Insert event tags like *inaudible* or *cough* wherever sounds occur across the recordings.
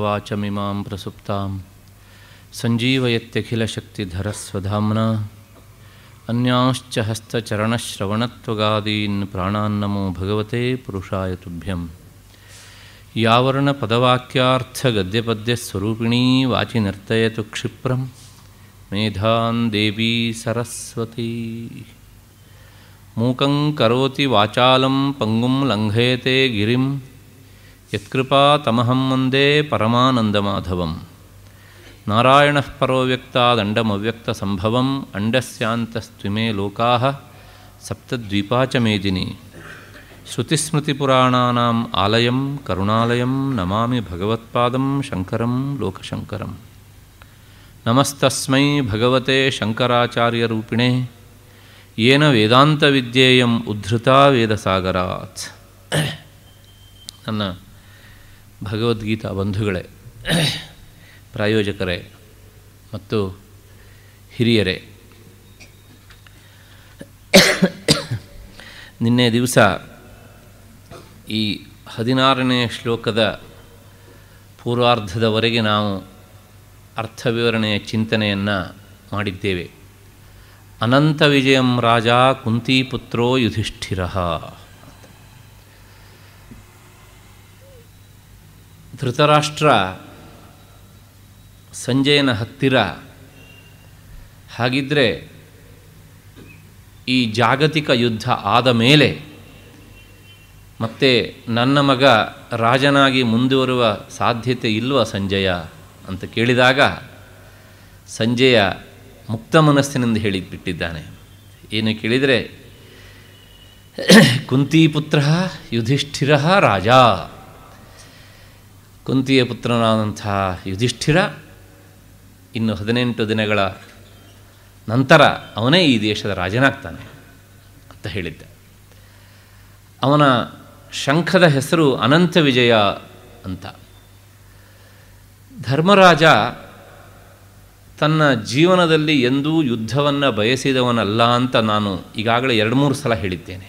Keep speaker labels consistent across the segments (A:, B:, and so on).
A: वाचमिमां प्रसुप्तां सञ्जीवयत्यखिलशक्तिधरस्वधाम्ना अन्यांश्च हस्तचरणश्रवणत्वगादीन् प्राणान्नमो भगवते पुरुषाय तुभ्यं यावर्णपदवाक्यार्थगद्यपद्यस्वरूपिणी वाचि नर्तयतु क्षिप्रं मेधा देवी सरस्वती मूकं करोति वाचालं पङ्गुं लङ्घयते गिरिं यत्कृपा तमहं वन्दे परमानन्दमाधवं नारायणः परो व्यक्तादण्डमव्यक्तसम्भवम् अण्डस्यान्तस्त्विमे लोकाः सप्तद्वीपा च मेदिनी श्रुतिस्मृतिपुराणानाम् आलयं करुणालयं नमा भगवत्द शंकर लोकशङ्करं नमस्तस्मै भगवते शङ्कराचार्यरूपिणे येन वेदान्तविद्येयम् उद्धृता वेदसागरात् ನನ್ನ *clears throat* ಭಗವದ್ಗೀತಾ ಬಂಧುಗಳೇ ಪ್ರಾಯೋಜಕರೇ ಮತ್ತು ಹಿರಿಯರೇ ನಿನ್ನೆ ದಿವಸ ಈ ಹದಿನಾರನೇ ಶ್ಲೋಕದ ಪೂರ್ವಾರ್ಧದವರೆಗೆ ನಾವು ಅರ್ಥವಿವರಣೆಯ ಚಿಂತನೆಯನ್ನು ಮಾಡಿದ್ದೇವೆ ಅನಂತ ವಿಜಯಂ ರಾಜ ಕುಂತಿಪುತ್ರೋ ಯುಧಿಷ್ಠಿರ ಧೃತರಾಷ್ಟ್ರ ಸಂಜಯನ ಹತ್ತಿರ ಹಾಗಿದ್ದರೆ ಈ ಜಾಗತಿಕ ಯುದ್ಧ ಆದ ಮೇಲೆ ಮತ್ತೆ ನನ್ನ ಮಗ ರಾಜನಾಗಿ ಮುಂದುವರುವ ಸಾಧ್ಯತೆ ಇಲ್ವ ಸಂಜಯ ಅಂತ ಕೇಳಿದಾಗ ಸಂಜಯ ಮುಕ್ತ ಮನಸ್ಸಿನಿಂದ ಹೇಳಿಬಿಟ್ಟಿದ್ದಾನೆ ಏನು ಕೇಳಿದರೆ ಕುಂತಿಪುತ್ರ ಯುಧಿಷ್ಠಿರ ರಾಜ ಕುಂತಿಯ ಪುತ್ರನಾದಂಥ ಯುಧಿಷ್ಠಿರ ಇನ್ನು ಹದಿನೆಂಟು ದಿನಗಳ ನಂತರ ಅವನೇ ಈ ದೇಶದ ರಾಜನಾಗ್ತಾನೆ ಅಂತ ಹೇಳಿದ್ದ ಅವನ ಶಂಖದ ಹೆಸರು ಅನಂತ ವಿಜಯ ಅಂತ ಧರ್ಮರಾಜ ತನ್ನ ಜೀವನದಲ್ಲಿ ಎಂದೂ ಯುದ್ಧವನ್ನು ಬಯಸಿದವನಲ್ಲ ಅಂತ ನಾನು ಈಗಾಗಲೇ ಎರಡು ಮೂರು ಸಲ ಹೇಳಿದ್ದೇನೆ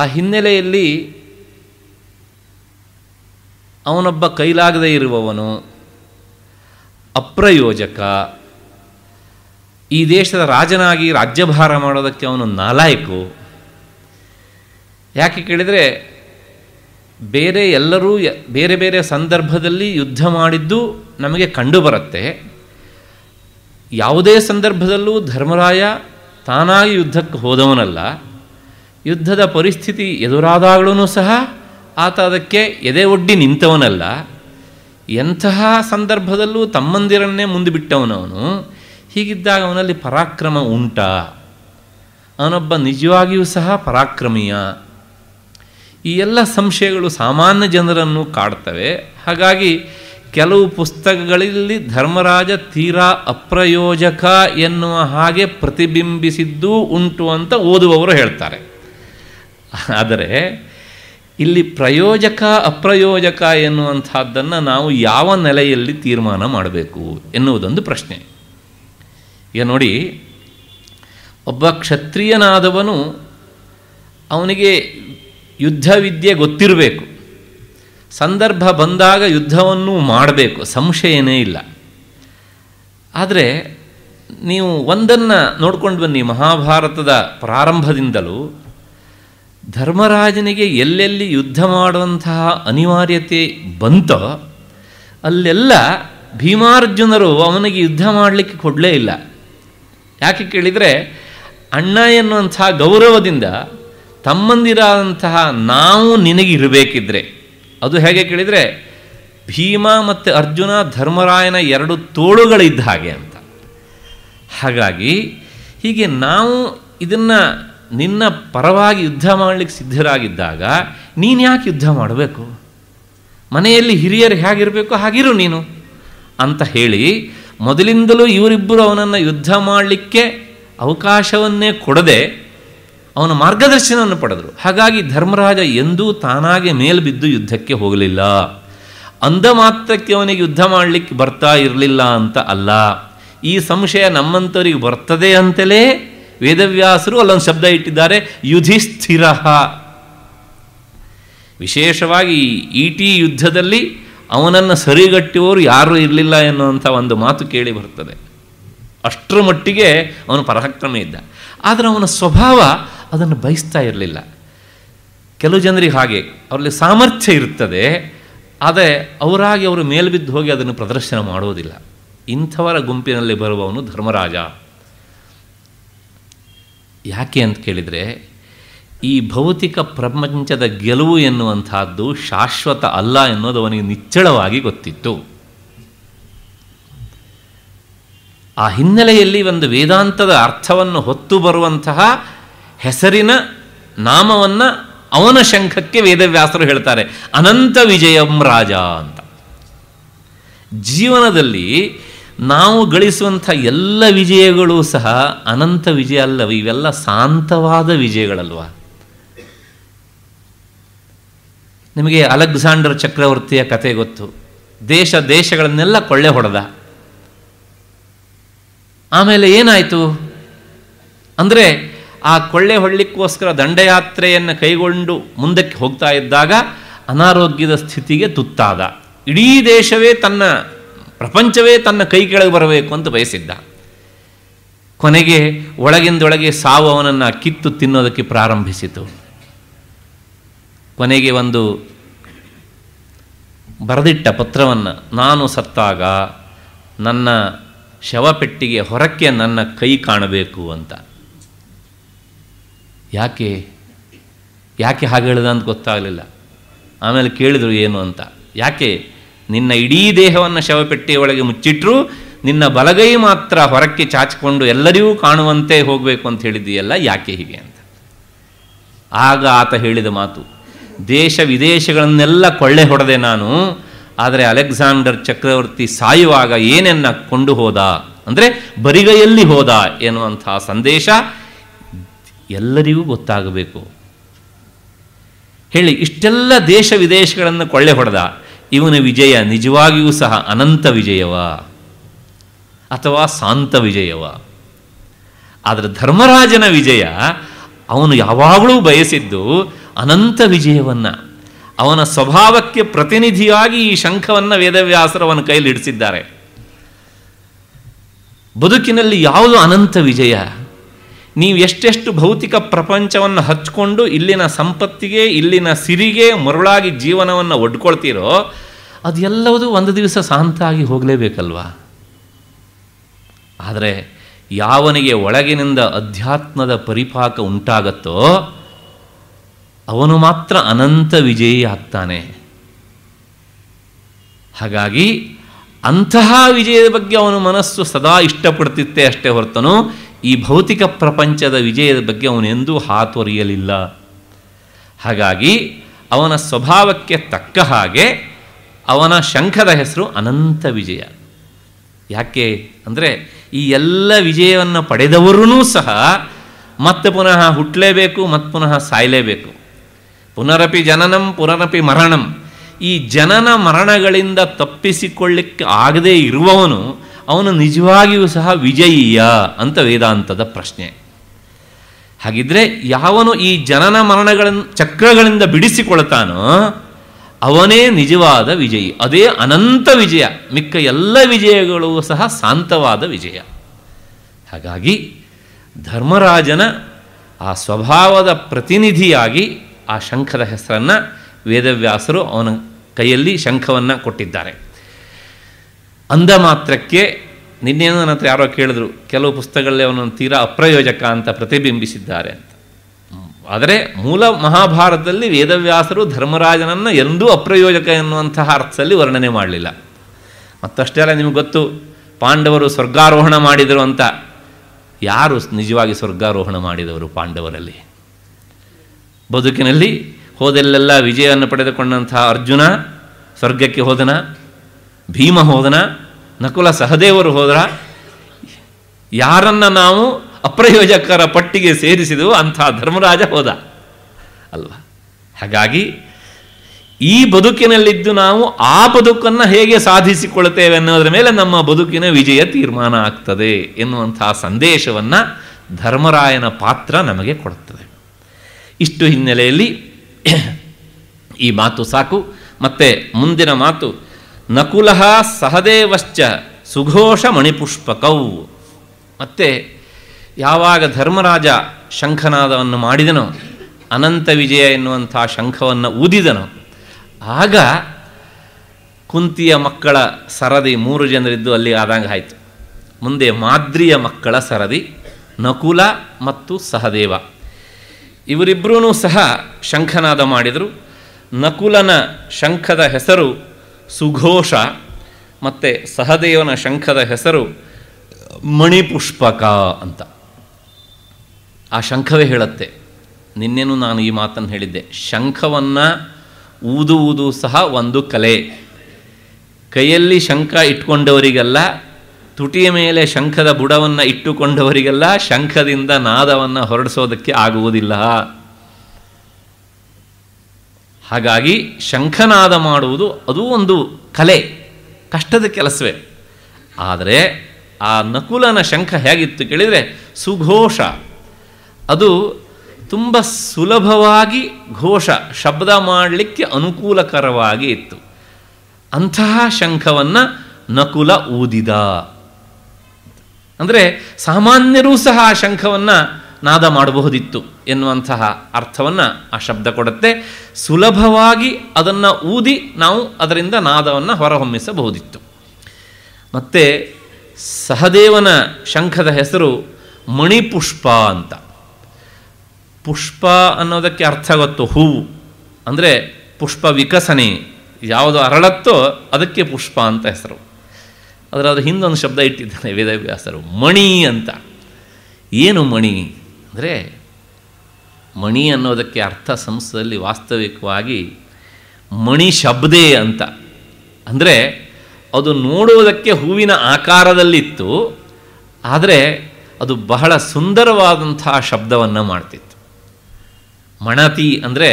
A: ಆ ಹಿನ್ನೆಲೆಯಲ್ಲಿ ಅವನೊಬ್ಬ ಕೈಲಾಗದೇ ಇರುವವನು ಅಪ್ರಯೋಜಕ ಈ ದೇಶದ ರಾಜನಾಗಿ ರಾಜ್ಯಭಾರ ಮಾಡೋದಕ್ಕೆ ಅವನು ನಾಲಾಯಕು ಯಾಕೆ ಕೇಳಿದರೆ ಬೇರೆ ಎಲ್ಲರೂ ಬೇರೆ ಬೇರೆ ಸಂದರ್ಭದಲ್ಲಿ ಯುದ್ಧ ಮಾಡಿದ್ದು ನಮಗೆ ಕಂಡುಬರುತ್ತೆ ಯಾವುದೇ ಸಂದರ್ಭದಲ್ಲೂ ಧರ್ಮರಾಯ ತಾನಾಗಿ ಯುದ್ಧಕ್ಕೆ ಹೋದವನಲ್ಲ ಯುದ್ಧದ ಪರಿಸ್ಥಿತಿ ಎದುರಾದಾಗಲೂ ಸಹ ಆತ ಅದಕ್ಕೆ ಎದೆ ಒಡ್ಡಿ ನಿಂತವನಲ್ಲ ಎಂತಹ ಸಂದರ್ಭದಲ್ಲೂ ತಮ್ಮಂದಿರನ್ನೇ ಮುಂದೆ ಬಿಟ್ಟವನವನು ಹೀಗಿದ್ದಾಗ ಅವನಲ್ಲಿ ಪರಾಕ್ರಮ ಉಂಟ ಅವನೊಬ್ಬ ನಿಜವಾಗಿಯೂ ಸಹ ಪರಾಕ್ರಮೀಯ ಈ ಎಲ್ಲ ಸಂಶಯಗಳು ಸಾಮಾನ್ಯ ಜನರನ್ನು ಕಾಡ್ತವೆ ಹಾಗಾಗಿ ಕೆಲವು ಪುಸ್ತಕಗಳಲ್ಲಿ ಧರ್ಮರಾಜ ತೀರಾ ಅಪ್ರಯೋಜಕ ಎನ್ನುವ ಹಾಗೆ ಪ್ರತಿಬಿಂಬಿಸಿದ್ದೂ ಉಂಟು ಅಂತ ಓದುವವರು ಹೇಳ್ತಾರೆ ಆದರೆ ಇಲ್ಲಿ ಪ್ರಯೋಜಕ ಅಪ್ರಯೋಜಕ ಎನ್ನುವಂಥದ್ದನ್ನು ನಾವು ಯಾವ ನೆಲೆಯಲ್ಲಿ ತೀರ್ಮಾನ ಮಾಡಬೇಕು ಎನ್ನುವುದೊಂದು ಪ್ರಶ್ನೆ ಈಗ ನೋಡಿ ಒಬ್ಬ ಕ್ಷತ್ರಿಯನಾದವನು ಅವನಿಗೆ ಯುದ್ಧ ವಿದ್ಯೆ ಗೊತ್ತಿರಬೇಕು ಸಂದರ್ಭ ಬಂದಾಗ ಯುದ್ಧವನ್ನು ಮಾಡಬೇಕು ಸಂಶಯನೇ ಇಲ್ಲ ಆದರೆ ನೀವು ಒಂದನ್ನು ನೋಡ್ಕೊಂಡು ಬನ್ನಿ ಮಹಾಭಾರತದ ಪ್ರಾರಂಭದಿಂದಲೂ ಧರ್ಮರಾಜನಿಗೆ ಎಲ್ಲೆಲ್ಲಿ ಯುದ್ಧ ಮಾಡುವಂತಹ ಅನಿವಾರ್ಯತೆ ಬಂತೋ ಅಲ್ಲೆಲ್ಲ ಭೀಮಾರ್ಜುನರು ಅವನಿಗೆ ಯುದ್ಧ ಮಾಡಲಿಕ್ಕೆ ಕೊಡಲೇ ಇಲ್ಲ ಯಾಕೆ ಕೇಳಿದರೆ ಅಣ್ಣ ಎನ್ನುವಂತಹ ಗೌರವದಿಂದ ತಮ್ಮಂದಿರಾದಂತಹ ನಾವು ನಿನಗಿರಬೇಕಿದ್ರೆ ಅದು ಹೇಗೆ ಕೇಳಿದರೆ ಭೀಮ ಮತ್ತು ಅರ್ಜುನ ಧರ್ಮರಾಯನ ಎರಡು ತೋಳುಗಳಿದ್ದ ಹಾಗೆ ಅಂತ ಹಾಗಾಗಿ ಹೀಗೆ ನಾವು ಇದನ್ನು ನಿನ್ನ ಪರವಾಗಿ ಯುದ್ಧ ಮಾಡಲಿಕ್ಕೆ ಸಿದ್ಧರಾಗಿದ್ದಾಗ ನೀನು ಯಾಕೆ ಯುದ್ಧ ಮಾಡಬೇಕು ಮನೆಯಲ್ಲಿ ಹಿರಿಯರು ಹೇಗಿರಬೇಕು ಹಾಗಿರು ನೀನು ಅಂತ ಹೇಳಿ ಮೊದಲಿಂದಲೂ ಇವರಿಬ್ಬರು ಅವನನ್ನು ಯುದ್ಧ ಮಾಡಲಿಕ್ಕೆ ಅವಕಾಶವನ್ನೇ ಕೊಡದೆ ಅವನ ಮಾರ್ಗದರ್ಶನವನ್ನು ಪಡೆದರು ಹಾಗಾಗಿ ಧರ್ಮರಾಜ ಎಂದೂ ತಾನಾಗೆ ಮೇಲ್ಬಿದ್ದು ಯುದ್ಧಕ್ಕೆ ಹೋಗಲಿಲ್ಲ ಅಂದ ಮಾತ್ರಕ್ಕೆ ಅವನಿಗೆ ಯುದ್ಧ ಮಾಡಲಿಕ್ಕೆ ಬರ್ತಾ ಇರಲಿಲ್ಲ ಅಂತ ಅಲ್ಲ ಈ ಸಂಶಯ ನಮ್ಮಂಥವರಿಗೆ ಬರ್ತದೆ ಅಂತಲೇ ವೇದವ್ಯಾಸರು ಅಲ್ಲೊಂದು ಶಬ್ದ ಇಟ್ಟಿದ್ದಾರೆ ಯುಧಿಸ್ಥಿರ ವಿಶೇಷವಾಗಿ ಈಟಿ ಯುದ್ಧದಲ್ಲಿ ಅವನನ್ನು ಸರಿಗಟ್ಟುವವರು ಯಾರೂ ಇರಲಿಲ್ಲ ಎನ್ನುವಂಥ ಒಂದು ಮಾತು ಕೇಳಿ ಬರ್ತದೆ ಅಷ್ಟರ ಮಟ್ಟಿಗೆ ಅವನು ಪರಾಕ್ರಮ ಇದ್ದ ಆದರೆ ಅವನ ಸ್ವಭಾವ ಅದನ್ನು ಬಯಸ್ತಾ ಇರಲಿಲ್ಲ ಕೆಲವು ಜನರಿಗೆ ಹಾಗೆ ಅವರಲ್ಲಿ ಸಾಮರ್ಥ್ಯ ಇರ್ತದೆ ಆದರೆ ಅವರಾಗಿ ಅವರು ಮೇಲ್ಬಿದ್ದು ಹೋಗಿ ಅದನ್ನು ಪ್ರದರ್ಶನ ಮಾಡುವುದಿಲ್ಲ ಇಂಥವರ ಗುಂಪಿನಲ್ಲಿ ಬರುವವನು ಧರ್ಮರಾಜ ಯಾಕೆ ಅಂತ ಕೇಳಿದರೆ ಈ ಭೌತಿಕ ಪ್ರಪಂಚದ ಗೆಲುವು ಎನ್ನುವಂಥದ್ದು ಶಾಶ್ವತ ಅಲ್ಲ ಎನ್ನುವುದು ಅವನಿಗೆ ನಿಚ್ಚಳವಾಗಿ ಗೊತ್ತಿತ್ತು ಆ ಹಿನ್ನೆಲೆಯಲ್ಲಿ ಒಂದು ವೇದಾಂತದ ಅರ್ಥವನ್ನು ಹೊತ್ತು ಬರುವಂತಹ ಹೆಸರಿನ ನಾಮವನ್ನು ಅವನ ಶಂಖಕ್ಕೆ ವೇದವ್ಯಾಸರು ಹೇಳ್ತಾರೆ ಅನಂತ ವಿಜಯಂ ರಾಜ ಅಂತ ಜೀವನದಲ್ಲಿ ನಾವು ಗಳಿಸುವಂಥ ಎಲ್ಲ ವಿಜಯಗಳು ಸಹ ಅನಂತ ವಿಜಯ ಅಲ್ಲವ ಇವೆಲ್ಲ ಶಾಂತವಾದ ವಿಜಯಗಳಲ್ವಾ ನಿಮಗೆ ಅಲೆಕ್ಸಾಂಡರ್ ಚಕ್ರವರ್ತಿಯ ಕತೆ ಗೊತ್ತು ದೇಶ ದೇಶಗಳನ್ನೆಲ್ಲ ಕೊಳ್ಳೆ ಹೊಡೆದ ಆಮೇಲೆ ಏನಾಯಿತು ಅಂದರೆ ಆ ಕೊಳ್ಳೆ ಹೊಳ್ಳಿಕ್ಕೋಸ್ಕರ ದಂಡಯಾತ್ರೆಯನ್ನು ಕೈಗೊಂಡು ಮುಂದಕ್ಕೆ ಹೋಗ್ತಾ ಇದ್ದಾಗ ಅನಾರೋಗ್ಯದ ಸ್ಥಿತಿಗೆ ತುತ್ತಾದ ಇಡೀ ದೇಶವೇ ತನ್ನ ಪ್ರಪಂಚವೇ ತನ್ನ ಕೈ ಕೆಳಗೆ ಬರಬೇಕು ಅಂತ ಬಯಸಿದ್ದ ಕೊನೆಗೆ ಒಳಗಿಂದೊಳಗೆ ಸಾವು ಅವನನ್ನು ಕಿತ್ತು ತಿನ್ನೋದಕ್ಕೆ ಪ್ರಾರಂಭಿಸಿತು ಕೊನೆಗೆ ಒಂದು ಬರೆದಿಟ್ಟ ಪತ್ರವನ್ನು ನಾನು ಸತ್ತಾಗ ನನ್ನ ಶವಪೆಟ್ಟಿಗೆ ಹೊರಕ್ಕೆ ನನ್ನ ಕೈ ಕಾಣಬೇಕು ಅಂತ ಯಾಕೆ ಯಾಕೆ ಹಾಗೆ ಹೇಳಿದ ಅಂತ ಗೊತ್ತಾಗಲಿಲ್ಲ ಆಮೇಲೆ ಕೇಳಿದರು ಏನು ಅಂತ ಯಾಕೆ ನಿನ್ನ ಇಡೀ ದೇಹವನ್ನು ಶವಪೆಟ್ಟಿಯ ಒಳಗೆ ನಿನ್ನ ಬಲಗೈ ಮಾತ್ರ ಹೊರಕ್ಕೆ ಚಾಚಿಕೊಂಡು ಎಲ್ಲರಿಗೂ ಕಾಣುವಂತೆ ಹೋಗಬೇಕು ಅಂತ ಹೇಳಿದ್ದೀಯಲ್ಲ ಯಾಕೆ ಹೀಗೆ ಅಂತ ಆಗ ಆತ ಹೇಳಿದ ಮಾತು ದೇಶ ವಿದೇಶಗಳನ್ನೆಲ್ಲ ಕೊಳ್ಳೆ ಹೊಡೆದೆ ನಾನು ಆದರೆ ಅಲೆಕ್ಸಾಂಡರ್ ಚಕ್ರವರ್ತಿ ಸಾಯುವಾಗ ಏನನ್ನ ಕೊಂಡು ಹೋದ ಅಂದರೆ ಬರಿಗೈಯಲ್ಲಿ ಹೋದ ಎನ್ನುವಂತಹ ಸಂದೇಶ ಎಲ್ಲರಿಗೂ ಗೊತ್ತಾಗಬೇಕು ಹೇಳಿ ಇಷ್ಟೆಲ್ಲ ದೇಶ ವಿದೇಶಗಳನ್ನು ಕೊಳ್ಳೆ ಹೊಡೆದ ಇವನ ವಿಜಯ ನಿಜವಾಗಿಯೂ ಸಹ ಅನಂತ ವಿಜಯವ ಅಥವಾ ಶಾಂತ ವಿಜಯವ ಆದರೆ ಧರ್ಮರಾಜನ ವಿಜಯ ಅವನು ಯಾವಾಗಲೂ ಬಯಸಿದ್ದು ಅನಂತ ವಿಜಯವನ್ನು ಅವನ ಸ್ವಭಾವಕ್ಕೆ ಪ್ರತಿನಿಧಿಯಾಗಿ ಈ ಶಂಖವನ್ನು ವೇದವ್ಯಾಸರವನ ಕೈಲಿ ಇಡಿಸಿದ್ದಾರೆ ಬದುಕಿನಲ್ಲಿ ಯಾವುದು ಅನಂತ ವಿಜಯ ನೀವು ಎಷ್ಟೆಷ್ಟು ಭೌತಿಕ ಪ್ರಪಂಚವನ್ನು ಹಚ್ಕೊಂಡು ಇಲ್ಲಿನ ಸಂಪತ್ತಿಗೆ ಇಲ್ಲಿನ ಸಿರಿಗೆ ಮರುಳಾಗಿ ಜೀವನವನ್ನು ಒಡ್ಕೊಳ್ತೀರೋ ಅದೆಲ್ಲವೂ ಒಂದು ದಿವಸ ಶಾಂತ ಆಗಿ ಹೋಗಲೇಬೇಕಲ್ವಾ ಆದರೆ ಯಾವನಿಗೆ ಒಳಗಿನಿಂದ ಅಧ್ಯಾತ್ಮದ ಪರಿಪಾಕ ಉಂಟಾಗತ್ತೋ ಅವನು ಮಾತ್ರ ಅನಂತ ವಿಜಯಿ ಆಗ್ತಾನೆ ಹಾಗಾಗಿ ಅಂತಹ ವಿಜಯದ ಬಗ್ಗೆ ಅವನು ಮನಸ್ಸು ಸದಾ ಇಷ್ಟಪಡ್ತಿತ್ತೆ ಅಷ್ಟೇ ಹೊರತನು ಈ ಭೌತಿಕ ಪ್ರಪಂಚದ ವಿಜಯದ ಬಗ್ಗೆ ಅವನೆಂದೂ ಹಾತೊರೆಯಲಿಲ್ಲ ಹಾಗಾಗಿ ಅವನ ಸ್ವಭಾವಕ್ಕೆ ತಕ್ಕ ಹಾಗೆ ಅವನ ಶಂಖದ ಹೆಸರು ಅನಂತ ವಿಜಯ ಯಾಕೆ ಅಂದರೆ ಈ ಎಲ್ಲ ವಿಜಯವನ್ನು ಪಡೆದವರೂ ಸಹ ಮತ್ತೆ ಪುನಃ ಹುಟ್ಟಲೇಬೇಕು ಮತ್ತು ಪುನಃ ಸಾಯಲೇಬೇಕು ಪುನರಪಿ ಜನನಂ ಪುನರಪಿ ಮರಣಂ ಈ ಜನನ ಮರಣಗಳಿಂದ ತಪ್ಪಿಸಿಕೊಳ್ಳಿಕ್ಕೆ ಆಗದೇ ಇರುವವನು ಅವನು ನಿಜವಾಗಿಯೂ ಸಹ ವಿಜಯೀಯ ಅಂತ ವೇದಾಂತದ ಪ್ರಶ್ನೆ ಹಾಗಿದ್ರೆ ಯಾವನು ಈ ಜನನ ಮರಣಗಳನ್ನು ಚಕ್ರಗಳಿಂದ ಬಿಡಿಸಿಕೊಳ್ತಾನೋ ಅವನೇ ನಿಜವಾದ ವಿಜಯಿ ಅದೇ ಅನಂತ ವಿಜಯ ಮಿಕ್ಕ ಎಲ್ಲ ವಿಜಯಗಳು ಸಹ ಶಾಂತವಾದ ವಿಜಯ ಹಾಗಾಗಿ ಧರ್ಮರಾಜನ ಆ ಸ್ವಭಾವದ ಪ್ರತಿನಿಧಿಯಾಗಿ ಆ ಶಂಖದ ಹೆಸರನ್ನು ವೇದವ್ಯಾಸರು ಅವನ ಕೈಯಲ್ಲಿ ಶಂಖವನ್ನು ಕೊಟ್ಟಿದ್ದಾರೆ ಅಂದ ಮಾತ್ರಕ್ಕೆ ನಿನ್ನೇನೋ ನನ್ನ ಹತ್ರ ಯಾರೋ ಕೇಳಿದ್ರು ಕೆಲವು ಪುಸ್ತಕಗಳಲ್ಲಿ ಅವನನ್ನು ತೀರಾ ಅಪ್ರಯೋಜಕ ಅಂತ ಪ್ರತಿಬಿಂಬಿಸಿದ್ದಾರೆ ಅಂತ ಆದರೆ ಮೂಲ ಮಹಾಭಾರತದಲ್ಲಿ ವೇದವ್ಯಾಸರು ಧರ್ಮರಾಜನನ್ನು ಎಂದೂ ಅಪ್ರಯೋಜಕ ಎನ್ನುವಂತಹ ಅರ್ಥದಲ್ಲಿ ವರ್ಣನೆ ಮಾಡಲಿಲ್ಲ ಮತ್ತಷ್ಟೇ ಅಲ್ಲ ನಿಮಗೆ ಗೊತ್ತು ಪಾಂಡವರು ಸ್ವರ್ಗಾರೋಹಣ ಮಾಡಿದರು ಅಂತ ಯಾರು ನಿಜವಾಗಿ ಸ್ವರ್ಗಾರೋಹಣ ಮಾಡಿದವರು ಪಾಂಡವರಲ್ಲಿ ಬದುಕಿನಲ್ಲಿ ಹೋದೆಲ್ಲೆಲ್ಲ ವಿಜಯವನ್ನು ಪಡೆದುಕೊಂಡಂತಹ ಅರ್ಜುನ ಸ್ವರ್ಗಕ್ಕೆ ಹೋದನ ಭೀಮ ಹೋದನ ನಕುಲ ಸಹದೇವರು ಹೋದ್ರ ಯಾರನ್ನು ನಾವು ಅಪ್ರಯೋಜಕರ ಪಟ್ಟಿಗೆ ಸೇರಿಸಿದವು ಅಂಥ ಧರ್ಮರಾಜ ಹೋದ ಅಲ್ವಾ ಹಾಗಾಗಿ ಈ ಬದುಕಿನಲ್ಲಿದ್ದು ನಾವು ಆ ಬದುಕನ್ನು ಹೇಗೆ ಸಾಧಿಸಿಕೊಳ್ಳುತ್ತೇವೆ ಅನ್ನೋದ್ರ ಮೇಲೆ ನಮ್ಮ ಬದುಕಿನ ವಿಜಯ ತೀರ್ಮಾನ ಆಗ್ತದೆ ಎನ್ನುವಂಥ ಸಂದೇಶವನ್ನು ಧರ್ಮರಾಯನ ಪಾತ್ರ ನಮಗೆ ಕೊಡುತ್ತದೆ ಇಷ್ಟು ಹಿನ್ನೆಲೆಯಲ್ಲಿ ಈ ಮಾತು ಸಾಕು ಮತ್ತೆ ಮುಂದಿನ ಮಾತು ನಕುಲ ಸಹದೇವಶ್ಚ ಸುಘೋಷ ಮಣಿಪುಷ್ಪಕೌ ಮತ್ತೆ ಯಾವಾಗ ಧರ್ಮರಾಜ ಶಂಖನಾದವನ್ನು ಮಾಡಿದನೋ ಅನಂತ ವಿಜಯ ಎನ್ನುವಂಥ ಶಂಖವನ್ನು ಊದಿದನೋ ಆಗ ಕುಂತಿಯ ಮಕ್ಕಳ ಸರದಿ ಮೂರು ಜನರಿದ್ದು ಅಲ್ಲಿ ಆದಂಗೆ ಆಯಿತು ಮುಂದೆ ಮಾದ್ರಿಯ ಮಕ್ಕಳ ಸರದಿ ನಕುಲ ಮತ್ತು ಸಹದೇವ ಇವರಿಬ್ಬರೂ ಸಹ ಶಂಖನಾದ ಮಾಡಿದರು ನಕುಲನ ಶಂಖದ ಹೆಸರು ಸುಘೋಷ ಮತ್ತು ಸಹದೇವನ ಶಂಖದ ಹೆಸರು ಮಣಿಪುಷ್ಪಕ ಅಂತ ಆ ಶಂಖವೇ ಹೇಳುತ್ತೆ ನಿನ್ನೆನೂ ನಾನು ಈ ಮಾತನ್ನು ಹೇಳಿದ್ದೆ ಶಂಖವನ್ನು ಊದುವುದು ಸಹ ಒಂದು ಕಲೆ ಕೈಯಲ್ಲಿ ಶಂಖ ಇಟ್ಕೊಂಡವರಿಗೆಲ್ಲ ತುಟಿಯ ಮೇಲೆ ಶಂಖದ ಬುಡವನ್ನು ಇಟ್ಟುಕೊಂಡವರಿಗೆಲ್ಲ ಶಂಖದಿಂದ ನಾದವನ್ನು ಹೊರಡಿಸೋದಕ್ಕೆ ಆಗುವುದಿಲ್ಲ ಹಾಗಾಗಿ ಶಂಖನಾದ ಮಾಡುವುದು ಅದೂ ಒಂದು ಕಲೆ ಕಷ್ಟದ ಕೆಲಸವೇ ಆದರೆ ಆ ನಕುಲನ ಶಂಖ ಹೇಗಿತ್ತು ಕೇಳಿದರೆ ಸುಘೋಷ ಅದು ತುಂಬ ಸುಲಭವಾಗಿ ಘೋಷ ಶಬ್ದ ಮಾಡಲಿಕ್ಕೆ ಅನುಕೂಲಕರವಾಗಿ ಇತ್ತು ಅಂತಹ ಶಂಖವನ್ನು ನಕುಲ ಊದಿದ ಅಂದರೆ ಸಾಮಾನ್ಯರೂ ಸಹ ಆ ಶಂಖವನ್ನು ನಾದ ಮಾಡಬಹುದಿತ್ತು ಎನ್ನುವಂತಹ ಅರ್ಥವನ್ನು ಆ ಶಬ್ದ ಕೊಡುತ್ತೆ ಸುಲಭವಾಗಿ ಅದನ್ನು ಊದಿ ನಾವು ಅದರಿಂದ ನಾದವನ್ನು ಹೊರಹೊಮ್ಮಿಸಬಹುದಿತ್ತು ಮತ್ತು ಸಹದೇವನ ಶಂಖದ ಹೆಸರು ಮಣಿಪುಷ್ಪ ಅಂತ ಪುಷ್ಪ ಅನ್ನೋದಕ್ಕೆ ಅರ್ಥ ಗೊತ್ತು ಹೂವು ಅಂದರೆ ಪುಷ್ಪ ವಿಕಸನೆ ಯಾವುದು ಅರಳತ್ತೋ ಅದಕ್ಕೆ ಪುಷ್ಪ ಅಂತ ಹೆಸರು ಅದರ ಹಿಂದೊಂದು ಶಬ್ದ ಇಟ್ಟಿದ್ದಾನೆ ವೇದವ್ಯಾಸರು ಮಣಿ ಅಂತ ಏನು ಮಣಿ ಅಂದರೆ ಮಣಿ ಅನ್ನೋದಕ್ಕೆ ಅರ್ಥ ಸಂಸ್ಥೆಯಲ್ಲಿ ವಾಸ್ತವಿಕವಾಗಿ ಮಣಿ ಶಬ್ದೇ ಅಂತ ಅಂದರೆ ಅದು ನೋಡುವುದಕ್ಕೆ ಹೂವಿನ ಆಕಾರದಲ್ಲಿತ್ತು ಆದರೆ ಅದು ಬಹಳ ಸುಂದರವಾದಂತಹ ಶಬ್ದವನ್ನು ಮಾಡ್ತಿತ್ತು ಮಣತಿ ಅಂದರೆ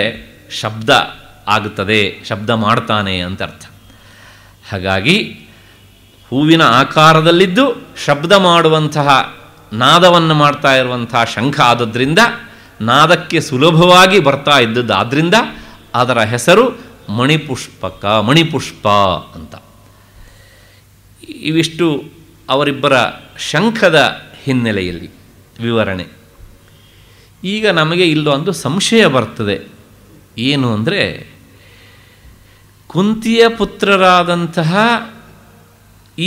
A: ಶಬ್ದ ಆಗುತ್ತದೆ ಶಬ್ದ ಮಾಡ್ತಾನೆ ಅಂತ ಅರ್ಥ ಹಾಗಾಗಿ ಹೂವಿನ ಆಕಾರದಲ್ಲಿದ್ದು ಶಬ್ದ ಮಾಡುವಂತಹ ನಾದವನ್ನು ಮಾಡ್ತಾ ಇರುವಂಥ ಶಂಖ ಆದದ್ರಿಂದ ನಾದಕ್ಕೆ ಸುಲಭವಾಗಿ ಬರ್ತಾ ಇದ್ದದ್ದು ಆದ್ದರಿಂದ ಅದರ ಹೆಸರು ಮಣಿಪುಷ್ಪಕ ಮಣಿಪುಷ್ಪ ಅಂತ ಇವಿಷ್ಟು ಅವರಿಬ್ಬರ ಶಂಖದ ಹಿನ್ನೆಲೆಯಲ್ಲಿ ವಿವರಣೆ ಈಗ ನಮಗೆ ಇಲ್ಲೊಂದು ಸಂಶಯ ಬರ್ತದೆ ಏನು ಅಂದರೆ ಕುಂತಿಯ ಪುತ್ರರಾದಂತಹ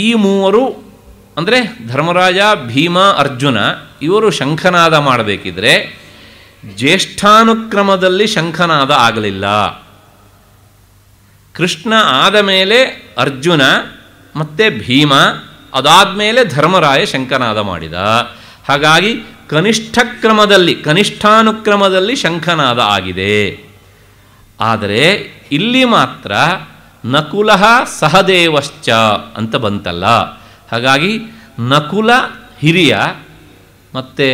A: ಈ ಮೂವರು ಅಂದರೆ ಧರ್ಮರಾಜ ಭೀಮ ಅರ್ಜುನ ಇವರು ಶಂಖನಾದ ಮಾಡಬೇಕಿದ್ರೆ ಜ್ಯೇಷ್ಠಾನುಕ್ರಮದಲ್ಲಿ ಶಂಖನಾದ ಆಗಲಿಲ್ಲ ಕೃಷ್ಣ ಆದ ಮೇಲೆ ಅರ್ಜುನ ಮತ್ತು ಭೀಮ ಅದಾದಮೇಲೆ ಧರ್ಮರಾಯ ಶಂಖನಾದ ಮಾಡಿದ ಹಾಗಾಗಿ ಕನಿಷ್ಠ ಕ್ರಮದಲ್ಲಿ ಕನಿಷ್ಠಾನುಕ್ರಮದಲ್ಲಿ ಶಂಖನಾದ ಆಗಿದೆ ಆದರೆ ಇಲ್ಲಿ ಮಾತ್ರ ನಕುಲಃ ಸಹದೇವಶ್ಚ ಅಂತ ಬಂತಲ್ಲ ಹಾಗಾಗಿ ನಕುಲ ಹಿರಿಯ ಮತ್ತು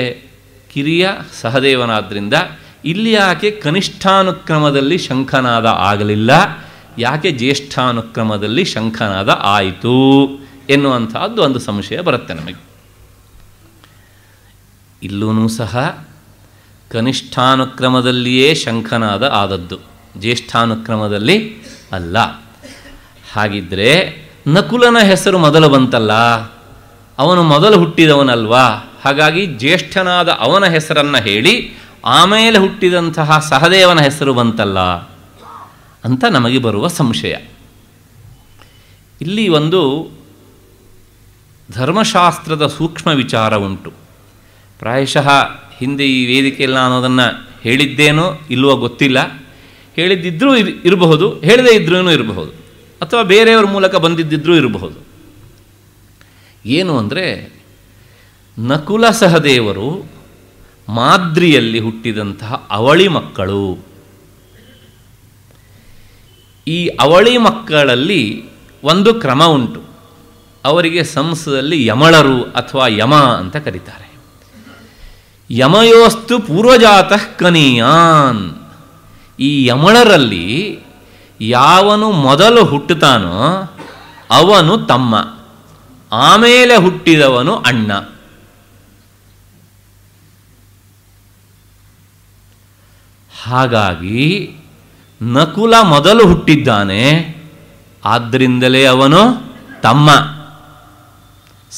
A: ಕಿರಿಯ ಸಹದೇವನಾದ್ದರಿಂದ ಇಲ್ಲಿ ಯಾಕೆ ಕನಿಷ್ಠಾನುಕ್ರಮದಲ್ಲಿ ಶಂಖನಾದ ಆಗಲಿಲ್ಲ ಯಾಕೆ ಜ್ಯೇಷ್ಠಾನುಕ್ರಮದಲ್ಲಿ ಶಂಖನಾದ ಆಯಿತು ಎನ್ನುವಂತಹದ್ದು ಒಂದು ಸಂಶಯ ಬರುತ್ತೆ ನಮಗೆ ಇಲ್ಲೂ ಸಹ ಕನಿಷ್ಠಾನುಕ್ರಮದಲ್ಲಿಯೇ ಶಂಖನಾದ ಆದದ್ದು ಜ್ಯೇಷ್ಠಾನುಕ್ರಮದಲ್ಲಿ ಅಲ್ಲ ಹಾಗಿದ್ದರೆ ನಕುಲನ ಹೆಸರು ಮೊದಲು ಬಂತಲ್ಲ ಅವನು ಮೊದಲು ಹುಟ್ಟಿದವನಲ್ವಾ ಹಾಗಾಗಿ ಜ್ಯೇಷ್ಠನಾದ ಅವನ ಹೆಸರನ್ನು ಹೇಳಿ ಆಮೇಲೆ ಹುಟ್ಟಿದಂತಹ ಸಹದೇವನ ಹೆಸರು ಬಂತಲ್ಲ ಅಂತ ನಮಗೆ ಬರುವ ಸಂಶಯ ಇಲ್ಲಿ ಒಂದು ಧರ್ಮಶಾಸ್ತ್ರದ ಸೂಕ್ಷ್ಮ ವಿಚಾರ ಉಂಟು ಪ್ರಾಯಶಃ ಹಿಂದೆ ಈ ವೇದಿಕೆಯಲ್ಲಿ ಅನ್ನೋದನ್ನು ಹೇಳಿದ್ದೇನೋ ಇಲ್ಲವೋ ಗೊತ್ತಿಲ್ಲ ಹೇಳಿದ್ದಿದ್ರೂ ಇರಬಹುದು ಹೇಳದೇ ಇದ್ರೂ ಇರಬಹುದು ಅಥವಾ ಬೇರೆಯವ್ರ ಮೂಲಕ ಬಂದಿದ್ದಿದ್ರೂ ಇರಬಹುದು ಏನು ಅಂದರೆ ನಕುಲ ಸಹದೇವರು ಮಾದ್ರಿಯಲ್ಲಿ ಹುಟ್ಟಿದಂತಹ ಅವಳಿ ಮಕ್ಕಳು ಈ ಅವಳಿ ಮಕ್ಕಳಲ್ಲಿ ಒಂದು ಕ್ರಮ ಉಂಟು ಅವರಿಗೆ ಸಂಸದಲ್ಲಿ ಯಮಳರು ಅಥವಾ ಯಮ ಅಂತ ಕರೀತಾರೆ ಯಮಯೋಸ್ತು ಪೂರ್ವಜಾತಃ ಕನಿಯಾನ್ ಈ ಯಮಳರಲ್ಲಿ ಯಾವನು ಮೊದಲು ಹುಟ್ಟುತ್ತಾನೋ ಅವನು ತಮ್ಮ ಆಮೇಲೆ ಹುಟ್ಟಿದವನು ಅಣ್ಣ ಹಾಗಾಗಿ ನಕುಲ ಮೊದಲು ಹುಟ್ಟಿದ್ದಾನೆ ಆದ್ದರಿಂದಲೇ ಅವನು ತಮ್ಮ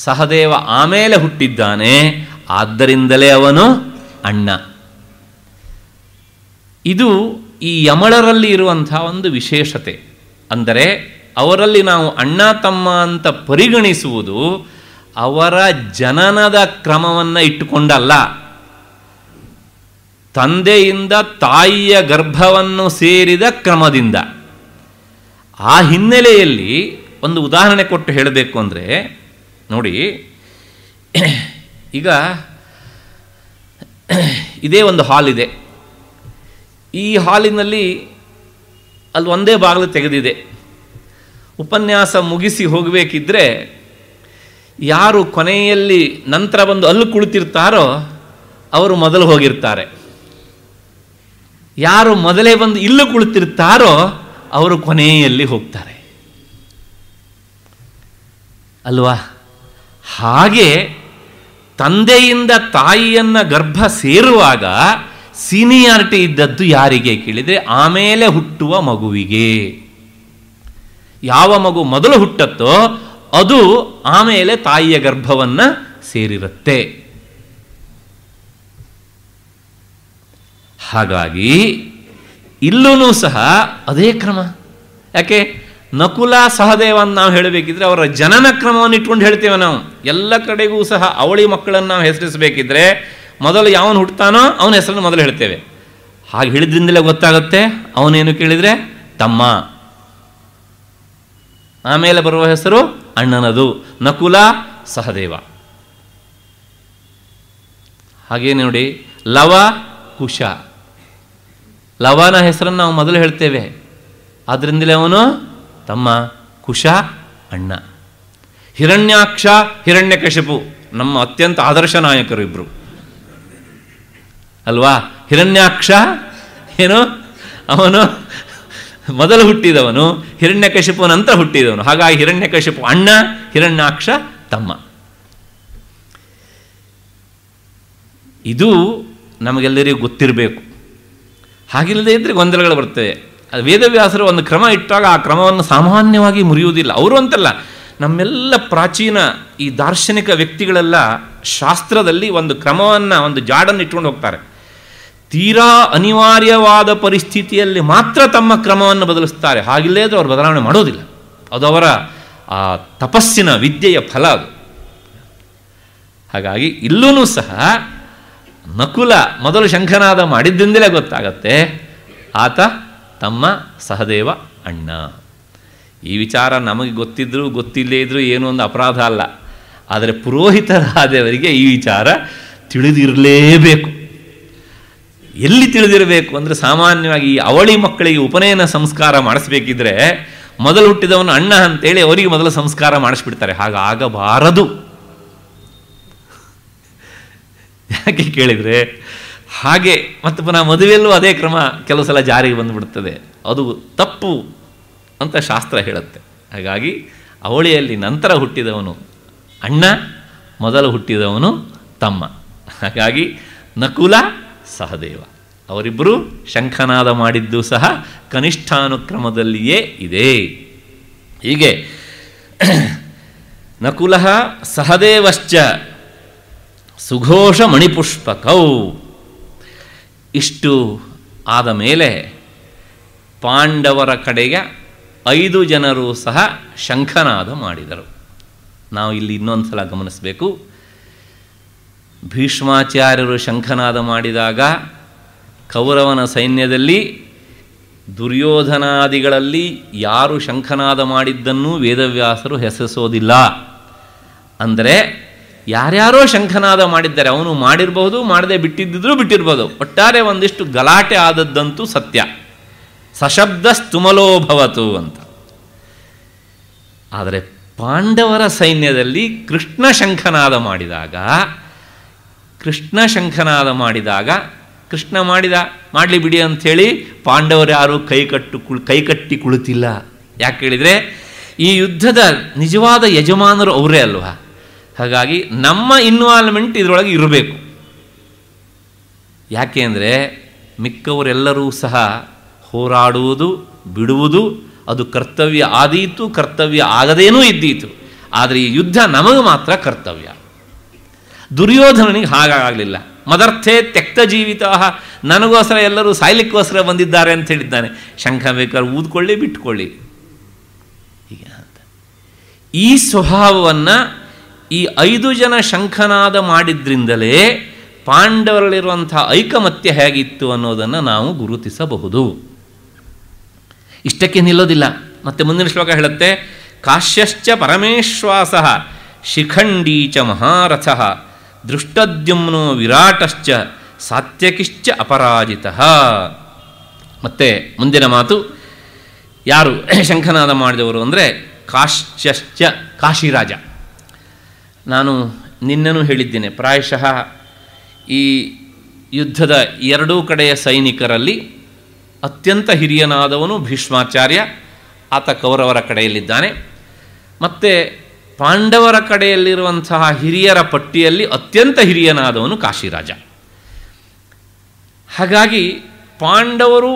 A: ಸಹದೇವ ಆಮೇಲೆ ಹುಟ್ಟಿದ್ದಾನೆ ಆದ್ದರಿಂದಲೇ ಅವನು ಅಣ್ಣ ಇದು ಈ ಯಮಳರಲ್ಲಿ ಇರುವಂಥ ಒಂದು ವಿಶೇಷತೆ ಅಂದರೆ ಅವರಲ್ಲಿ ನಾವು ಅಣ್ಣ ತಮ್ಮ ಅಂತ ಪರಿಗಣಿಸುವುದು ಅವರ ಜನನದ ಕ್ರಮವನ್ನು ಇಟ್ಟುಕೊಂಡಲ್ಲ ತಂದೆಯಿಂದ ತಾಯಿಯ ಗರ್ಭವನ್ನು ಸೇರಿದ ಕ್ರಮದಿಂದ ಆ ಹಿನ್ನೆಲೆಯಲ್ಲಿ ಒಂದು ಉದಾಹರಣೆ ಕೊಟ್ಟು ಹೇಳಬೇಕು ಅಂದರೆ ನೋಡಿ ಈಗ ಇದೇ ಒಂದು ಹಾಲ್ ಇದೆ ಈ ಹಾಲಿನಲ್ಲಿ ಅಲ್ಲಿ ಒಂದೇ ಬಾಗಿಲು ತೆಗೆದಿದೆ ಉಪನ್ಯಾಸ ಮುಗಿಸಿ ಹೋಗಬೇಕಿದ್ರೆ ಯಾರು ಕೊನೆಯಲ್ಲಿ ನಂತರ ಬಂದು ಅಲ್ಲಿ ಕುಳಿತಿರ್ತಾರೋ ಅವರು ಮೊದಲು ಹೋಗಿರ್ತಾರೆ ಯಾರು ಮೊದಲೇ ಬಂದು ಇಲ್ಲೂ ಕುಳಿತಿರ್ತಾರೋ ಅವರು ಕೊನೆಯಲ್ಲಿ ಹೋಗ್ತಾರೆ ಅಲ್ವಾ ಹಾಗೆ ತಂದೆಯಿಂದ ತಾಯಿಯನ್ನು ಗರ್ಭ ಸೇರುವಾಗ ಸೀನಿಯಾರಿಟಿ ಇದ್ದದ್ದು ಯಾರಿಗೆ ಕೇಳಿದರೆ ಆಮೇಲೆ ಹುಟ್ಟುವ ಮಗುವಿಗೆ ಯಾವ ಮಗು ಮೊದಲು ಹುಟ್ಟತ್ತೋ ಅದು ಆಮೇಲೆ ತಾಯಿಯ ಗರ್ಭವನ್ನ ಸೇರಿರುತ್ತೆ ಹಾಗಾಗಿ ಇಲ್ಲೂ ಸಹ ಅದೇ ಕ್ರಮ ಯಾಕೆ ನಕುಲ ಸಹದೇವ ಅಂತ ನಾವು ಹೇಳಬೇಕಿದ್ರೆ ಅವರ ಜನನ ಕ್ರಮವನ್ನು ಇಟ್ಕೊಂಡು ಹೇಳ್ತೇವೆ ನಾವು ಎಲ್ಲ ಕಡೆಗೂ ಸಹ ಅವಳಿ ಮಕ್ಕಳನ್ನು ನಾವು ಹೆಸರಿಸಬೇಕಿದ್ರೆ ಮೊದಲು ಯಾವನು ಹುಟ್ಟುತ್ತಾನೋ ಅವನ ಹೆಸರನ್ನು ಮೊದಲು ಹೇಳ್ತೇವೆ ಹಾಗೆ ಹೇಳಿದ್ರಿಂದಲೇ ಗೊತ್ತಾಗುತ್ತೆ ಅವನೇನು ಕೇಳಿದರೆ ತಮ್ಮ ಆಮೇಲೆ ಬರುವ ಹೆಸರು ಅಣ್ಣನದು ನಕುಲ ಸಹದೇವ ಹಾಗೇ ನೋಡಿ ಲವ ಕುಶ ಲವನ ಹೆಸರನ್ನು ನಾವು ಮೊದಲು ಹೇಳ್ತೇವೆ ಆದ್ರಿಂದಲೇ ಅವನು ತಮ್ಮ ಕುಶ ಅಣ್ಣ ಹಿರಣ್ಯಾಕ್ಷ ಹಿರಣ್ಯಕಶಿಪು ನಮ್ಮ ಅತ್ಯಂತ ಆದರ್ಶ ನಾಯಕರು ಇಬ್ಬರು ಅಲ್ವಾ ಹಿರಣ್ಯಾಕ್ಷ ಏನು ಅವನು ಮೊದಲು ಹುಟ್ಟಿದವನು ಹಿರಣ್ಯಕಶಿಪು ನಂತರ ಹುಟ್ಟಿದವನು ಹಾಗಾಗಿ ಹಿರಣ್ಯಕಶಿಪು ಅಣ್ಣ ಹಿರಣ್ಯಾಕ್ಷ ತಮ್ಮ ಇದು ನಮಗೆಲ್ಲರಿಗೂ ಗೊತ್ತಿರಬೇಕು ಹಾಗಿಲ್ಲದೇ ಇದ್ದರೆ ಗೊಂದಲಗಳು ಬರ್ತವೆ ಅದು ವೇದವ್ಯಾಸರು ಒಂದು ಕ್ರಮ ಇಟ್ಟಾಗ ಆ ಕ್ರಮವನ್ನು ಸಾಮಾನ್ಯವಾಗಿ ಮುರಿಯುವುದಿಲ್ಲ ಅವರು ಅಂತಲ್ಲ ನಮ್ಮೆಲ್ಲ ಪ್ರಾಚೀನ ಈ ದಾರ್ಶನಿಕ ವ್ಯಕ್ತಿಗಳೆಲ್ಲ ಶಾಸ್ತ್ರದಲ್ಲಿ ಒಂದು ಕ್ರಮವನ್ನು ಒಂದು ಜಾಡನ್ನು ಇಟ್ಕೊಂಡು ಹೋಗ್ತಾರೆ ತೀರಾ ಅನಿವಾರ್ಯವಾದ ಪರಿಸ್ಥಿತಿಯಲ್ಲಿ ಮಾತ್ರ ತಮ್ಮ ಕ್ರಮವನ್ನು ಬದಲಿಸ್ತಾರೆ ಹಾಗಿಲ್ಲೇ ಅದು ಅವರು ಬದಲಾವಣೆ ಮಾಡೋದಿಲ್ಲ ಅದು ಅವರ ಆ ತಪಸ್ಸಿನ ವಿದ್ಯೆಯ ಫಲ ಅದು ಹಾಗಾಗಿ ಇಲ್ಲೂ ಸಹ ನಕುಲ ಮೊದಲು ಶಂಖನಾದ ಮಾಡಿದ್ದಿಂದಲೇ ಗೊತ್ತಾಗತ್ತೆ ಆತ ತಮ್ಮ ಸಹದೇವ ಅಣ್ಣ ಈ ವಿಚಾರ ನಮಗೆ ಗೊತ್ತಿದ್ದರೂ ಗೊತ್ತಿಲ್ಲೇ ಇದ್ದರೂ ಏನೂ ಒಂದು ಅಪರಾಧ ಅಲ್ಲ ಆದರೆ ಪುರೋಹಿತರಾದವರಿಗೆ ಈ ವಿಚಾರ ತಿಳಿದಿರಲೇಬೇಕು ಎಲ್ಲಿ ತಿಳಿದಿರಬೇಕು ಅಂದರೆ ಸಾಮಾನ್ಯವಾಗಿ ಅವಳಿ ಮಕ್ಕಳಿಗೆ ಉಪನಯನ ಸಂಸ್ಕಾರ ಮಾಡಿಸ್ಬೇಕಿದ್ರೆ ಮೊದಲು ಹುಟ್ಟಿದವನು ಅಣ್ಣ ಅಂತೇಳಿ ಅವರಿಗೆ ಮೊದಲು ಸಂಸ್ಕಾರ ಮಾಡಿಸ್ಬಿಡ್ತಾರೆ ಹಾಗಾಗಬಾರದು ಯಾಕೆ ಕೇಳಿದರೆ ಹಾಗೆ ಮತ್ತು ಪುನಃ ಮದುವೆಯಲ್ಲೂ ಅದೇ ಕ್ರಮ ಕೆಲವು ಸಲ ಜಾರಿಗೆ ಬಂದುಬಿಡ್ತದೆ ಅದು ತಪ್ಪು ಅಂತ ಶಾಸ್ತ್ರ ಹೇಳುತ್ತೆ ಹಾಗಾಗಿ ಅವಳಿಯಲ್ಲಿ ನಂತರ ಹುಟ್ಟಿದವನು ಅಣ್ಣ ಮೊದಲು ಹುಟ್ಟಿದವನು ತಮ್ಮ ಹಾಗಾಗಿ ನಕುಲ ಸಹದೇವ ಅವರಿಬ್ಬರೂ ಶಂಖನಾದ ಮಾಡಿದ್ದು ಸಹ ಕನಿಷ್ಠಾನುಕ್ರಮದಲ್ಲಿಯೇ ಇದೆ ಹೀಗೆ *clears throat* ನಕುಲ ಸಹದೇವಶ್ಚ ಸುಘೋಷ ಮಣಿಪುಷ್ಪಕೌ ಇಷ್ಟು ಆದ ಮೇಲೆ ಪಾಂಡವರ ಕಡೆಗೆ ಐದು ಜನರು ಸಹ ಶಂಖನಾದ ಮಾಡಿದರು ನಾವು ಇಲ್ಲಿ ಇನ್ನೊಂದು ಸಲ ಗಮನಿಸಬೇಕು ಭೀಷ್ಮಾಚಾರ್ಯರು ಶಂಖನಾದ ಮಾಡಿದಾಗ ಕೌರವನ ಸೈನ್ಯದಲ್ಲಿ ದುರ್ಯೋಧನಾದಿಗಳಲ್ಲಿ ಯಾರು ಶಂಖನಾದ ಮಾಡಿದ್ದನ್ನೂ ವೇದವ್ಯಾಸರು ಹೆಸರಿಸೋದಿಲ್ಲ ಅಂದರೆ ಯಾರ್ಯಾರೋ ಶಂಖನಾದ ಮಾಡಿದ್ದಾರೆ ಅವನು ಮಾಡಿರಬಹುದು ಮಾಡದೆ ಬಿಟ್ಟಿದ್ದಿದ್ರೂ ಬಿಟ್ಟಿರ್ಬೋದು ಒಟ್ಟಾರೆ ಒಂದಿಷ್ಟು ಗಲಾಟೆ ಆದದ್ದಂತೂ ಸತ್ಯ ಸಶಬ್ದ ಸ್ತುಮಲೋಭವತು ಅಂತ ಆದರೆ ಪಾಂಡವರ ಸೈನ್ಯದಲ್ಲಿ ಕೃಷ್ಣ ಶಂಖನಾದ ಮಾಡಿದಾಗ ಕೃಷ್ಣ ಶಂಖನಾದ ಮಾಡಿದಾಗ ಕೃಷ್ಣ ಮಾಡಿದ ಮಾಡಲಿ ಬಿಡಿ ಅಂಥೇಳಿ ಪಾಂಡವರು ಯಾರೂ ಕೈಕಟ್ಟು ಕುಳ್ ಕೈಕಟ್ಟಿ ಕುಳಿತಿಲ್ಲ ಯಾಕೆ ಹೇಳಿದರೆ ಈ ಯುದ್ಧದ ನಿಜವಾದ ಯಜಮಾನರು ಅವರೇ ಅಲ್ವಾ ಹಾಗಾಗಿ ನಮ್ಮ ಇನ್ವಾಲ್ವ್ಮೆಂಟ್ ಇದರೊಳಗೆ ಇರಬೇಕು ಯಾಕೆ ಅಂದರೆ ಮಿಕ್ಕವರೆಲ್ಲರೂ ಸಹ ಹೋರಾಡುವುದು ಬಿಡುವುದು ಅದು ಕರ್ತವ್ಯ ಆದೀತು ಕರ್ತವ್ಯ ಆಗದೇನೂ ಇದ್ದೀತು ಆದರೆ ಈ ಯುದ್ಧ ನಮಗೆ ಮಾತ್ರ ಕರ್ತವ್ಯ ದುರ್ಯೋಧನನಿಗೆ ಹಾಗಾಗಲಿಲ್ಲ ಮದರ್ಥೆ ತ್ಯಕ್ತ ಜೀವಿತ ನನಗೋಸ್ಕರ ಎಲ್ಲರೂ ಸಾಯ್ಲಿಕ್ಕೋಸ್ಕರ ಬಂದಿದ್ದಾರೆ ಅಂತ ಹೇಳಿದ್ದಾನೆ ಶಂಖ ಬೇಕಾದ್ರೆ ಊದ್ಕೊಳ್ಳಿ ಬಿಟ್ಕೊಳ್ಳಿ ಹೀಗೆ ಅಂತ ಈ ಸ್ವಭಾವವನ್ನು ಈ ಐದು ಜನ ಶಂಖನಾದ ಮಾಡಿದ್ರಿಂದಲೇ ಪಾಂಡವರಲ್ಲಿರುವಂಥ ಐಕಮತ್ಯ ಹೇಗಿತ್ತು ಅನ್ನೋದನ್ನು ನಾವು ಗುರುತಿಸಬಹುದು ಇಷ್ಟಕ್ಕೆ ನಿಲ್ಲೋದಿಲ್ಲ ಮತ್ತೆ ಮುಂದಿನ ಶ್ಲೋಕ ಹೇಳುತ್ತೆ ಕಾಶ್ಯಶ್ಚ ಪರಮೇಶ್ವಾಸ ಶಿಖಂಡೀಚ ಮಹಾರಥ ದೃಷ್ಟದ್ಯುಮ್ನೋ ವಿರಾಟಶ್ಚ ಸಾತ್ಯಕಿಶ್ಚ ಅಪರಾಜಿತ ಮತ್ತೆ ಮುಂದಿನ ಮಾತು ಯಾರು *clears throat* ಶಂಖನಾದ ಮಾಡಿದವರು ಅಂದರೆ ಕಾಶ್ಯಶ್ಚ ಕಾಶಿರಾಜ ನಾನು ನಿನ್ನನ್ನು ಹೇಳಿದ್ದೇನೆ ಪ್ರಾಯಶಃ ಈ ಯುದ್ಧದ ಎರಡೂ ಕಡೆಯ ಸೈನಿಕರಲ್ಲಿ ಅತ್ಯಂತ ಹಿರಿಯನಾದವನು ಭೀಷ್ಮಾಚಾರ್ಯ ಆತ ಕೌರವರ ಕಡೆಯಲ್ಲಿದ್ದಾನೆ ಮತ್ತು ಪಾಂಡವರ ಕಡೆಯಲ್ಲಿರುವಂತಹ ಹಿರಿಯರ ಪಟ್ಟಿಯಲ್ಲಿ ಅತ್ಯಂತ ಹಿರಿಯನಾದವನು ಕಾಶಿರಾಜ ಹಾಗಾಗಿ ಪಾಂಡವರು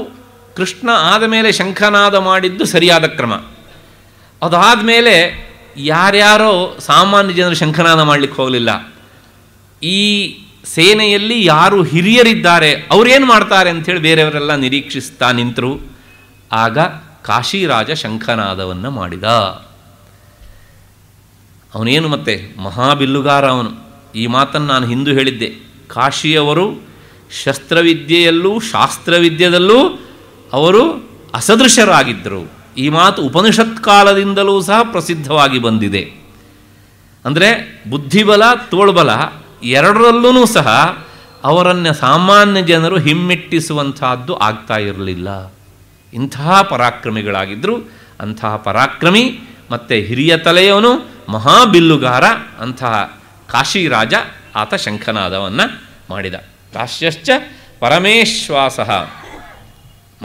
A: ಕೃಷ್ಣ ಆದ ಮೇಲೆ ಶಂಖನಾದ ಮಾಡಿದ್ದು ಸರಿಯಾದ ಕ್ರಮ ಅದಾದ ಮೇಲೆ ಯಾರ್ಯಾರೋ ಸಾಮಾನ್ಯ ಜನರು ಶಂಖನಾದ ಮಾಡಲಿಕ್ಕೆ ಹೋಗಲಿಲ್ಲ ಈ ಸೇನೆಯಲ್ಲಿ ಯಾರು ಹಿರಿಯರಿದ್ದಾರೆ ಅವರೇನು ಮಾಡ್ತಾರೆ ಅಂಥೇಳಿ ಬೇರೆಯವರೆಲ್ಲ ನಿರೀಕ್ಷಿಸ್ತಾ ನಿಂತರು ಆಗ ಕಾಶಿರಾಜ ಶಂಖನಾದವನ್ನು ಮಾಡಿದ ಅವನೇನು ಮತ್ತೆ ಮಹಾಬಿಲ್ಲುಗಾರ ಅವನು ಈ ಮಾತನ್ನು ನಾನು ಹಿಂದೂ ಹೇಳಿದ್ದೆ ಕಾಶಿಯವರು ಶಸ್ತ್ರವಿದ್ಯೆಯಲ್ಲೂ ಶಾಸ್ತ್ರವಿದ್ಯೆಯಲ್ಲೂ ಅವರು ಅಸದೃಶರಾಗಿದ್ದರು ಈ ಮಾತು ಉಪನಿಷತ್ ಕಾಲದಿಂದಲೂ ಸಹ ಪ್ರಸಿದ್ಧವಾಗಿ ಬಂದಿದೆ ಅಂದರೆ ಬುದ್ಧಿಬಲ ತೋಳ್ಬಲ ಎರಡರಲ್ಲೂ ಸಹ ಅವರನ್ನು ಸಾಮಾನ್ಯ ಜನರು ಹಿಮ್ಮೆಟ್ಟಿಸುವಂತಹದ್ದು ಆಗ್ತಾ ಇರಲಿಲ್ಲ ಇಂತಹ ಪರಾಕ್ರಮಿಗಳಾಗಿದ್ದರು ಅಂತಹ ಪರಾಕ್ರಮಿ ಮತ್ತು ಹಿರಿಯ ತಲೆಯವನು ಮಹಾಬಿಲ್ಲುಗಾರ ಅಂತಹ ಕಾಶಿರಾಜ ಆತ ಶಂಖನಾದವನ್ನು ಮಾಡಿದ ಕಾಶ್ಯಶ್ಚ ಪರಮೇಶ್ವಾಸ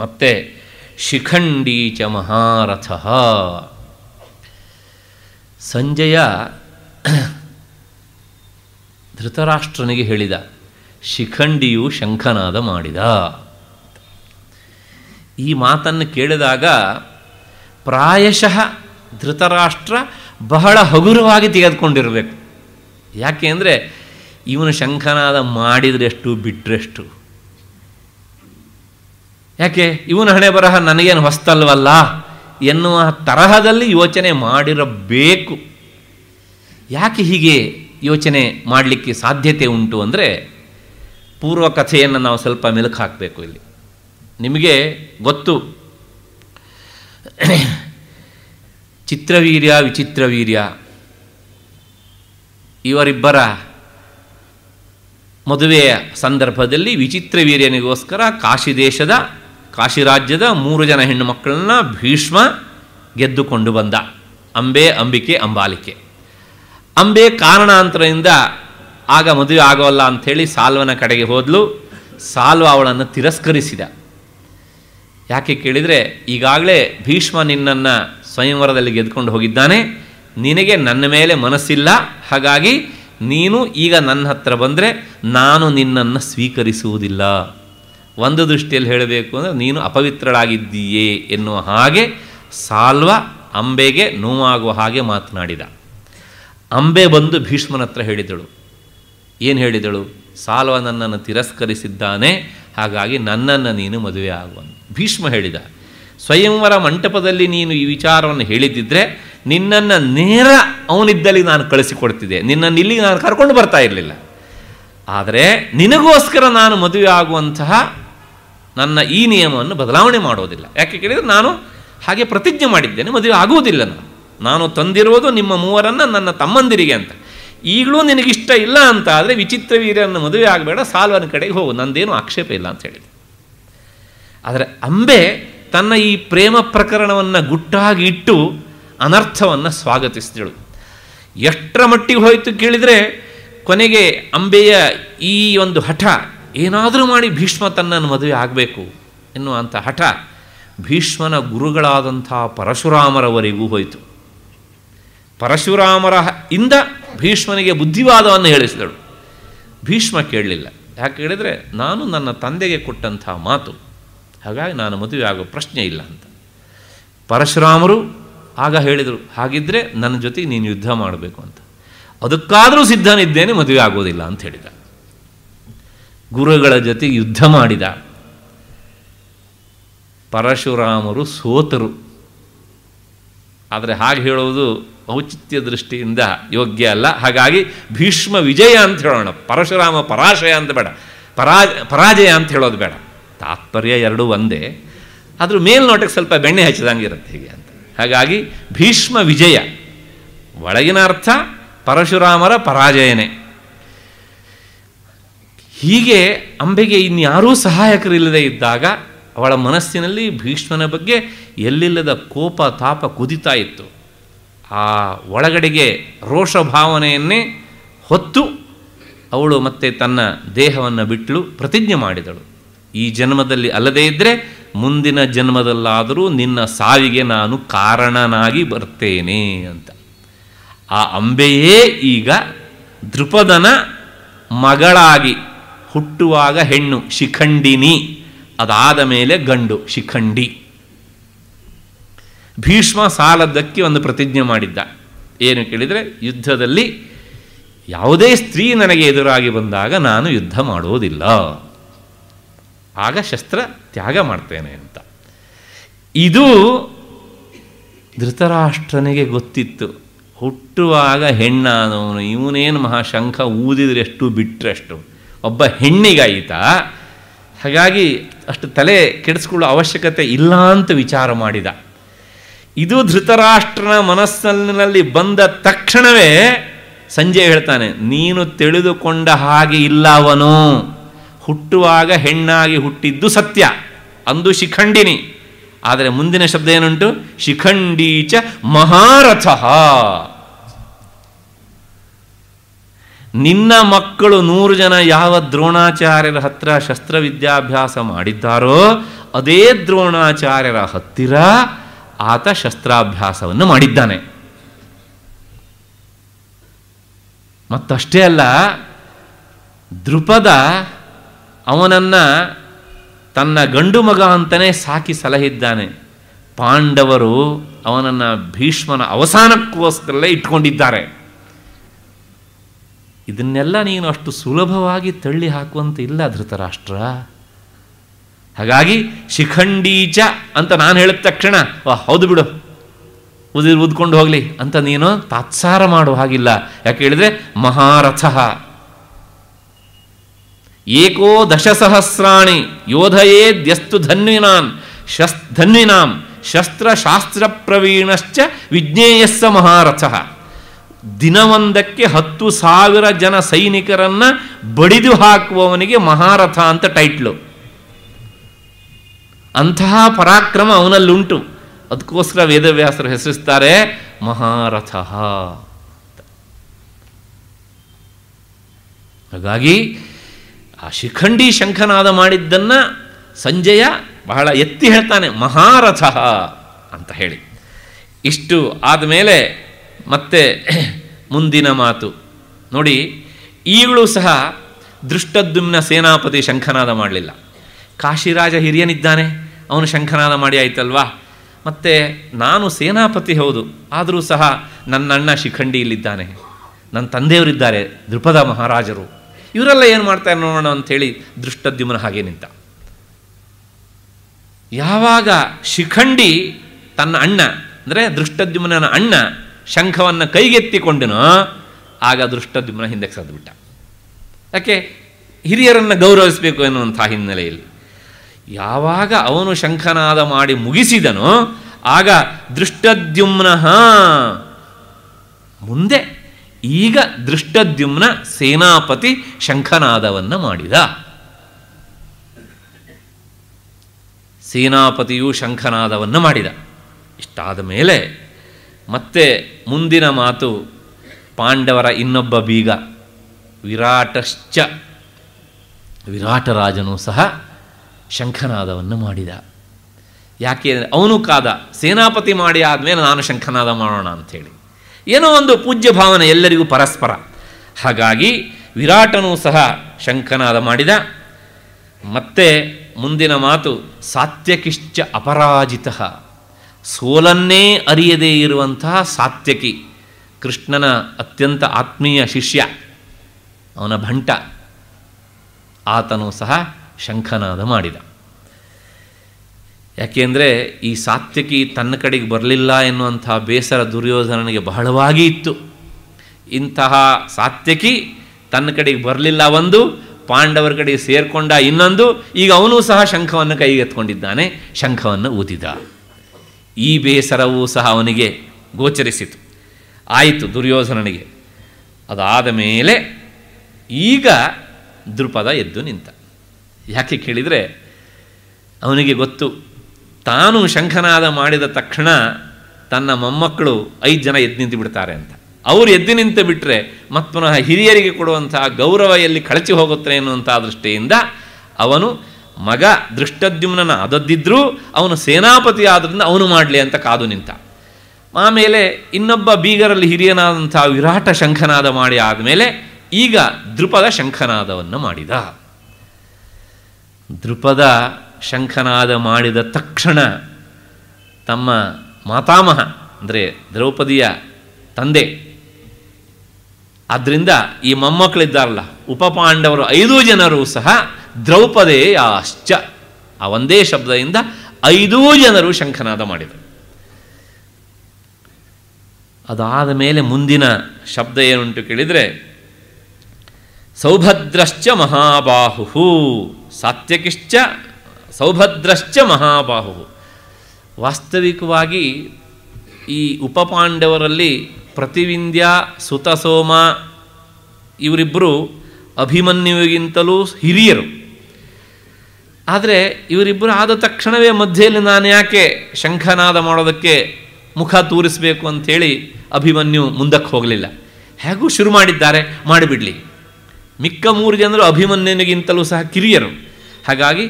A: ಮತ್ತೆ ಶಿಖಂಡಿ ಮಹಾರಥಃ ಮಹಾರಥ ಸಂಜಯ ಧೃತರಾಷ್ಟ್ರನಿಗೆ ಹೇಳಿದ ಶಿಖಂಡಿಯು ಶಂಖನಾದ ಮಾಡಿದ ಈ ಮಾತನ್ನು ಕೇಳಿದಾಗ ಪ್ರಾಯಶಃ ಧೃತರಾಷ್ಟ್ರ ಬಹಳ ಹಗುರವಾಗಿ ತೆಗೆದುಕೊಂಡಿರಬೇಕು ಯಾಕೆ ಅಂದರೆ ಇವನು ಶಂಖನಾದ ಮಾಡಿದ್ರೆಷ್ಟು ಬಿಟ್ಟರೆಷ್ಟು ಯಾಕೆ ಇವನ ಹಣೆ ಬರಹ ನನಗೇನು ಹೊಸ್ತಲ್ವಲ್ಲ ಎನ್ನುವ ತರಹದಲ್ಲಿ ಯೋಚನೆ ಮಾಡಿರಬೇಕು ಯಾಕೆ ಹೀಗೆ ಯೋಚನೆ ಮಾಡಲಿಕ್ಕೆ ಸಾಧ್ಯತೆ ಉಂಟು ಅಂದರೆ ಪೂರ್ವ ಕಥೆಯನ್ನು ನಾವು ಸ್ವಲ್ಪ ಮೆಲುಕು ಹಾಕಬೇಕು ಇಲ್ಲಿ ನಿಮಗೆ ಗೊತ್ತು ಚಿತ್ರವೀರ್ಯ ವಿಚಿತ್ರವೀರ್ಯ ಇವರಿಬ್ಬರ ಮದುವೆಯ ಸಂದರ್ಭದಲ್ಲಿ ವಿಚಿತ್ರವೀರ್ಯನಿಗೋಸ್ಕರ ಕಾಶಿ ದೇಶದ ಕಾಶಿ ರಾಜ್ಯದ ಮೂರು ಜನ ಹೆಣ್ಣು ಮಕ್ಕಳನ್ನ ಭೀಷ್ಮ ಗೆದ್ದುಕೊಂಡು ಬಂದ ಅಂಬೆ ಅಂಬಿಕೆ ಅಂಬಾಲಿಕೆ ಅಂಬೆ ಕಾರಣಾಂತರದಿಂದ ಆಗ ಮದುವೆ ಆಗೋಲ್ಲ ಅಂಥೇಳಿ ಸಾಲ್ವನ ಕಡೆಗೆ ಹೋದಲು ಸಾಲ್ವ ಅವಳನ್ನು ತಿರಸ್ಕರಿಸಿದ ಯಾಕೆ ಕೇಳಿದರೆ ಈಗಾಗಲೇ ಭೀಷ್ಮ ನಿನ್ನನ್ನು ಸ್ವಯಂವರದಲ್ಲಿ ಗೆದ್ದುಕೊಂಡು ಹೋಗಿದ್ದಾನೆ ನಿನಗೆ ನನ್ನ ಮೇಲೆ ಮನಸ್ಸಿಲ್ಲ ಹಾಗಾಗಿ ನೀನು ಈಗ ನನ್ನ ಹತ್ರ ಬಂದರೆ ನಾನು ನಿನ್ನನ್ನು ಸ್ವೀಕರಿಸುವುದಿಲ್ಲ ಒಂದು ದೃಷ್ಟಿಯಲ್ಲಿ ಹೇಳಬೇಕು ಅಂದರೆ ನೀನು ಅಪವಿತ್ರಳಾಗಿದ್ದೀಯೇ ಎನ್ನುವ ಹಾಗೆ ಸಾಲ್ವ ಅಂಬೆಗೆ ನೋವಾಗುವ ಹಾಗೆ ಮಾತನಾಡಿದ ಅಂಬೆ ಬಂದು ಭೀಷ್ಮನ ಹತ್ರ ಹೇಳಿದಳು ಏನು ಹೇಳಿದಳು ಸಾಲ್ವ ನನ್ನನ್ನು ತಿರಸ್ಕರಿಸಿದ್ದಾನೆ ಹಾಗಾಗಿ ನನ್ನನ್ನು ನೀನು ಮದುವೆ ಆಗುವನು ಭೀಷ್ಮ ಹೇಳಿದ ಸ್ವಯಂವರ ಮಂಟಪದಲ್ಲಿ ನೀನು ಈ ವಿಚಾರವನ್ನು ಹೇಳಿದ್ದಿದ್ರೆ ನಿನ್ನನ್ನು ನೇರ ಅವನಿದ್ದಲ್ಲಿ ನಾನು ಕಳಿಸಿಕೊಡ್ತಿದ್ದೆ ನಿನ್ನನ್ನು ಇಲ್ಲಿಗೆ ನಾನು ಕರ್ಕೊಂಡು ಬರ್ತಾ ಇರಲಿಲ್ಲ ಆದರೆ ನಿನಗೋಸ್ಕರ ನಾನು ಮದುವೆ ಆಗುವಂತಹ ನನ್ನ ಈ ನಿಯಮವನ್ನು ಬದಲಾವಣೆ ಮಾಡೋದಿಲ್ಲ ಯಾಕೆ ಕೇಳಿದರೆ ನಾನು ಹಾಗೆ ಪ್ರತಿಜ್ಞೆ ಮಾಡಿದ್ದೇನೆ ಮದುವೆ ಆಗುವುದಿಲ್ಲ ನಾನು ನಾನು ತಂದಿರುವುದು ನಿಮ್ಮ ಮೂವರನ್ನು ನನ್ನ ತಮ್ಮಂದಿರಿಗೆ ಅಂತ ಈಗಲೂ ನಿನಗಿಷ್ಟ ಇಲ್ಲ ಅಂತ ಆದರೆ ವಿಚಿತ್ರ ವೀರ್ಯನ ಮದುವೆ ಆಗಬೇಡ ಸಾಲ್ವನ ಕಡೆಗೆ ಹೋಗು ನಂದೇನು ಆಕ್ಷೇಪ ಇಲ್ಲ ಅಂತ ಹೇಳಿದೆ ಆದರೆ ಅಂಬೆ ತನ್ನ ಈ ಪ್ರೇಮ ಪ್ರಕರಣವನ್ನು ಗುಟ್ಟಾಗಿ ಇಟ್ಟು ಅನರ್ಥವನ್ನು ಸ್ವಾಗತಿಸಿದಳು ಎಷ್ಟರ ಮಟ್ಟಿಗೆ ಹೋಯಿತು ಕೇಳಿದರೆ ಕೊನೆಗೆ ಅಂಬೆಯ ಈ ಒಂದು ಹಠ ಏನಾದರೂ ಮಾಡಿ ಭೀಷ್ಮ ತನ್ನನ್ನು ಮದುವೆ ಆಗಬೇಕು ಎನ್ನುವಂಥ ಹಠ ಭೀಷ್ಮನ ಗುರುಗಳಾದಂಥ ಪರಶುರಾಮರವರೆಗೂ ಹೋಯಿತು ಪರಶುರಾಮರ ಇಂದ ಭೀಷ್ಮನಿಗೆ ಬುದ್ಧಿವಾದವನ್ನು ಹೇಳಿಸಿದಳು ಭೀಷ್ಮ ಕೇಳಲಿಲ್ಲ ಯಾಕೆ ಹೇಳಿದರೆ ನಾನು ನನ್ನ ತಂದೆಗೆ ಕೊಟ್ಟಂಥ ಮಾತು ಹಾಗಾಗಿ ನಾನು ಮದುವೆ ಆಗೋ ಪ್ರಶ್ನೆ ಇಲ್ಲ ಅಂತ ಪರಶುರಾಮರು ಆಗ ಹೇಳಿದರು ಹಾಗಿದ್ದರೆ ನನ್ನ ಜೊತೆ ನೀನು ಯುದ್ಧ ಮಾಡಬೇಕು ಅಂತ ಅದಕ್ಕಾದರೂ ಸಿದ್ಧನಿದ್ದೇನೆ ಮದುವೆ ಆಗೋದಿಲ್ಲ ಅಂತ ಹೇಳಿದ ಗುರುಗಳ ಜೊತೆ ಯುದ್ಧ ಮಾಡಿದ ಪರಶುರಾಮರು ಸೋತರು ಆದರೆ ಹಾಗೆ ಹೇಳೋದು ಔಚಿತ್ಯ ದೃಷ್ಟಿಯಿಂದ ಯೋಗ್ಯ ಅಲ್ಲ ಹಾಗಾಗಿ ಭೀಷ್ಮ ವಿಜಯ ಅಂತ ಹೇಳೋಣ ಪರಶುರಾಮ ಪರಾಶಯ ಅಂತ ಬೇಡ ಪರಾ ಪರಾಜಯ ಅಂತ ಹೇಳೋದು ಬೇಡ ತಾತ್ಪರ್ಯ ಎರಡೂ ಒಂದೇ ಆದರೂ ಮೇಲ್ನೋಟಕ್ಕೆ ಸ್ವಲ್ಪ ಬೆಣ್ಣೆ ಹಚ್ಚಿದಂಗೆ ಇರುತ್ತೆ ಹೀಗೆ ಅಂತ ಹಾಗಾಗಿ ಭೀಷ್ಮ ವಿಜಯ ಒಳಗಿನ ಅರ್ಥ ಪರಶುರಾಮರ ಪರಾಜಯನೇ ಹೀಗೆ ಅಂಬೆಗೆ ಇನ್ಯಾರೂ ಸಹಾಯಕರಿಲ್ಲದೆ ಇದ್ದಾಗ ಅವಳ ಮನಸ್ಸಿನಲ್ಲಿ ಭೀಷ್ಮನ ಬಗ್ಗೆ ಎಲ್ಲಿಲ್ಲದ ಕೋಪ ತಾಪ ಕುದಿತಾ ಇತ್ತು ಆ ಒಳಗಡೆಗೆ ರೋಷ ಭಾವನೆಯನ್ನೇ ಹೊತ್ತು ಅವಳು ಮತ್ತೆ ತನ್ನ ದೇಹವನ್ನು ಬಿಟ್ಟಳು ಪ್ರತಿಜ್ಞೆ ಮಾಡಿದಳು ಈ ಜನ್ಮದಲ್ಲಿ ಅಲ್ಲದೇ ಇದ್ದರೆ ಮುಂದಿನ ಜನ್ಮದಲ್ಲಾದರೂ ನಿನ್ನ ಸಾವಿಗೆ ನಾನು ಕಾರಣನಾಗಿ ಬರ್ತೇನೆ ಅಂತ ಆ ಅಂಬೆಯೇ ಈಗ ದೃಪದನ ಮಗಳಾಗಿ ಹುಟ್ಟುವಾಗ ಹೆಣ್ಣು ಶಿಖಂಡಿನಿ ಅದಾದ ಮೇಲೆ ಗಂಡು ಶಿಖಂಡಿ ಭೀಷ್ಮ ಸಾಲದ್ದಕ್ಕೆ ಒಂದು ಪ್ರತಿಜ್ಞೆ ಮಾಡಿದ್ದ ಏನು ಕೇಳಿದರೆ ಯುದ್ಧದಲ್ಲಿ ಯಾವುದೇ ಸ್ತ್ರೀ ನನಗೆ ಎದುರಾಗಿ ಬಂದಾಗ ನಾನು ಯುದ್ಧ ಮಾಡುವುದಿಲ್ಲ ಆಗ ಶಸ್ತ್ರ ತ್ಯಾಗ ಮಾಡ್ತೇನೆ ಅಂತ ಇದು ಧೃತರಾಷ್ಟ್ರನಿಗೆ ಗೊತ್ತಿತ್ತು ಹುಟ್ಟುವಾಗ ಹೆಣ್ಣಾದವನು ಇವನೇನು ಮಹಾಶಂಖ ಊದಿದ್ರೆ ಎಷ್ಟು ಬಿಟ್ಟರೆಷ್ಟು ಒಬ್ಬ ಹೆಣ್ಣಿಗಾಯಿತ ಹಾಗಾಗಿ ಅಷ್ಟು ತಲೆ ಕೆಡಿಸ್ಕೊಳ್ಳೋ ಅವಶ್ಯಕತೆ ಇಲ್ಲ ಅಂತ ವಿಚಾರ ಮಾಡಿದ ಇದು ಧೃತರಾಷ್ಟ್ರನ ಮನಸ್ಸಿನಲ್ಲಿ ಬಂದ ತಕ್ಷಣವೇ ಸಂಜೆ ಹೇಳ್ತಾನೆ ನೀನು ತಿಳಿದುಕೊಂಡ ಹಾಗೆ ಇಲ್ಲವನು ಹುಟ್ಟುವಾಗ ಹೆಣ್ಣಾಗಿ ಹುಟ್ಟಿದ್ದು ಸತ್ಯ ಅಂದು ಶಿಖಂಡಿನಿ ಆದರೆ ಮುಂದಿನ ಶಬ್ದ ಏನುಂಟು ಶಿಖಂಡೀಚ ಮಹಾರಥ ನಿನ್ನ ಮಕ್ಕಳು ನೂರು ಜನ ಯಾವ ದ್ರೋಣಾಚಾರ್ಯರ ಹತ್ರ ಶಸ್ತ್ರವಿದ್ಯಾಭ್ಯಾಸ ಮಾಡಿದ್ದಾರೋ ಅದೇ ದ್ರೋಣಾಚಾರ್ಯರ ಹತ್ತಿರ ಆತ ಶಸ್ತ್ರಾಭ್ಯಾಸವನ್ನು ಮಾಡಿದ್ದಾನೆ ಮತ್ತಷ್ಟೇ ಅಲ್ಲ ದೃಪದ ಅವನನ್ನು ತನ್ನ ಗಂಡು ಮಗ ಅಂತಲೇ ಸಾಕಿ ಸಲಹಿದ್ದಾನೆ ಪಾಂಡವರು ಅವನನ್ನು ಭೀಷ್ಮನ ಅವಸಾನಕ್ಕೋಸ್ಕರಲ್ಲೇ ಇಟ್ಕೊಂಡಿದ್ದಾರೆ ಇದನ್ನೆಲ್ಲ ನೀನು ಅಷ್ಟು ಸುಲಭವಾಗಿ ತಳ್ಳಿ ಇಲ್ಲ ಧೃತರಾಷ್ಟ್ರ ಹಾಗಾಗಿ ಶಿಖಂಡೀಚ ಅಂತ ನಾನು ಹೇಳಿದ ತಕ್ಷಣ ವಾ ಹೌದು ಬಿಡು ಉದಿ ಉದ್ಕೊಂಡು ಹೋಗಲಿ ಅಂತ ನೀನು ತಾತ್ಸಾರ ಮಾಡುವ ಹಾಗಿಲ್ಲ ಯಾಕೆ ಹೇಳಿದ್ರೆ ಮಹಾರಥ ಏಕೋ ದಶಸಹಸ್ರಾಣಿ ದ್ಯಸ್ತು ಧನ್ವಿನಾನ್ ಶಸ್ ಧನ್ವಿನಾಂ ಶಸ್ತ್ರಶಾಸ್ತ್ರ ಪ್ರವೀಣಶ್ಚ ವಿಜ್ಞೇಯಸ್ಸ ಮಹಾರಥ ದಿನವೊಂದಕ್ಕೆ ಹತ್ತು ಸಾವಿರ ಜನ ಸೈನಿಕರನ್ನು ಬಡಿದು ಹಾಕುವವನಿಗೆ ಮಹಾರಥ ಅಂತ ಟೈಟ್ಲು ಅಂತಹ ಪರಾಕ್ರಮ ಅವನಲ್ಲುಂಟು ಅದಕ್ಕೋಸ್ಕರ ವೇದವ್ಯಾಸರು ಹೆಸರಿಸ್ತಾರೆ ಮಹಾರಥ ಹಾಗಾಗಿ ಆ ಶಿಖಂಡಿ ಶಂಖನಾದ ಮಾಡಿದ್ದನ್ನು ಸಂಜಯ ಬಹಳ ಎತ್ತಿ ಹೇಳ್ತಾನೆ ಮಹಾರಥ ಅಂತ ಹೇಳಿ ಇಷ್ಟು ಆದಮೇಲೆ ಮತ್ತೆ ಮುಂದಿನ ಮಾತು ನೋಡಿ ಈಗಲೂ ಸಹ ದೃಷ್ಟದ್ದುಮ್ನ ಸೇನಾಪತಿ ಶಂಖನಾದ ಮಾಡಲಿಲ್ಲ ಕಾಶಿರಾಜ ಹಿರಿಯನಿದ್ದಾನೆ ಅವನು ಶಂಖನಾದ ಮಾಡಿ ಆಯ್ತಲ್ವಾ ಮತ್ತು ನಾನು ಸೇನಾಪತಿ ಹೌದು ಆದರೂ ಸಹ ನನ್ನ ಅಣ್ಣ ಇಲ್ಲಿದ್ದಾನೆ ನನ್ನ ತಂದೆಯವರಿದ್ದಾರೆ ದೃಪದ ಮಹಾರಾಜರು ಇವರೆಲ್ಲ ಏನು ಮಾಡ್ತಾರೆ ನೋಡೋಣ ಅಂಥೇಳಿ ದೃಷ್ಟದ್ಯುಮನ ಹಾಗೆ ನಿಂತ ಯಾವಾಗ ಶಿಖಂಡಿ ತನ್ನ ಅಣ್ಣ ಅಂದರೆ ದೃಷ್ಟದ್ಯುಮನ ಅಣ್ಣ ಶಂಖವನ್ನು ಕೈಗೆತ್ತಿಕೊಂಡನೋ ಆಗ ದೃಷ್ಟದ್ಯುಮನ ಹಿಂದೆ ಸದ್ಬಿಟ್ಟ ಯಾಕೆ ಹಿರಿಯರನ್ನು ಗೌರವಿಸಬೇಕು ಎನ್ನುವಂಥ ಹಿನ್ನೆಲೆಯಲ್ಲಿ ಯಾವಾಗ ಅವನು ಶಂಖನಾದ ಮಾಡಿ ಮುಗಿಸಿದನೋ ಆಗ ದೃಷ್ಟದ್ಯುಮ್ನ ಮುಂದೆ ಈಗ ದೃಷ್ಟದ್ಯುಮ್ನ ಸೇನಾಪತಿ ಶಂಖನಾದವನ್ನು ಮಾಡಿದ ಸೇನಾಪತಿಯು ಶಂಖನಾದವನ್ನು ಮಾಡಿದ ಇಷ್ಟಾದ ಮೇಲೆ ಮತ್ತೆ ಮುಂದಿನ ಮಾತು ಪಾಂಡವರ ಇನ್ನೊಬ್ಬ ಬೀಗ ವಿರಾಟಶ್ಚ ವಿರಾಟರಾಜನೂ ಸಹ ಶಂಖನಾದವನ್ನು ಮಾಡಿದ ಯಾಕೆ ಅವನು ಕಾದ ಸೇನಾಪತಿ ಮಾಡಿ ಆದಮೇಲೆ ನಾನು ಶಂಖನಾದ ಮಾಡೋಣ ಅಂಥೇಳಿ ಏನೋ ಒಂದು ಪೂಜ್ಯ ಭಾವನೆ ಎಲ್ಲರಿಗೂ ಪರಸ್ಪರ ಹಾಗಾಗಿ ವಿರಾಟನೂ ಸಹ ಶಂಕನಾದ ಮಾಡಿದ ಮತ್ತೆ ಮುಂದಿನ ಮಾತು ಸಾತ್ಯಕಿಶ್ಚ ಅಪರಾಜಿತ ಸೋಲನ್ನೇ ಅರಿಯದೇ ಇರುವಂತಹ ಸಾತ್ಯಕಿ ಕೃಷ್ಣನ ಅತ್ಯಂತ ಆತ್ಮೀಯ ಶಿಷ್ಯ ಅವನ ಭಂಟ ಆತನು ಸಹ ಶಂಖನಾದ ಮಾಡಿದ ಯಾಕೆಂದರೆ ಈ ಸಾತ್ವಿಕಿ ತನ್ನ ಕಡೆಗೆ ಬರಲಿಲ್ಲ ಎನ್ನುವಂತಹ ಬೇಸರ ದುರ್ಯೋಧನನಿಗೆ ಬಹಳವಾಗಿ ಇತ್ತು ಇಂತಹ ಸಾತ್ವಿಕಿ ತನ್ನ ಕಡೆಗೆ ಬರಲಿಲ್ಲ ಒಂದು ಪಾಂಡವರ ಕಡೆಗೆ ಸೇರಿಕೊಂಡ ಇನ್ನೊಂದು ಈಗ ಅವನು ಸಹ ಶಂಖವನ್ನು ಕೈಗೆತ್ಕೊಂಡಿದ್ದಾನೆ ಶಂಖವನ್ನು ಊದಿದ ಈ ಬೇಸರವೂ ಸಹ ಅವನಿಗೆ ಗೋಚರಿಸಿತು ಆಯಿತು ದುರ್ಯೋಧನನಿಗೆ ಅದಾದ ಮೇಲೆ ಈಗ ದೃಪದ ಎದ್ದು ನಿಂತ ಯಾಕೆ ಕೇಳಿದರೆ ಅವನಿಗೆ ಗೊತ್ತು ತಾನು ಶಂಖನಾದ ಮಾಡಿದ ತಕ್ಷಣ ತನ್ನ ಮೊಮ್ಮಕ್ಕಳು ಐದು ಜನ ಎದ್ದು ನಿಂತು ಬಿಡ್ತಾರೆ ಅಂತ ಅವರು ಎದ್ದು ನಿಂತು ಬಿಟ್ಟರೆ ಮತ್ತು ಪುನಃ ಹಿರಿಯರಿಗೆ ಕೊಡುವಂತಹ ಗೌರವ ಎಲ್ಲಿ ಕಳಚಿ ಹೋಗುತ್ತೆ ಎನ್ನುವಂಥ ದೃಷ್ಟಿಯಿಂದ ಅವನು ಮಗ ದೃಷ್ಟದ್ಯುಮ್ನ ಆದದ್ದಿದ್ರೂ ಅವನು ಸೇನಾಪತಿ ಆದ್ದರಿಂದ ಅವನು ಮಾಡಲಿ ಅಂತ ಕಾದು ನಿಂತ ಆಮೇಲೆ ಇನ್ನೊಬ್ಬ ಬೀಗರಲ್ಲಿ ಹಿರಿಯನಾದಂಥ ವಿರಾಟ ಶಂಖನಾದ ಮಾಡಿ ಆದಮೇಲೆ ಈಗ ದೃಪದ ಶಂಖನಾದವನ್ನು ಮಾಡಿದ ದೃಪದ ಶಂಖನಾದ ಮಾಡಿದ ತಕ್ಷಣ ತಮ್ಮ ಮಾತಾಮಹ ಅಂದರೆ ದ್ರೌಪದಿಯ ತಂದೆ ಆದ್ದರಿಂದ ಈ ಮೊಮ್ಮಕ್ಕಳಿದ್ದಾರಲ್ಲ ಉಪಪಾಂಡವರು ಐದು ಜನರು ಸಹ ದ್ರೌಪದೇಯಾಶ್ಚ ಆ ಒಂದೇ ಶಬ್ದದಿಂದ ಐದೂ ಜನರು ಶಂಖನಾದ ಮಾಡಿದರು ಅದಾದ ಮೇಲೆ ಮುಂದಿನ ಶಬ್ದ ಏನುಂಟು ಕೇಳಿದರೆ ಸೌಭದ್ರಶ್ಚ ಮಹಾಬಾಹು ಸಾತ್ಯಕಿಶ್ಚ ಸೌಭದ್ರಶ್ಚ ಮಹಾಬಾಹು ವಾಸ್ತವಿಕವಾಗಿ ಈ ಉಪಪಾಂಡವರಲ್ಲಿ ಪ್ರತಿವಿಂದ್ಯ ಸುತಸೋಮ ಇವರಿಬ್ಬರು ಅಭಿಮನ್ಯುವಿಗಿಂತಲೂ ಹಿರಿಯರು ಆದರೆ ಇವರಿಬ್ಬರು ಆದ ತಕ್ಷಣವೇ ಮಧ್ಯೆಯಲ್ಲಿ ನಾನು ಯಾಕೆ ಶಂಖನಾದ ಮಾಡೋದಕ್ಕೆ ಮುಖ ತೂರಿಸಬೇಕು ಅಂಥೇಳಿ ಅಭಿಮನ್ಯು ಮುಂದಕ್ಕೆ ಹೋಗಲಿಲ್ಲ ಹೇಗೂ ಶುರು ಮಾಡಿದ್ದಾರೆ ಮಾಡಿಬಿಡಲಿ ಮಿಕ್ಕ ಮೂರು ಜನರು ಅಭಿಮನ್ಯನಿಗಿಂತಲೂ ಸಹ ಕಿರಿಯರು ಹಾಗಾಗಿ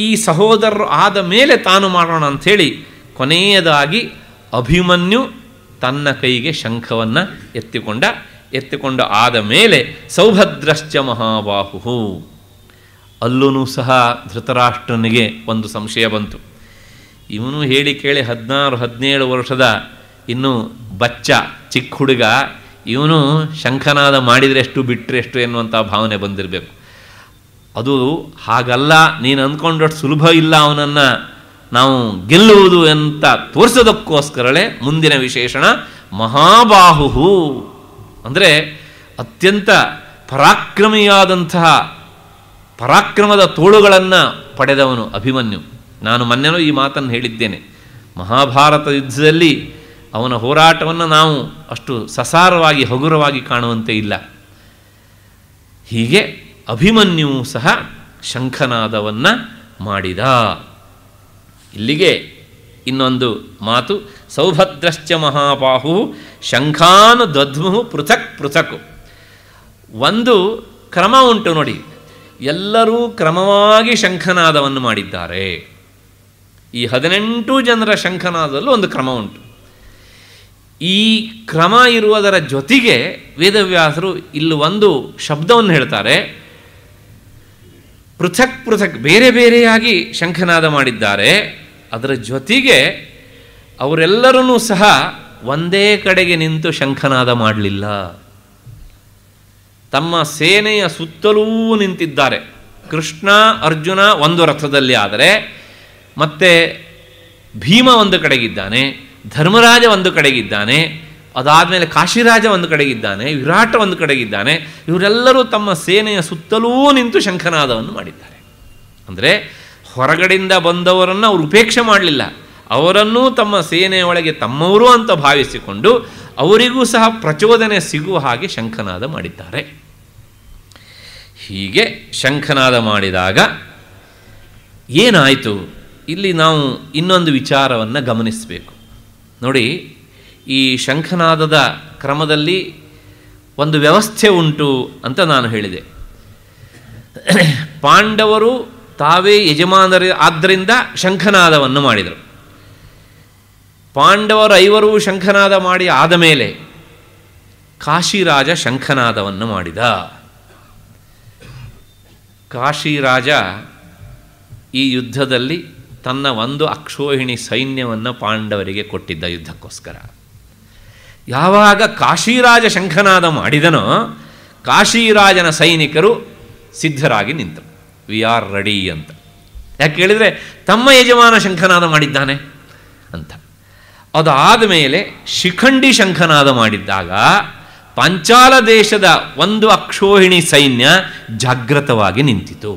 A: ಈ ಸಹೋದರರು ಆದ ಮೇಲೆ ತಾನು ಮಾಡೋಣ ಅಂಥೇಳಿ ಕೊನೆಯದಾಗಿ ಅಭಿಮನ್ಯು ತನ್ನ ಕೈಗೆ ಶಂಖವನ್ನು ಎತ್ತಿಕೊಂಡ ಎತ್ತಿಕೊಂಡು ಆದ ಮೇಲೆ ಸೌಭದ್ರಶ್ಚ ಮಹಾಬಾಹು ಅಲ್ಲೂ ಸಹ ಧೃತರಾಷ್ಟ್ರನಿಗೆ ಒಂದು ಸಂಶಯ ಬಂತು ಇವನು ಹೇಳಿ ಕೇಳಿ ಹದಿನಾರು ಹದಿನೇಳು ವರ್ಷದ ಇನ್ನು ಬಚ್ಚ ಚಿಕ್ಕ ಹುಡುಗ ಇವನು ಶಂಖನಾದ ಮಾಡಿದರೆ ಎಷ್ಟು ಬಿಟ್ಟರೆ ಎಷ್ಟು ಎನ್ನುವಂಥ ಭಾವನೆ ಬಂದಿರಬೇಕು ಅದು ಹಾಗಲ್ಲ ನೀನು ಅಂದ್ಕೊಂಡಷ್ಟು ಸುಲಭ ಇಲ್ಲ ಅವನನ್ನು ನಾವು ಗೆಲ್ಲುವುದು ಅಂತ ತೋರಿಸೋದಕ್ಕೋಸ್ಕರಳೆ ಮುಂದಿನ ವಿಶೇಷಣ ಮಹಾಬಾಹು ಅಂದರೆ ಅತ್ಯಂತ ಪರಾಕ್ರಮಿಯಾದಂತಹ ಪರಾಕ್ರಮದ ತೋಳುಗಳನ್ನು ಪಡೆದವನು ಅಭಿಮನ್ಯು ನಾನು ಮೊನ್ನೆನೂ ಈ ಮಾತನ್ನು ಹೇಳಿದ್ದೇನೆ ಮಹಾಭಾರತ ಯುದ್ಧದಲ್ಲಿ ಅವನ ಹೋರಾಟವನ್ನು ನಾವು ಅಷ್ಟು ಸಸಾರವಾಗಿ ಹಗುರವಾಗಿ ಕಾಣುವಂತೆ ಇಲ್ಲ ಹೀಗೆ ಅಭಿಮನ್ಯು ಸಹ ಶಂಖನಾದವನ್ನು ಮಾಡಿದ ಇಲ್ಲಿಗೆ ಇನ್ನೊಂದು ಮಾತು ಸೌಭದ್ರಶ್ಚ ಮಹಾಬಾಹು ಶಂಖಾನು ದಧ್ಮು ಪೃಥಕ್ ಪೃಥಕ್ ಒಂದು ಕ್ರಮ ಉಂಟು ನೋಡಿ ಎಲ್ಲರೂ ಕ್ರಮವಾಗಿ ಶಂಖನಾದವನ್ನು ಮಾಡಿದ್ದಾರೆ ಈ ಹದಿನೆಂಟು ಜನರ ಶಂಖನಾದಲ್ಲೂ ಒಂದು ಕ್ರಮ ಉಂಟು ಈ ಕ್ರಮ ಇರುವುದರ ಜೊತೆಗೆ ವೇದವ್ಯಾಸರು ಇಲ್ಲಿ ಒಂದು ಶಬ್ದವನ್ನು ಹೇಳ್ತಾರೆ ಪೃಥಕ್ ಪೃಥಕ್ ಬೇರೆ ಬೇರೆಯಾಗಿ ಶಂಖನಾದ ಮಾಡಿದ್ದಾರೆ ಅದರ ಜೊತೆಗೆ ಅವರೆಲ್ಲರೂ ಸಹ ಒಂದೇ ಕಡೆಗೆ ನಿಂತು ಶಂಖನಾದ ಮಾಡಲಿಲ್ಲ ತಮ್ಮ ಸೇನೆಯ ಸುತ್ತಲೂ ನಿಂತಿದ್ದಾರೆ ಕೃಷ್ಣ ಅರ್ಜುನ ಒಂದು ರಥದಲ್ಲಿ ಆದರೆ ಮತ್ತೆ ಭೀಮ ಒಂದು ಕಡೆಗಿದ್ದಾನೆ ಧರ್ಮರಾಜ ಒಂದು ಕಡೆಗಿದ್ದಾನೆ ಅದಾದಮೇಲೆ ಕಾಶಿರಾಜ ಒಂದು ಕಡೆಗಿದ್ದಾನೆ ವಿರಾಟ ಒಂದು ಕಡೆಗಿದ್ದಾನೆ ಇವರೆಲ್ಲರೂ ತಮ್ಮ ಸೇನೆಯ ಸುತ್ತಲೂ ನಿಂತು ಶಂಖನಾದವನ್ನು ಮಾಡಿದ್ದಾರೆ ಅಂದರೆ ಹೊರಗಡೆಯಿಂದ ಬಂದವರನ್ನು ಅವರು ಉಪೇಕ್ಷೆ ಮಾಡಲಿಲ್ಲ ಅವರನ್ನೂ ತಮ್ಮ ಸೇನೆಯ ಒಳಗೆ ತಮ್ಮವರು ಅಂತ ಭಾವಿಸಿಕೊಂಡು ಅವರಿಗೂ ಸಹ ಪ್ರಚೋದನೆ ಸಿಗುವ ಹಾಗೆ ಶಂಖನಾದ ಮಾಡಿದ್ದಾರೆ ಹೀಗೆ ಶಂಖನಾದ ಮಾಡಿದಾಗ ಏನಾಯಿತು ಇಲ್ಲಿ ನಾವು ಇನ್ನೊಂದು ವಿಚಾರವನ್ನು ಗಮನಿಸಬೇಕು ನೋಡಿ ಈ ಶಂಖನಾದದ ಕ್ರಮದಲ್ಲಿ ಒಂದು ವ್ಯವಸ್ಥೆ ಉಂಟು ಅಂತ ನಾನು ಹೇಳಿದೆ ಪಾಂಡವರು ತಾವೇ ಯಜಮಾನರ ಆದ್ದರಿಂದ ಶಂಖನಾದವನ್ನು ಮಾಡಿದರು ಪಾಂಡವರು ಐವರು ಶಂಖನಾದ ಮಾಡಿ ಆದ ಮೇಲೆ ಕಾಶಿರಾಜ ಶಂಖನಾದವನ್ನು ಮಾಡಿದ ಕಾಶಿರಾಜ ಈ ಯುದ್ಧದಲ್ಲಿ ತನ್ನ ಒಂದು ಅಕ್ಷೋಹಿಣಿ ಸೈನ್ಯವನ್ನು ಪಾಂಡವರಿಗೆ ಕೊಟ್ಟಿದ್ದ ಯುದ್ಧಕ್ಕೋಸ್ಕರ ಯಾವಾಗ ಕಾಶಿರಾಜ ಶಂಖನಾದ ಮಾಡಿದನೋ ಕಾಶೀರಾಜನ ಸೈನಿಕರು ಸಿದ್ಧರಾಗಿ ನಿಂತರು ವಿ ಆರ್ ರೆಡಿ ಅಂತ ಯಾಕೆ ಹೇಳಿದರೆ ತಮ್ಮ ಯಜಮಾನ ಶಂಖನಾದ ಮಾಡಿದ್ದಾನೆ ಅಂತ ಅದಾದ ಮೇಲೆ ಶಿಖಂಡಿ ಶಂಖನಾದ ಮಾಡಿದ್ದಾಗ ಪಂಚಾಲ ದೇಶದ ಒಂದು ಅಕ್ಷೋಹಿಣಿ ಸೈನ್ಯ ಜಾಗೃತವಾಗಿ ನಿಂತಿತು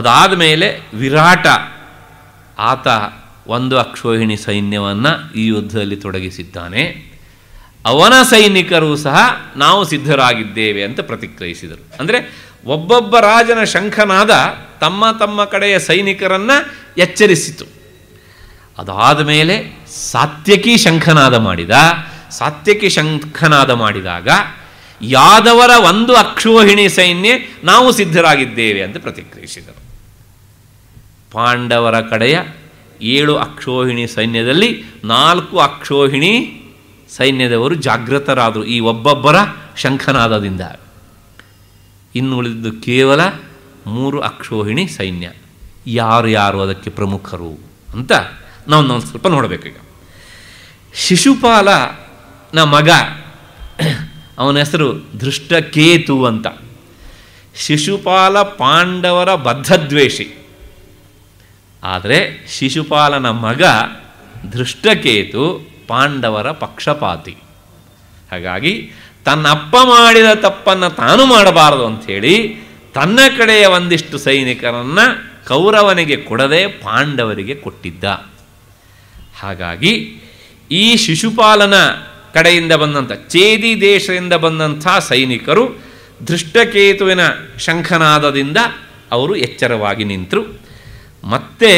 A: ಅದಾದ ಮೇಲೆ ವಿರಾಟ ಆತ ಒಂದು ಅಕ್ಷೋಹಿಣಿ ಸೈನ್ಯವನ್ನು ಈ ಯುದ್ಧದಲ್ಲಿ ತೊಡಗಿಸಿದ್ದಾನೆ ಅವನ ಸೈನಿಕರು ಸಹ ನಾವು ಸಿದ್ಧರಾಗಿದ್ದೇವೆ ಅಂತ ಪ್ರತಿಕ್ರಿಯಿಸಿದರು ಅಂದರೆ ಒಬ್ಬೊಬ್ಬ ರಾಜನ ಶಂಖನಾದ ತಮ್ಮ ತಮ್ಮ ಕಡೆಯ ಸೈನಿಕರನ್ನು ಎಚ್ಚರಿಸಿತು ಅದಾದ ಮೇಲೆ ಸಾತ್ಯಕಿ ಶಂಖನಾದ ಮಾಡಿದ ಸಾತ್ಯಕಿ ಶಂಖನಾದ ಮಾಡಿದಾಗ ಯಾದವರ ಒಂದು ಅಕ್ಷೋಹಿಣಿ ಸೈನ್ಯ ನಾವು ಸಿದ್ಧರಾಗಿದ್ದೇವೆ ಅಂತ ಪ್ರತಿಕ್ರಿಯಿಸಿದರು ಪಾಂಡವರ ಕಡೆಯ ಏಳು ಅಕ್ಷೋಹಿಣಿ ಸೈನ್ಯದಲ್ಲಿ ನಾಲ್ಕು ಅಕ್ಷೋಹಿಣಿ ಸೈನ್ಯದವರು ಜಾಗೃತರಾದರು ಈ ಒಬ್ಬೊಬ್ಬರ ಶಂಖನಾದದಿಂದ ಇನ್ನು ಉಳಿದಿದ್ದು ಕೇವಲ ಮೂರು ಅಕ್ಷೋಹಿಣಿ ಸೈನ್ಯ ಯಾರು ಯಾರು ಅದಕ್ಕೆ ಪ್ರಮುಖರು ಅಂತ ನಾವು ನಾವು ಸ್ವಲ್ಪ ನೋಡಬೇಕೀಗ ಶಿಶುಪಾಲನ ಮಗ *clears throat* ಅವನ ಹೆಸರು ಧೃಷ್ಟಕೇತು ಅಂತ ಶಿಶುಪಾಲ ಪಾಂಡವರ ಬದ್ಧದ್ವೇಷಿ ಆದರೆ ಶಿಶುಪಾಲನ ಮಗ ಧೃಷ್ಟಕೇತು ಪಾಂಡವರ ಪಕ್ಷಪಾತಿ ಹಾಗಾಗಿ ತನ್ನ ಅಪ್ಪ ಮಾಡಿದ ತಪ್ಪನ್ನು ತಾನು ಮಾಡಬಾರದು ಅಂಥೇಳಿ ತನ್ನ ಕಡೆಯ ಒಂದಿಷ್ಟು ಸೈನಿಕರನ್ನು ಕೌರವನಿಗೆ ಕೊಡದೆ ಪಾಂಡವರಿಗೆ ಕೊಟ್ಟಿದ್ದ ಹಾಗಾಗಿ ಈ ಶಿಶುಪಾಲನ ಕಡೆಯಿಂದ ಬಂದಂಥ ಚೇದಿ ದೇಶದಿಂದ ಬಂದಂಥ ಸೈನಿಕರು ಧೃಷ್ಟಕೇತುವಿನ ಶಂಖನಾದದಿಂದ ಅವರು ಎಚ್ಚರವಾಗಿ ನಿಂತರು ಮತ್ತೆ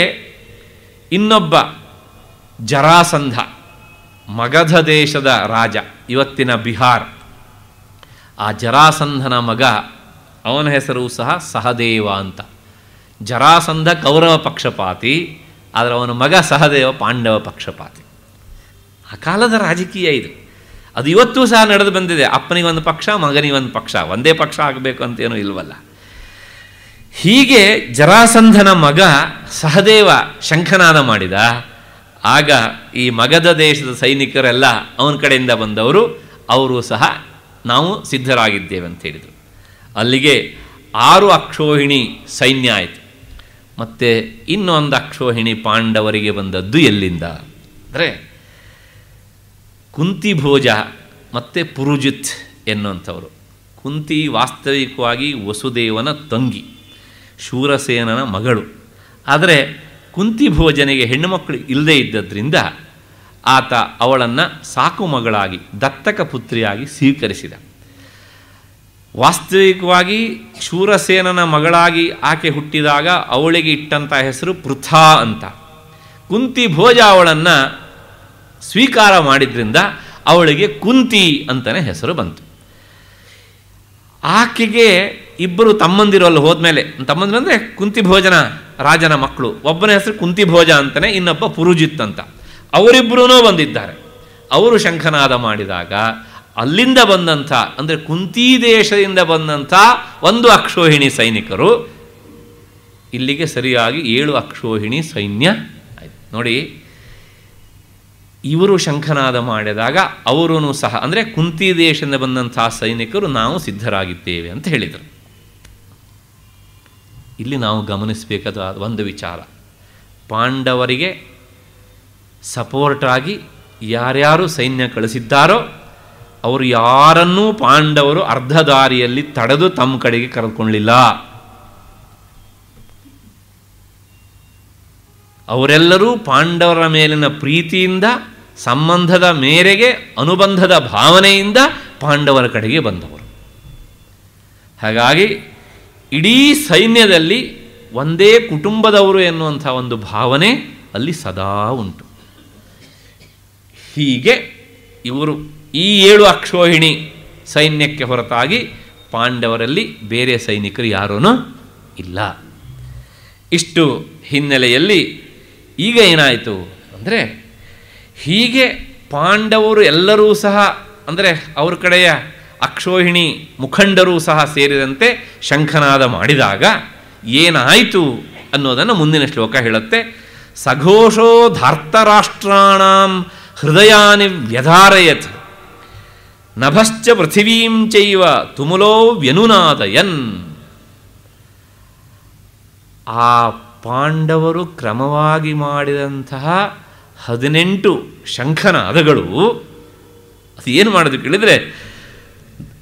A: ಇನ್ನೊಬ್ಬ ಜರಾಸಂಧ ಮಗಧ ದೇಶದ ರಾಜ ಇವತ್ತಿನ ಬಿಹಾರ್ ಆ ಜರಾಸಂಧನ ಮಗ ಅವನ ಹೆಸರು ಸಹ ಸಹದೇವ ಅಂತ ಜರಾಸಂಧ ಕೌರವ ಪಕ್ಷಪಾತಿ ಆದರೆ ಅವನ ಮಗ ಸಹದೇವ ಪಾಂಡವ ಪಕ್ಷಪಾತಿ ಆ ಕಾಲದ ರಾಜಕೀಯ ಇದು ಅದು ಇವತ್ತೂ ಸಹ ನಡೆದು ಬಂದಿದೆ ಅಪ್ಪನಿಗೊಂದು ಪಕ್ಷ ಮಗನಿಗೊಂದು ಪಕ್ಷ ಒಂದೇ ಪಕ್ಷ ಆಗಬೇಕು ಅಂತೇನೂ ಇಲ್ವಲ್ಲ ಹೀಗೆ ಜರಾಸಂಧನ ಮಗ ಸಹದೇವ ಶಂಖನಾದ ಮಾಡಿದ ಆಗ ಈ ಮಗದ ದೇಶದ ಸೈನಿಕರೆಲ್ಲ ಅವನ ಕಡೆಯಿಂದ ಬಂದವರು ಅವರು ಸಹ ನಾವು ಸಿದ್ಧರಾಗಿದ್ದೇವೆ ಅಂತ ಹೇಳಿದರು ಅಲ್ಲಿಗೆ ಆರು ಅಕ್ಷೋಹಿಣಿ ಸೈನ್ಯ ಆಯಿತು ಮತ್ತು ಇನ್ನೊಂದು ಅಕ್ಷೋಹಿಣಿ ಪಾಂಡವರಿಗೆ ಬಂದದ್ದು ಎಲ್ಲಿಂದ ಅಂದರೆ ಕುಂತಿ ಭೋಜ ಮತ್ತು ಪುರುಜಿತ್ ಎನ್ನುವಂಥವರು ಕುಂತಿ ವಾಸ್ತವಿಕವಾಗಿ ವಸುದೇವನ ತಂಗಿ ಶೂರಸೇನನ ಮಗಳು ಆದರೆ ಕುಂತಿ ಭೋಜನೆಗೆ ಹೆಣ್ಣು ಮಕ್ಕಳು ಇಲ್ಲದೇ ಇದ್ದದ್ರಿಂದ ಆತ ಅವಳನ್ನು ಸಾಕು ಮಗಳಾಗಿ ದತ್ತಕ ಪುತ್ರಿಯಾಗಿ ಸ್ವೀಕರಿಸಿದ ವಾಸ್ತವಿಕವಾಗಿ ಶೂರಸೇನನ ಮಗಳಾಗಿ ಆಕೆ ಹುಟ್ಟಿದಾಗ ಅವಳಿಗೆ ಇಟ್ಟಂಥ ಹೆಸರು ಪೃಥಾ ಅಂತ ಕುಂತಿ ಭೋಜ ಅವಳನ್ನು ಸ್ವೀಕಾರ ಮಾಡಿದ್ರಿಂದ ಅವಳಿಗೆ ಕುಂತಿ ಅಂತಲೇ ಹೆಸರು ಬಂತು ಆಕೆಗೆ ಇಬ್ಬರು ತಮ್ಮಂದಿರು ಹೋದ್ಮೇಲೆ ತಮ್ಮಂದಿರು ಅಂದರೆ ಕುಂತಿ ಭೋಜನ ರಾಜನ ಮಕ್ಕಳು ಒಬ್ಬನ ಹೆಸರು ಕುಂತಿ ಭೋಜ ಅಂತಲೇ ಇನ್ನೊಬ್ಬ ಪುರುಜಿತ್ ಅಂತ ಅವರಿಬ್ಬರೂ ಬಂದಿದ್ದಾರೆ ಅವರು ಶಂಖನಾದ ಮಾಡಿದಾಗ ಅಲ್ಲಿಂದ ಬಂದಂಥ ಅಂದರೆ ಕುಂತಿ ದೇಶದಿಂದ ಬಂದಂಥ ಒಂದು ಅಕ್ಷೋಹಿಣಿ ಸೈನಿಕರು ಇಲ್ಲಿಗೆ ಸರಿಯಾಗಿ ಏಳು ಅಕ್ಷೋಹಿಣಿ ಸೈನ್ಯ ಆಯಿತು ನೋಡಿ ಇವರು ಶಂಖನಾದ ಮಾಡಿದಾಗ ಅವರೂ ಸಹ ಅಂದರೆ ಕುಂತಿ ದೇಶದಿಂದ ಬಂದಂಥ ಸೈನಿಕರು ನಾವು ಸಿದ್ಧರಾಗಿದ್ದೇವೆ ಅಂತ ಹೇಳಿದರು ಇಲ್ಲಿ ನಾವು ಗಮನಿಸಬೇಕಾದ ಒಂದು ವಿಚಾರ ಪಾಂಡವರಿಗೆ ಸಪೋರ್ಟಾಗಿ ಯಾರ್ಯಾರು ಸೈನ್ಯ ಕಳಿಸಿದ್ದಾರೋ ಅವರು ಯಾರನ್ನೂ ಪಾಂಡವರು ಅರ್ಧ ದಾರಿಯಲ್ಲಿ ತಡೆದು ತಮ್ಮ ಕಡೆಗೆ ಕರೆದುಕೊಳ್ಳಿಲ್ಲ ಅವರೆಲ್ಲರೂ ಪಾಂಡವರ ಮೇಲಿನ ಪ್ರೀತಿಯಿಂದ ಸಂಬಂಧದ ಮೇರೆಗೆ ಅನುಬಂಧದ ಭಾವನೆಯಿಂದ ಪಾಂಡವರ ಕಡೆಗೆ ಬಂದವರು ಹಾಗಾಗಿ ಇಡೀ ಸೈನ್ಯದಲ್ಲಿ ಒಂದೇ ಕುಟುಂಬದವರು ಎನ್ನುವಂಥ ಒಂದು ಭಾವನೆ ಅಲ್ಲಿ ಸದಾ ಉಂಟು ಹೀಗೆ ಇವರು ಈ ಏಳು ಅಕ್ಷೋಹಿಣಿ ಸೈನ್ಯಕ್ಕೆ ಹೊರತಾಗಿ ಪಾಂಡವರಲ್ಲಿ ಬೇರೆ ಸೈನಿಕರು ಯಾರೂ ಇಲ್ಲ ಇಷ್ಟು ಹಿನ್ನೆಲೆಯಲ್ಲಿ ಈಗ ಏನಾಯಿತು ಅಂದರೆ ಹೀಗೆ ಪಾಂಡವರು ಎಲ್ಲರೂ ಸಹ ಅಂದರೆ ಅವ್ರ ಕಡೆಯ ಅಕ್ಷೋಹಿಣಿ ಮುಖಂಡರೂ ಸಹ ಸೇರಿದಂತೆ ಶಂಖನಾದ ಮಾಡಿದಾಗ ಏನಾಯಿತು ಅನ್ನೋದನ್ನು ಮುಂದಿನ ಶ್ಲೋಕ ಹೇಳುತ್ತೆ ಸಘೋಷೋ ಧಾರ್ತರಾಷ್ಟ್ರಾಣ ಹೃದಯಾನಿ ವ್ಯಧಾರಯತ್ ನಭಶ್ಚ ಪೃಥಿವೀಂ ಚೈವ ತುಮುಲೋ ವ್ಯನುನಾದಯನ್ ಆ ಪಾಂಡವರು ಕ್ರಮವಾಗಿ ಮಾಡಿದಂತಹ ಹದಿನೆಂಟು ಶಂಖನಾದಗಳು ಅದು ಏನು ಮಾಡೋದು ಕೇಳಿದರೆ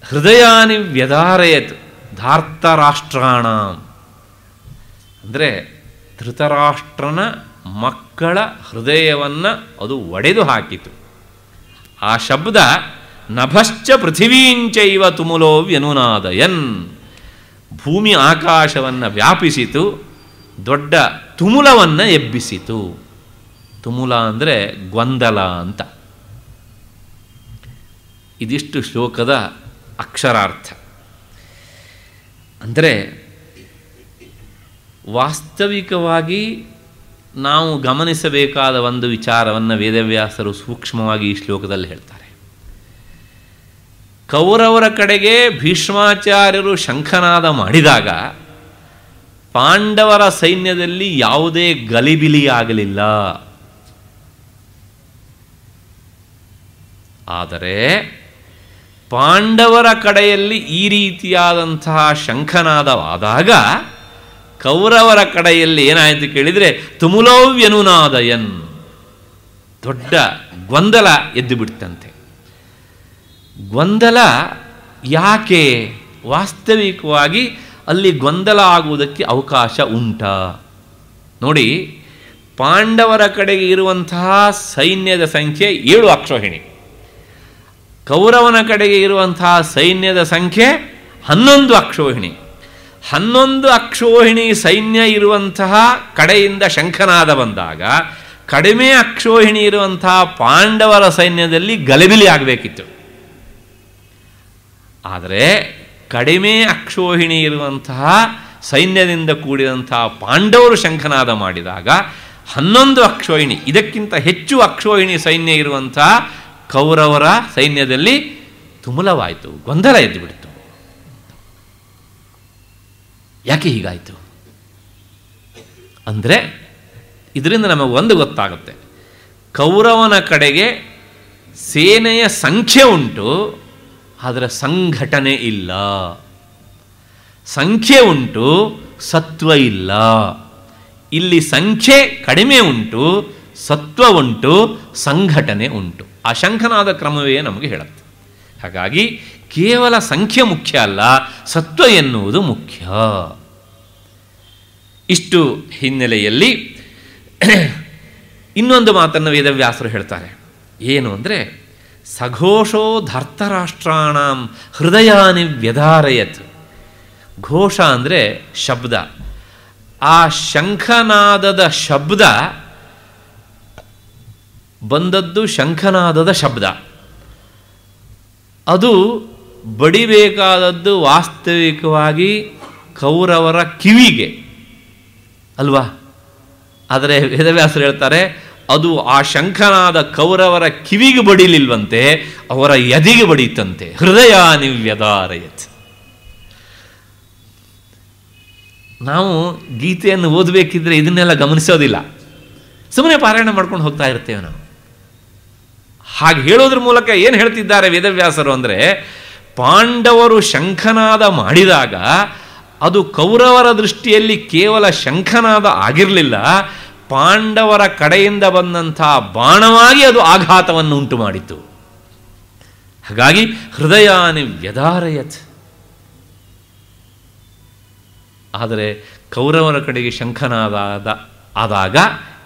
A: ಹೃದಯಾನಿ ವ್ಯಧಾರಯತ್ ಧಾರ್ತರಾಷ್ಟ್ರಾಣ ಅಂದರೆ ಧೃತರಾಷ್ಟ್ರನ ಮಕ್ಕಳ ಹೃದಯವನ್ನು ಅದು ಒಡೆದು ಹಾಕಿತು ಆ ಶಬ್ದ ನಭಶ್ಚ ಪೃಥಿವೀಂಚವ ತುಮುಲೋ ವ್ಯನುನಾದಯನ್ ಭೂಮಿ ಆಕಾಶವನ್ನು ವ್ಯಾಪಿಸಿತು ದೊಡ್ಡ ತುಮುಲವನ್ನು ಎಬ್ಬಿಸಿತು ತುಮುಲ ಅಂದರೆ ಗೊಂದಲ ಅಂತ ಇದಿಷ್ಟು ಶ್ಲೋಕದ ಅಕ್ಷರಾರ್ಥ ಅಂದರೆ ವಾಸ್ತವಿಕವಾಗಿ ನಾವು ಗಮನಿಸಬೇಕಾದ ಒಂದು ವಿಚಾರವನ್ನು ವೇದವ್ಯಾಸರು ಸೂಕ್ಷ್ಮವಾಗಿ ಈ ಶ್ಲೋಕದಲ್ಲಿ ಹೇಳ್ತಾರೆ ಕೌರವರ ಕಡೆಗೆ ಭೀಷ್ಮಾಚಾರ್ಯರು ಶಂಖನಾದ ಮಾಡಿದಾಗ ಪಾಂಡವರ ಸೈನ್ಯದಲ್ಲಿ ಯಾವುದೇ ಗಲಿಬಿಲಿಯಾಗಲಿಲ್ಲ ಆದರೆ ಪಾಂಡವರ ಕಡೆಯಲ್ಲಿ ಈ ರೀತಿಯಾದಂತಹ ಶಂಖನಾದವಾದಾಗ ಕೌರವರ ಕಡೆಯಲ್ಲಿ ಏನಾಯಿತು ಕೇಳಿದರೆ ತುಮುಲವ್ಯನುನಾದಯನ್ ದೊಡ್ಡ ಗೊಂದಲ ಎದ್ದು ಬಿಡ್ತಂತೆ ಗೊಂದಲ ಯಾಕೆ ವಾಸ್ತವಿಕವಾಗಿ ಅಲ್ಲಿ ಗೊಂದಲ ಆಗುವುದಕ್ಕೆ ಅವಕಾಶ ಉಂಟ ನೋಡಿ ಪಾಂಡವರ ಕಡೆಗೆ ಇರುವಂತಹ ಸೈನ್ಯದ ಸಂಖ್ಯೆ ಏಳು ಅಕ್ಷೋಹಿಣಿ ಕೌರವನ ಕಡೆಗೆ ಇರುವಂತಹ ಸೈನ್ಯದ ಸಂಖ್ಯೆ ಹನ್ನೊಂದು ಅಕ್ಷೋಹಿಣಿ ಹನ್ನೊಂದು ಅಕ್ಷೋಹಿಣಿ ಸೈನ್ಯ ಇರುವಂತಹ ಕಡೆಯಿಂದ ಶಂಖನಾದ ಬಂದಾಗ ಕಡಿಮೆ ಅಕ್ಷೋಹಿಣಿ ಇರುವಂತಹ ಪಾಂಡವರ ಸೈನ್ಯದಲ್ಲಿ ಗಲಿಬಿಲಿ ಆಗಬೇಕಿತ್ತು ಆದರೆ ಕಡಿಮೆ ಅಕ್ಷೋಹಿಣಿ ಇರುವಂತಹ ಸೈನ್ಯದಿಂದ ಕೂಡಿದಂತಹ ಪಾಂಡವರು ಶಂಖನಾದ ಮಾಡಿದಾಗ ಹನ್ನೊಂದು ಅಕ್ಷೋಹಿಣಿ ಇದಕ್ಕಿಂತ ಹೆಚ್ಚು ಅಕ್ಷೋಹಿಣಿ ಸೈನ್ಯ ಇರುವಂತಹ ಕೌರವರ ಸೈನ್ಯದಲ್ಲಿ ತುಮುಲವಾಯಿತು ಗೊಂದಲ ಎದ್ದುಬಿಡ್ತು ಯಾಕೆ ಹೀಗಾಯಿತು ಅಂದರೆ ಇದರಿಂದ ನಮಗೆ ಒಂದು ಗೊತ್ತಾಗುತ್ತೆ ಕೌರವನ ಕಡೆಗೆ ಸೇನೆಯ ಸಂಖ್ಯೆ ಉಂಟು ಆದರೆ ಸಂಘಟನೆ ಇಲ್ಲ ಸಂಖ್ಯೆ ಉಂಟು ಸತ್ವ ಇಲ್ಲ ಇಲ್ಲಿ ಸಂಖ್ಯೆ ಕಡಿಮೆ ಉಂಟು ಸತ್ವ ಉಂಟು ಸಂಘಟನೆ ಉಂಟು ಆ ಶಂಖನಾದ ಕ್ರಮವೇ ನಮಗೆ ಹೇಳುತ್ತೆ ಹಾಗಾಗಿ ಕೇವಲ ಸಂಖ್ಯೆ ಮುಖ್ಯ ಅಲ್ಲ ಸತ್ವ ಎನ್ನುವುದು ಮುಖ್ಯ ಇಷ್ಟು ಹಿನ್ನೆಲೆಯಲ್ಲಿ *clears throat* ಇನ್ನೊಂದು ಮಾತನ್ನು ವೇದವ್ಯಾಸರು ಹೇಳ್ತಾರೆ ಏನು ಅಂದರೆ ಸಘೋಷೋ ಧರ್ತರಾಷ್ಟ್ರಾಣ ಹೃದಯಾನಿ ವ್ಯಧಾರಯತ್ ಘೋಷ ಅಂದರೆ ಶಬ್ದ ಆ ಶಂಖನಾದದ ಶಬ್ದ ಬಂದದ್ದು ಶಂಖನಾದದ ಶಬ್ದ ಅದು ಬಡಿಬೇಕಾದದ್ದು ವಾಸ್ತವಿಕವಾಗಿ ಕೌರವರ ಕಿವಿಗೆ ಅಲ್ವಾ ಆದರೆ ವೇದವ್ಯಾಸರು ಹೇಳ್ತಾರೆ ಅದು ಆ ಶಂಖನಾದ ಕೌರವರ ಕಿವಿಗೆ ಬಡಿಲಿಲ್ವಂತೆ ಅವರ ಯದಿಗೆ ಬಡೀತಂತೆ ಹೃದಯ ನಿವ್ಯದಾರಯತ್ ನಾವು ಗೀತೆಯನ್ನು ಓದಬೇಕಿದ್ರೆ ಇದನ್ನೆಲ್ಲ ಗಮನಿಸೋದಿಲ್ಲ ಸುಮ್ಮನೆ ಪಾರಾಯಣ ಮಾಡ್ಕೊಂಡು ಹೋಗ್ತಾ ಇರ್ತೇವೆ ನಾವು ಹಾಗೆ ಹೇಳೋದ್ರ ಮೂಲಕ ಏನು ಹೇಳ್ತಿದ್ದಾರೆ ವೇದವ್ಯಾಸರು ಅಂದರೆ ಪಾಂಡವರು ಶಂಖನಾದ ಮಾಡಿದಾಗ ಅದು ಕೌರವರ ದೃಷ್ಟಿಯಲ್ಲಿ ಕೇವಲ ಶಂಖನಾದ ಆಗಿರಲಿಲ್ಲ ಪಾಂಡವರ ಕಡೆಯಿಂದ ಬಂದಂಥ ಬಾಣವಾಗಿ ಅದು ಆಘಾತವನ್ನು ಉಂಟು ಮಾಡಿತು ಹಾಗಾಗಿ ಹೃದಯಾನಿ ವ್ಯದಾರಯತ್ ಆದರೆ ಕೌರವರ ಕಡೆಗೆ ಶಂಖನಾದ ಆದಾಗ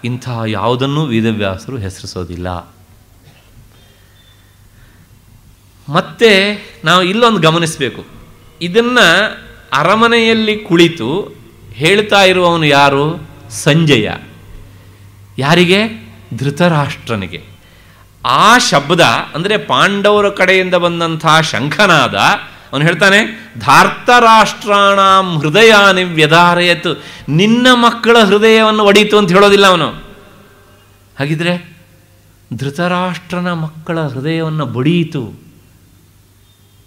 A: ಇಂತಹ ಯಾವುದನ್ನು ವೇದವ್ಯಾಸರು ಹೆಸರಿಸೋದಿಲ್ಲ ಮತ್ತೆ ನಾವು ಇಲ್ಲೊಂದು ಗಮನಿಸಬೇಕು ಇದನ್ನು ಅರಮನೆಯಲ್ಲಿ ಕುಳಿತು ಹೇಳ್ತಾ ಇರುವವನು ಯಾರು ಸಂಜಯ ಯಾರಿಗೆ ಧೃತರಾಷ್ಟ್ರನಿಗೆ ಆ ಶಬ್ದ ಅಂದರೆ ಪಾಂಡವರ ಕಡೆಯಿಂದ ಬಂದಂಥ ಶಂಖನಾದ ಅವನು ಹೇಳ್ತಾನೆ ಧಾರ್ತರಾಷ್ಟ್ರಾಣ ಹೃದಯ ನಿವ್ಯಧಾರಯತು ನಿನ್ನ ಮಕ್ಕಳ ಹೃದಯವನ್ನು ಒಡೆಯಿತು ಅಂತ ಹೇಳೋದಿಲ್ಲ ಅವನು ಹಾಗಿದ್ರೆ ಧೃತರಾಷ್ಟ್ರನ ಮಕ್ಕಳ ಹೃದಯವನ್ನು ಬಡಿಯಿತು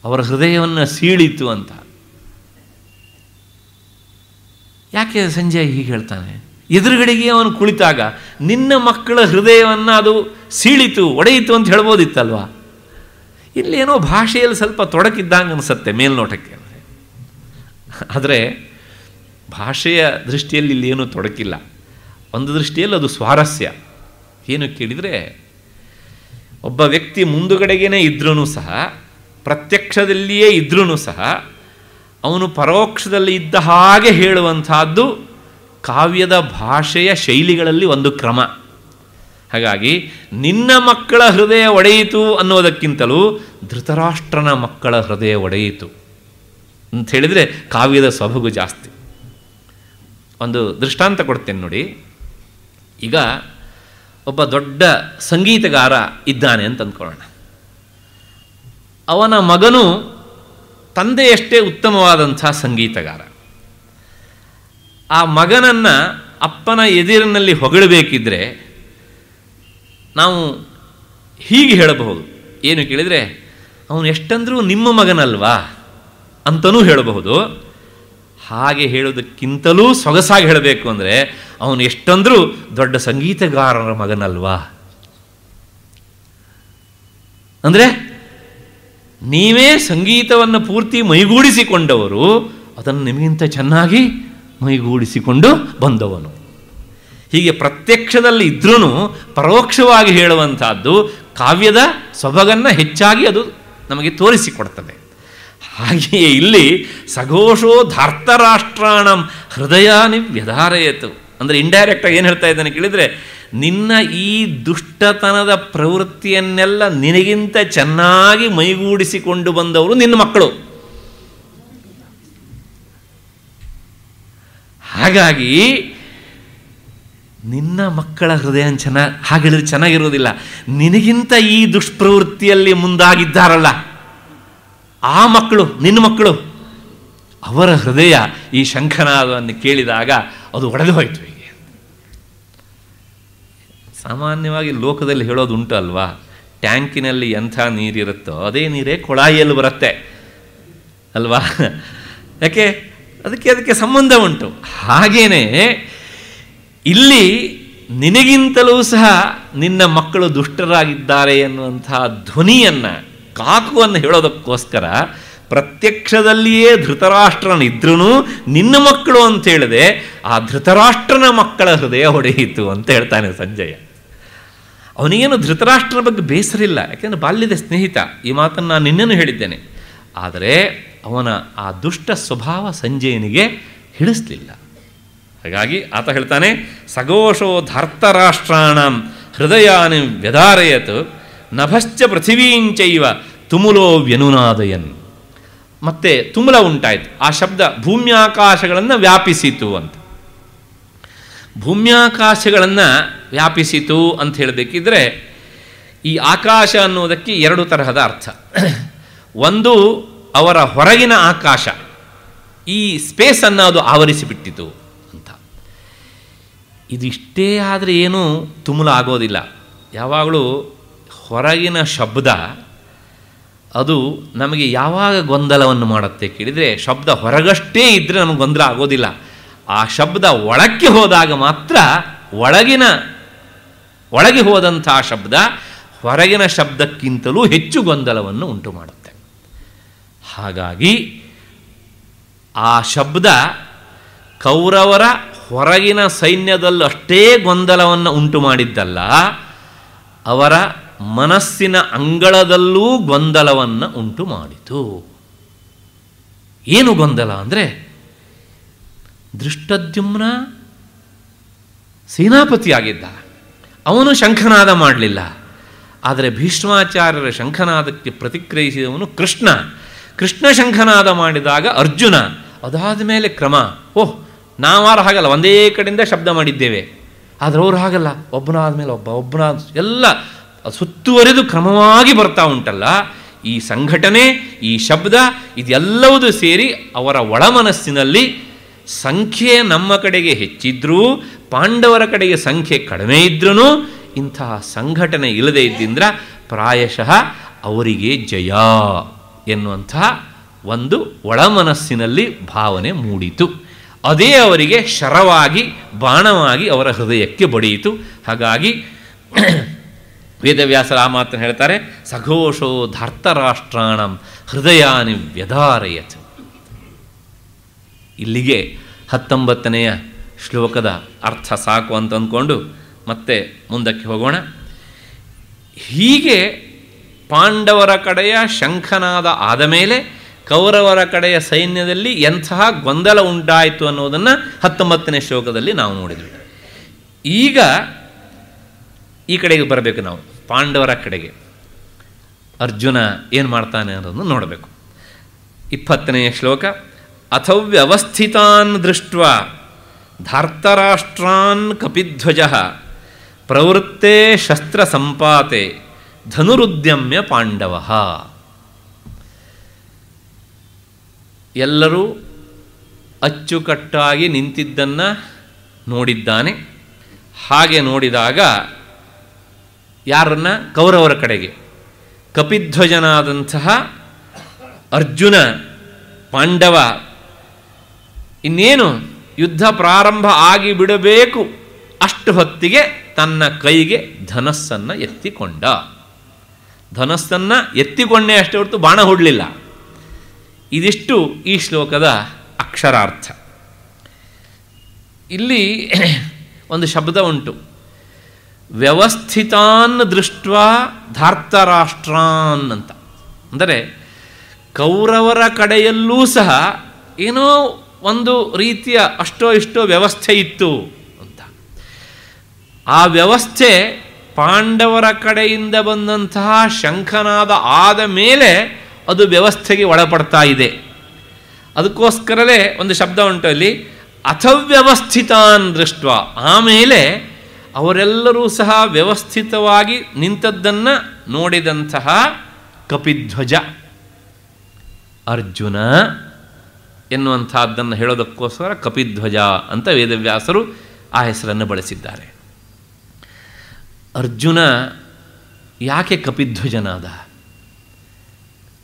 A: ಅವರ ಹೃದಯವನ್ನು ಸೀಳಿತು ಅಂತ ಯಾಕೆ ಸಂಜಯ್ ಹೀಗೆ ಹೇಳ್ತಾನೆ ಎದುರುಗಡೆಗೆ ಅವನು ಕುಳಿತಾಗ ನಿನ್ನ ಮಕ್ಕಳ ಹೃದಯವನ್ನು ಅದು ಸೀಳಿತು ಒಡೆಯಿತು ಅಂತ ಹೇಳ್ಬೋದಿತ್ತಲ್ವಾ ಇಲ್ಲೇನೋ ಭಾಷೆಯಲ್ಲಿ ಸ್ವಲ್ಪ ತೊಡಕಿದ್ದಂಗೆ ಅನಿಸುತ್ತೆ ಮೇಲ್ನೋಟಕ್ಕೆ ಅಂದರೆ ಆದರೆ ಭಾಷೆಯ ದೃಷ್ಟಿಯಲ್ಲಿ ಇಲ್ಲಿ ಏನೂ ತೊಡಕಿಲ್ಲ ಒಂದು ದೃಷ್ಟಿಯಲ್ಲಿ ಅದು ಸ್ವಾರಸ್ಯ ಏನು ಕೇಳಿದರೆ ಒಬ್ಬ ವ್ಯಕ್ತಿ ಮುಂದುಗಡೆಗೇನೆ ಇದ್ರೂ ಸಹ ಪ್ರತ್ಯಕ್ಷದಲ್ಲಿಯೇ ಇದ್ರೂ ಸಹ ಅವನು ಪರೋಕ್ಷದಲ್ಲಿ ಇದ್ದ ಹಾಗೆ ಹೇಳುವಂತಹದ್ದು ಕಾವ್ಯದ ಭಾಷೆಯ ಶೈಲಿಗಳಲ್ಲಿ ಒಂದು ಕ್ರಮ ಹಾಗಾಗಿ ನಿನ್ನ ಮಕ್ಕಳ ಹೃದಯ ಒಡೆಯಿತು ಅನ್ನೋದಕ್ಕಿಂತಲೂ ಧೃತರಾಷ್ಟ್ರನ ಮಕ್ಕಳ ಹೃದಯ ಒಡೆಯಿತು ಅಂತ ಹೇಳಿದರೆ ಕಾವ್ಯದ ಸೊಬಗು ಜಾಸ್ತಿ ಒಂದು ದೃಷ್ಟಾಂತ ಕೊಡ್ತೇನೆ ನೋಡಿ ಈಗ ಒಬ್ಬ ದೊಡ್ಡ ಸಂಗೀತಗಾರ ಇದ್ದಾನೆ ಅಂತ ಅಂದ್ಕೊಳ್ಳೋಣ ಅವನ ಮಗನು ತಂದೆಯಷ್ಟೇ ಉತ್ತಮವಾದಂಥ ಸಂಗೀತಗಾರ ಆ ಮಗನನ್ನು ಅಪ್ಪನ ಎದುರಿನಲ್ಲಿ ಹೊಗಳಬೇಕಿದ್ರೆ ನಾವು ಹೀಗೆ ಹೇಳಬಹುದು ಏನು ಕೇಳಿದರೆ ಅವನು ಎಷ್ಟಂದರೂ ನಿಮ್ಮ ಮಗನಲ್ವಾ ಅಂತನೂ ಹೇಳಬಹುದು ಹಾಗೆ ಹೇಳೋದಕ್ಕಿಂತಲೂ ಸೊಗಸಾಗಿ ಹೇಳಬೇಕು ಅಂದರೆ ಅವನು ಎಷ್ಟಂದರೂ ದೊಡ್ಡ ಸಂಗೀತಗಾರರ ಮಗನಲ್ವಾ ಅಂದರೆ ನೀವೇ ಸಂಗೀತವನ್ನು ಪೂರ್ತಿ ಮೈಗೂಡಿಸಿಕೊಂಡವರು ಅದನ್ನು ನಿಮಗಿಂತ ಚೆನ್ನಾಗಿ ಮೈಗೂಡಿಸಿಕೊಂಡು ಬಂದವನು ಹೀಗೆ ಪ್ರತ್ಯಕ್ಷದಲ್ಲಿ ಇದ್ರೂ ಪರೋಕ್ಷವಾಗಿ ಹೇಳುವಂತಹದ್ದು ಕಾವ್ಯದ ಸೊಬಗನ್ನು ಹೆಚ್ಚಾಗಿ ಅದು ನಮಗೆ ತೋರಿಸಿಕೊಡ್ತದೆ ಹಾಗೆಯೇ ಇಲ್ಲಿ ಸಘೋಷೋ ಧಾರ್ತರಾಷ್ಟ್ರಾಣಂ ಹೃದಯ ವ್ಯಧಾರಯತು ಅಂದರೆ ಆಗಿ ಏನು ಹೇಳ್ತಾ ಇದ್ದಾನೆ ಕೇಳಿದರೆ ನಿನ್ನ ಈ ದುಷ್ಟತನದ ಪ್ರವೃತ್ತಿಯನ್ನೆಲ್ಲ ನಿನಗಿಂತ ಚೆನ್ನಾಗಿ ಮೈಗೂಡಿಸಿಕೊಂಡು ಬಂದವರು ನಿನ್ನ ಮಕ್ಕಳು ಹಾಗಾಗಿ ನಿನ್ನ ಮಕ್ಕಳ ಹೃದಯ ಹಾಗೆ ಹೇಳಿದ್ರೆ ಚೆನ್ನಾಗಿರುವುದಿಲ್ಲ ನಿನಗಿಂತ ಈ ದುಷ್ಪ್ರವೃತ್ತಿಯಲ್ಲಿ ಮುಂದಾಗಿದ್ದಾರಲ್ಲ ಆ ಮಕ್ಕಳು ನಿನ್ನ ಮಕ್ಕಳು ಅವರ ಹೃದಯ ಈ ಶಂಖನಾದವನ್ನು ಕೇಳಿದಾಗ ಅದು ಒಡೆದು ಹೋಯ್ತು ಸಾಮಾನ್ಯವಾಗಿ ಲೋಕದಲ್ಲಿ ಹೇಳೋದುಂಟು ಅಲ್ವಾ ಟ್ಯಾಂಕಿನಲ್ಲಿ ಎಂಥ ನೀರಿರುತ್ತೋ ಅದೇ ನೀರೇ ಕೊಳಾಯಿಯಲ್ಲಿ ಬರುತ್ತೆ ಅಲ್ವಾ ಯಾಕೆ ಅದಕ್ಕೆ ಅದಕ್ಕೆ ಸಂಬಂಧ ಉಂಟು ಹಾಗೇನೆ ಇಲ್ಲಿ ನಿನಗಿಂತಲೂ ಸಹ ನಿನ್ನ ಮಕ್ಕಳು ದುಷ್ಟರಾಗಿದ್ದಾರೆ ಎನ್ನುವಂತಹ ಧ್ವನಿಯನ್ನು ಕಾಕುವನ್ನು ಹೇಳೋದಕ್ಕೋಸ್ಕರ ಪ್ರತ್ಯಕ್ಷದಲ್ಲಿಯೇ ಧೃತರಾಷ್ಟ್ರನಿದ್ರೂ ನಿನ್ನ ಮಕ್ಕಳು ಅಂತ ಹೇಳಿದೆ ಆ ಧೃತರಾಷ್ಟ್ರನ ಮಕ್ಕಳ ಹೃದಯ ಹೊಡೆಯಿತು ಅಂತ ಹೇಳ್ತಾನೆ ಸಂಜಯ ಅವನಿಗೇನು ಧೃತರಾಷ್ಟ್ರನ ಬಗ್ಗೆ ಬೇಸರಿಲ್ಲ ಯಾಕೆಂದರೆ ಬಾಲ್ಯದ ಸ್ನೇಹಿತ ಈ ಮಾತನ್ನು ನಾನು ನಿನ್ನೆನೂ ಹೇಳಿದ್ದೇನೆ ಆದರೆ ಅವನ ಆ ದುಷ್ಟ ಸ್ವಭಾವ ಸಂಜಯನಿಗೆ ಹಿಡಿಸ್ಲಿಲ್ಲ ಹಾಗಾಗಿ ಆತ ಹೇಳ್ತಾನೆ ಸಗೋಷೋ ಧಾರ್ತರಾಷ್ಟ್ರಾಣ ಹೃದಯಾನಿ ವ್ಯಧಾರಯತ್ ನಭಶ್ಚ ಪೃಥಿವೀಂಚವ ತುಮುಲೋ ವ್ಯನುನಾದಯನ್ ಮತ್ತೆ ತುಮುಲ ಉಂಟಾಯಿತು ಆ ಶಬ್ದ ಭೂಮ್ಯಾಕಾಶಗಳನ್ನು ವ್ಯಾಪಿಸಿತು ಅಂತ ಭೂಮ್ಯಾಕಾಶಗಳನ್ನು ವ್ಯಾಪಿಸಿತು ಅಂತ ಹೇಳಬೇಕಿದ್ರೆ ಈ ಆಕಾಶ ಅನ್ನೋದಕ್ಕೆ ಎರಡು ತರಹದ ಅರ್ಥ *clears throat* ಒಂದು ಅವರ ಹೊರಗಿನ ಆಕಾಶ ಈ ಸ್ಪೇಸನ್ನು ಅದು ಆವರಿಸಿಬಿಟ್ಟಿತು ಅಂತ ಇದಿಷ್ಟೇ ಆದರೆ ಏನೂ ತುಮುಲ ಆಗೋದಿಲ್ಲ ಯಾವಾಗಲೂ ಹೊರಗಿನ ಶಬ್ದ ಅದು ನಮಗೆ ಯಾವಾಗ ಗೊಂದಲವನ್ನು ಮಾಡುತ್ತೆ ಕೇಳಿದರೆ ಶಬ್ದ ಹೊರಗಷ್ಟೇ ಇದ್ದರೆ ನಮಗೆ ಗೊಂದಲ ಆಗೋದಿಲ್ಲ ಆ ಶಬ್ದ ಒಳಕ್ಕೆ ಹೋದಾಗ ಮಾತ್ರ ಒಳಗಿನ ಒಳಗೆ ಹೋದಂಥ ಶಬ್ದ ಹೊರಗಿನ ಶಬ್ದಕ್ಕಿಂತಲೂ ಹೆಚ್ಚು ಗೊಂದಲವನ್ನು ಉಂಟು ಮಾಡುತ್ತೆ ಹಾಗಾಗಿ ಆ ಶಬ್ದ ಕೌರವರ ಹೊರಗಿನ ಸೈನ್ಯದಲ್ಲೂ ಅಷ್ಟೇ ಗೊಂದಲವನ್ನು ಉಂಟು ಮಾಡಿದ್ದಲ್ಲ ಅವರ ಮನಸ್ಸಿನ ಅಂಗಳದಲ್ಲೂ ಗೊಂದಲವನ್ನು ಉಂಟು ಮಾಡಿತು ಏನು ಗೊಂದಲ ಅಂದರೆ ದೃಷ್ಟದ್ಯುಮ್ನ ಸೇನಾಪತಿಯಾಗಿದ್ದ ಅವನು ಶಂಖನಾದ ಮಾಡಲಿಲ್ಲ ಆದರೆ ಭೀಷ್ಮಾಚಾರ್ಯರ ಶಂಖನಾದಕ್ಕೆ ಪ್ರತಿಕ್ರಿಯಿಸಿದವನು ಕೃಷ್ಣ ಕೃಷ್ಣ ಶಂಖನಾದ ಮಾಡಿದಾಗ ಅರ್ಜುನ ಅದಾದ ಮೇಲೆ ಕ್ರಮ ಓಹ್ ನಾವಾರು ಹಾಗಲ್ಲ ಒಂದೇ ಕಡೆಯಿಂದ ಶಬ್ದ ಮಾಡಿದ್ದೇವೆ ಆದರೆ ಅವರು ಹಾಗಲ್ಲ ಒಬ್ಬನಾದ ಮೇಲೆ ಒಬ್ಬ ಒಬ್ಬನಾದ ಎಲ್ಲ ಸುತ್ತುವರೆದು ಕ್ರಮವಾಗಿ ಬರ್ತಾ ಉಂಟಲ್ಲ ಈ ಸಂಘಟನೆ ಈ ಶಬ್ದ ಇದೆಲ್ಲವುದು ಸೇರಿ ಅವರ ಒಳಮನಸ್ಸಿನಲ್ಲಿ ಸಂಖ್ಯೆ ನಮ್ಮ ಕಡೆಗೆ ಹೆಚ್ಚಿದ್ರೂ ಪಾಂಡವರ ಕಡೆಗೆ ಸಂಖ್ಯೆ ಕಡಿಮೆ ಇದ್ರೂ ಇಂತಹ ಸಂಘಟನೆ ಇಲ್ಲದೇ ಇದ್ದಿಂದ್ರ ಪ್ರಾಯಶಃ ಅವರಿಗೆ ಜಯ ಎನ್ನುವಂತಹ ಒಂದು ಒಳಮನಸ್ಸಿನಲ್ಲಿ ಭಾವನೆ ಮೂಡಿತು ಅದೇ ಅವರಿಗೆ ಶರವಾಗಿ ಬಾಣವಾಗಿ ಅವರ ಹೃದಯಕ್ಕೆ ಬಡಿಯಿತು ಹಾಗಾಗಿ *clears throat* ವೇದವ್ಯಾಸರ ಆ ಮಾತನ್ನು ಹೇಳ್ತಾರೆ ಸಘೋಷೋ ಧರ್ತರಾಷ್ಟ್ರಾಣ ಹೃದಯಾನಿ ವ್ಯಧಾರಯತ್ ಇಲ್ಲಿಗೆ ಹತ್ತೊಂಬತ್ತನೆಯ ಶ್ಲೋಕದ ಅರ್ಥ ಸಾಕು ಅಂತ ಅಂದ್ಕೊಂಡು ಮತ್ತೆ ಮುಂದಕ್ಕೆ ಹೋಗೋಣ ಹೀಗೆ ಪಾಂಡವರ ಕಡೆಯ ಶಂಖನಾದ ಆದ ಮೇಲೆ ಕೌರವರ ಕಡೆಯ ಸೈನ್ಯದಲ್ಲಿ ಎಂತಹ ಗೊಂದಲ ಉಂಟಾಯಿತು ಅನ್ನೋದನ್ನು ಹತ್ತೊಂಬತ್ತನೇ ಶ್ಲೋಕದಲ್ಲಿ ನಾವು ನೋಡಿದ್ವಿ ಈಗ ಈ ಕಡೆಗೆ ಬರಬೇಕು ನಾವು ಪಾಂಡವರ ಕಡೆಗೆ ಅರ್ಜುನ ಏನು ಮಾಡ್ತಾನೆ ಅನ್ನೋದನ್ನು ನೋಡಬೇಕು ಇಪ್ಪತ್ತನೆಯ ಶ್ಲೋಕ ಅಥವ್ಯವಸ್ಥಿತಾನ್ ದೃಷ್ಟ ಧಾರ್ತರಾಷ್ಟ್ರಾನ್ ಕಪಿಧ್ವಜ ಪ್ರವೃತ್ತೇ ಶಸ್ತ್ರ ಸಂಪಾತೆ ಧನುರುದ್ಯಮ್ಯ ಪಾಂಡವ ಎಲ್ಲರೂ ಅಚ್ಚುಕಟ್ಟಾಗಿ ನಿಂತಿದ್ದನ್ನು ನೋಡಿದ್ದಾನೆ ಹಾಗೆ ನೋಡಿದಾಗ ಯಾರನ್ನ ಕೌರವರ ಕಡೆಗೆ ಕಪಿಧ್ವಜನಾದಂತಹ ಅರ್ಜುನ ಪಾಂಡವ ಇನ್ನೇನು ಯುದ್ಧ ಪ್ರಾರಂಭ ಆಗಿ ಬಿಡಬೇಕು ಅಷ್ಟು ಹೊತ್ತಿಗೆ ತನ್ನ ಕೈಗೆ ಧನಸ್ಸನ್ನು ಎತ್ತಿಕೊಂಡ ಧನಸ್ಸನ್ನು ಎತ್ತಿಕೊಂಡೇ ಅಷ್ಟೇ ಹೊರತು ಬಾಣ ಹೊಡಲಿಲ್ಲ ಇದಿಷ್ಟು ಈ ಶ್ಲೋಕದ ಅಕ್ಷರಾರ್ಥ ಇಲ್ಲಿ *clears throat* ಒಂದು ಶಬ್ದ ಉಂಟು ವ್ಯವಸ್ಥಿತಾನ್ ದೃಷ್ಟ ಧಾರ್ತರಾಷ್ಟ್ರಾನ್ ಅಂತ ಅಂದರೆ ಕೌರವರ ಕಡೆಯಲ್ಲೂ ಸಹ ಏನೋ ಒಂದು ರೀತಿಯ ಅಷ್ಟೋ ಇಷ್ಟೋ ವ್ಯವಸ್ಥೆ ಇತ್ತು ಅಂತ ಆ ವ್ಯವಸ್ಥೆ ಪಾಂಡವರ ಕಡೆಯಿಂದ ಬಂದಂತಹ ಶಂಖನಾದ ಆದ ಮೇಲೆ ಅದು ವ್ಯವಸ್ಥೆಗೆ ಒಳಪಡ್ತಾ ಇದೆ ಅದಕ್ಕೋಸ್ಕರವೇ ಒಂದು ಶಬ್ದ ಉಂಟು ಅಲ್ಲಿ ಅಥವ್ಯವಸ್ಥಿತಾನ್ ದೃಷ್ಟ ಆಮೇಲೆ ಅವರೆಲ್ಲರೂ ಸಹ ವ್ಯವಸ್ಥಿತವಾಗಿ ನಿಂತದ್ದನ್ನು ನೋಡಿದಂತಹ ಕಪಿಧ್ವಜ ಅರ್ಜುನ ಎನ್ನುವಂಥದ್ದನ್ನು ಹೇಳೋದಕ್ಕೋಸ್ಕರ ಕಪಿಧ್ವಜ ಅಂತ ವೇದವ್ಯಾಸರು ಆ ಹೆಸರನ್ನು ಬಳಸಿದ್ದಾರೆ ಅರ್ಜುನ ಯಾಕೆ ಕಪಿಧ್ವಜನಾದ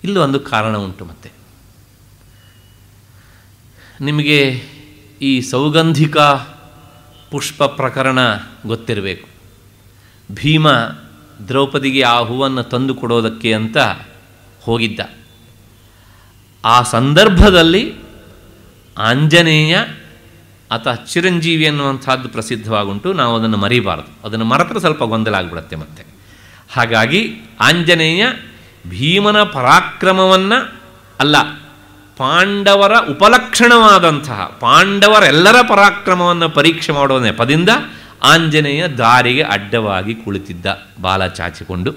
A: ಇಲ್ಲೂ ಒಂದು ಕಾರಣ ಉಂಟು ಮತ್ತೆ ನಿಮಗೆ ಈ ಸೌಗಂಧಿಕ ಪುಷ್ಪ ಪ್ರಕರಣ ಗೊತ್ತಿರಬೇಕು ಭೀಮ ದ್ರೌಪದಿಗೆ ಆ ಹೂವನ್ನು ತಂದು ಕೊಡೋದಕ್ಕೆ ಅಂತ ಹೋಗಿದ್ದ ಆ ಸಂದರ್ಭದಲ್ಲಿ ಆಂಜನೇಯ ಆತ ಚಿರಂಜೀವಿ ಅನ್ನುವಂಥದ್ದು ಪ್ರಸಿದ್ಧವಾಗುಂಟು ನಾವು ಅದನ್ನು ಮರಿಬಾರದು ಅದನ್ನು ಮರೆತರೆ ಸ್ವಲ್ಪ ಗೊಂದಲ ಆಗಿಬಿಡುತ್ತೆ ಮತ್ತೆ ಹಾಗಾಗಿ ಆಂಜನೇಯ ಭೀಮನ ಪರಾಕ್ರಮವನ್ನು ಅಲ್ಲ ಪಾಂಡವರ ಉಪಲಕ್ಷಣವಾದಂತಹ ಪಾಂಡವರೆಲ್ಲರ ಪರಾಕ್ರಮವನ್ನು ಪರೀಕ್ಷೆ ಮಾಡುವ ನೆಪದಿಂದ ಆಂಜನೇಯ ದಾರಿಗೆ ಅಡ್ಡವಾಗಿ ಕುಳಿತಿದ್ದ ಬಾಲ ಚಾಚಿಕೊಂಡು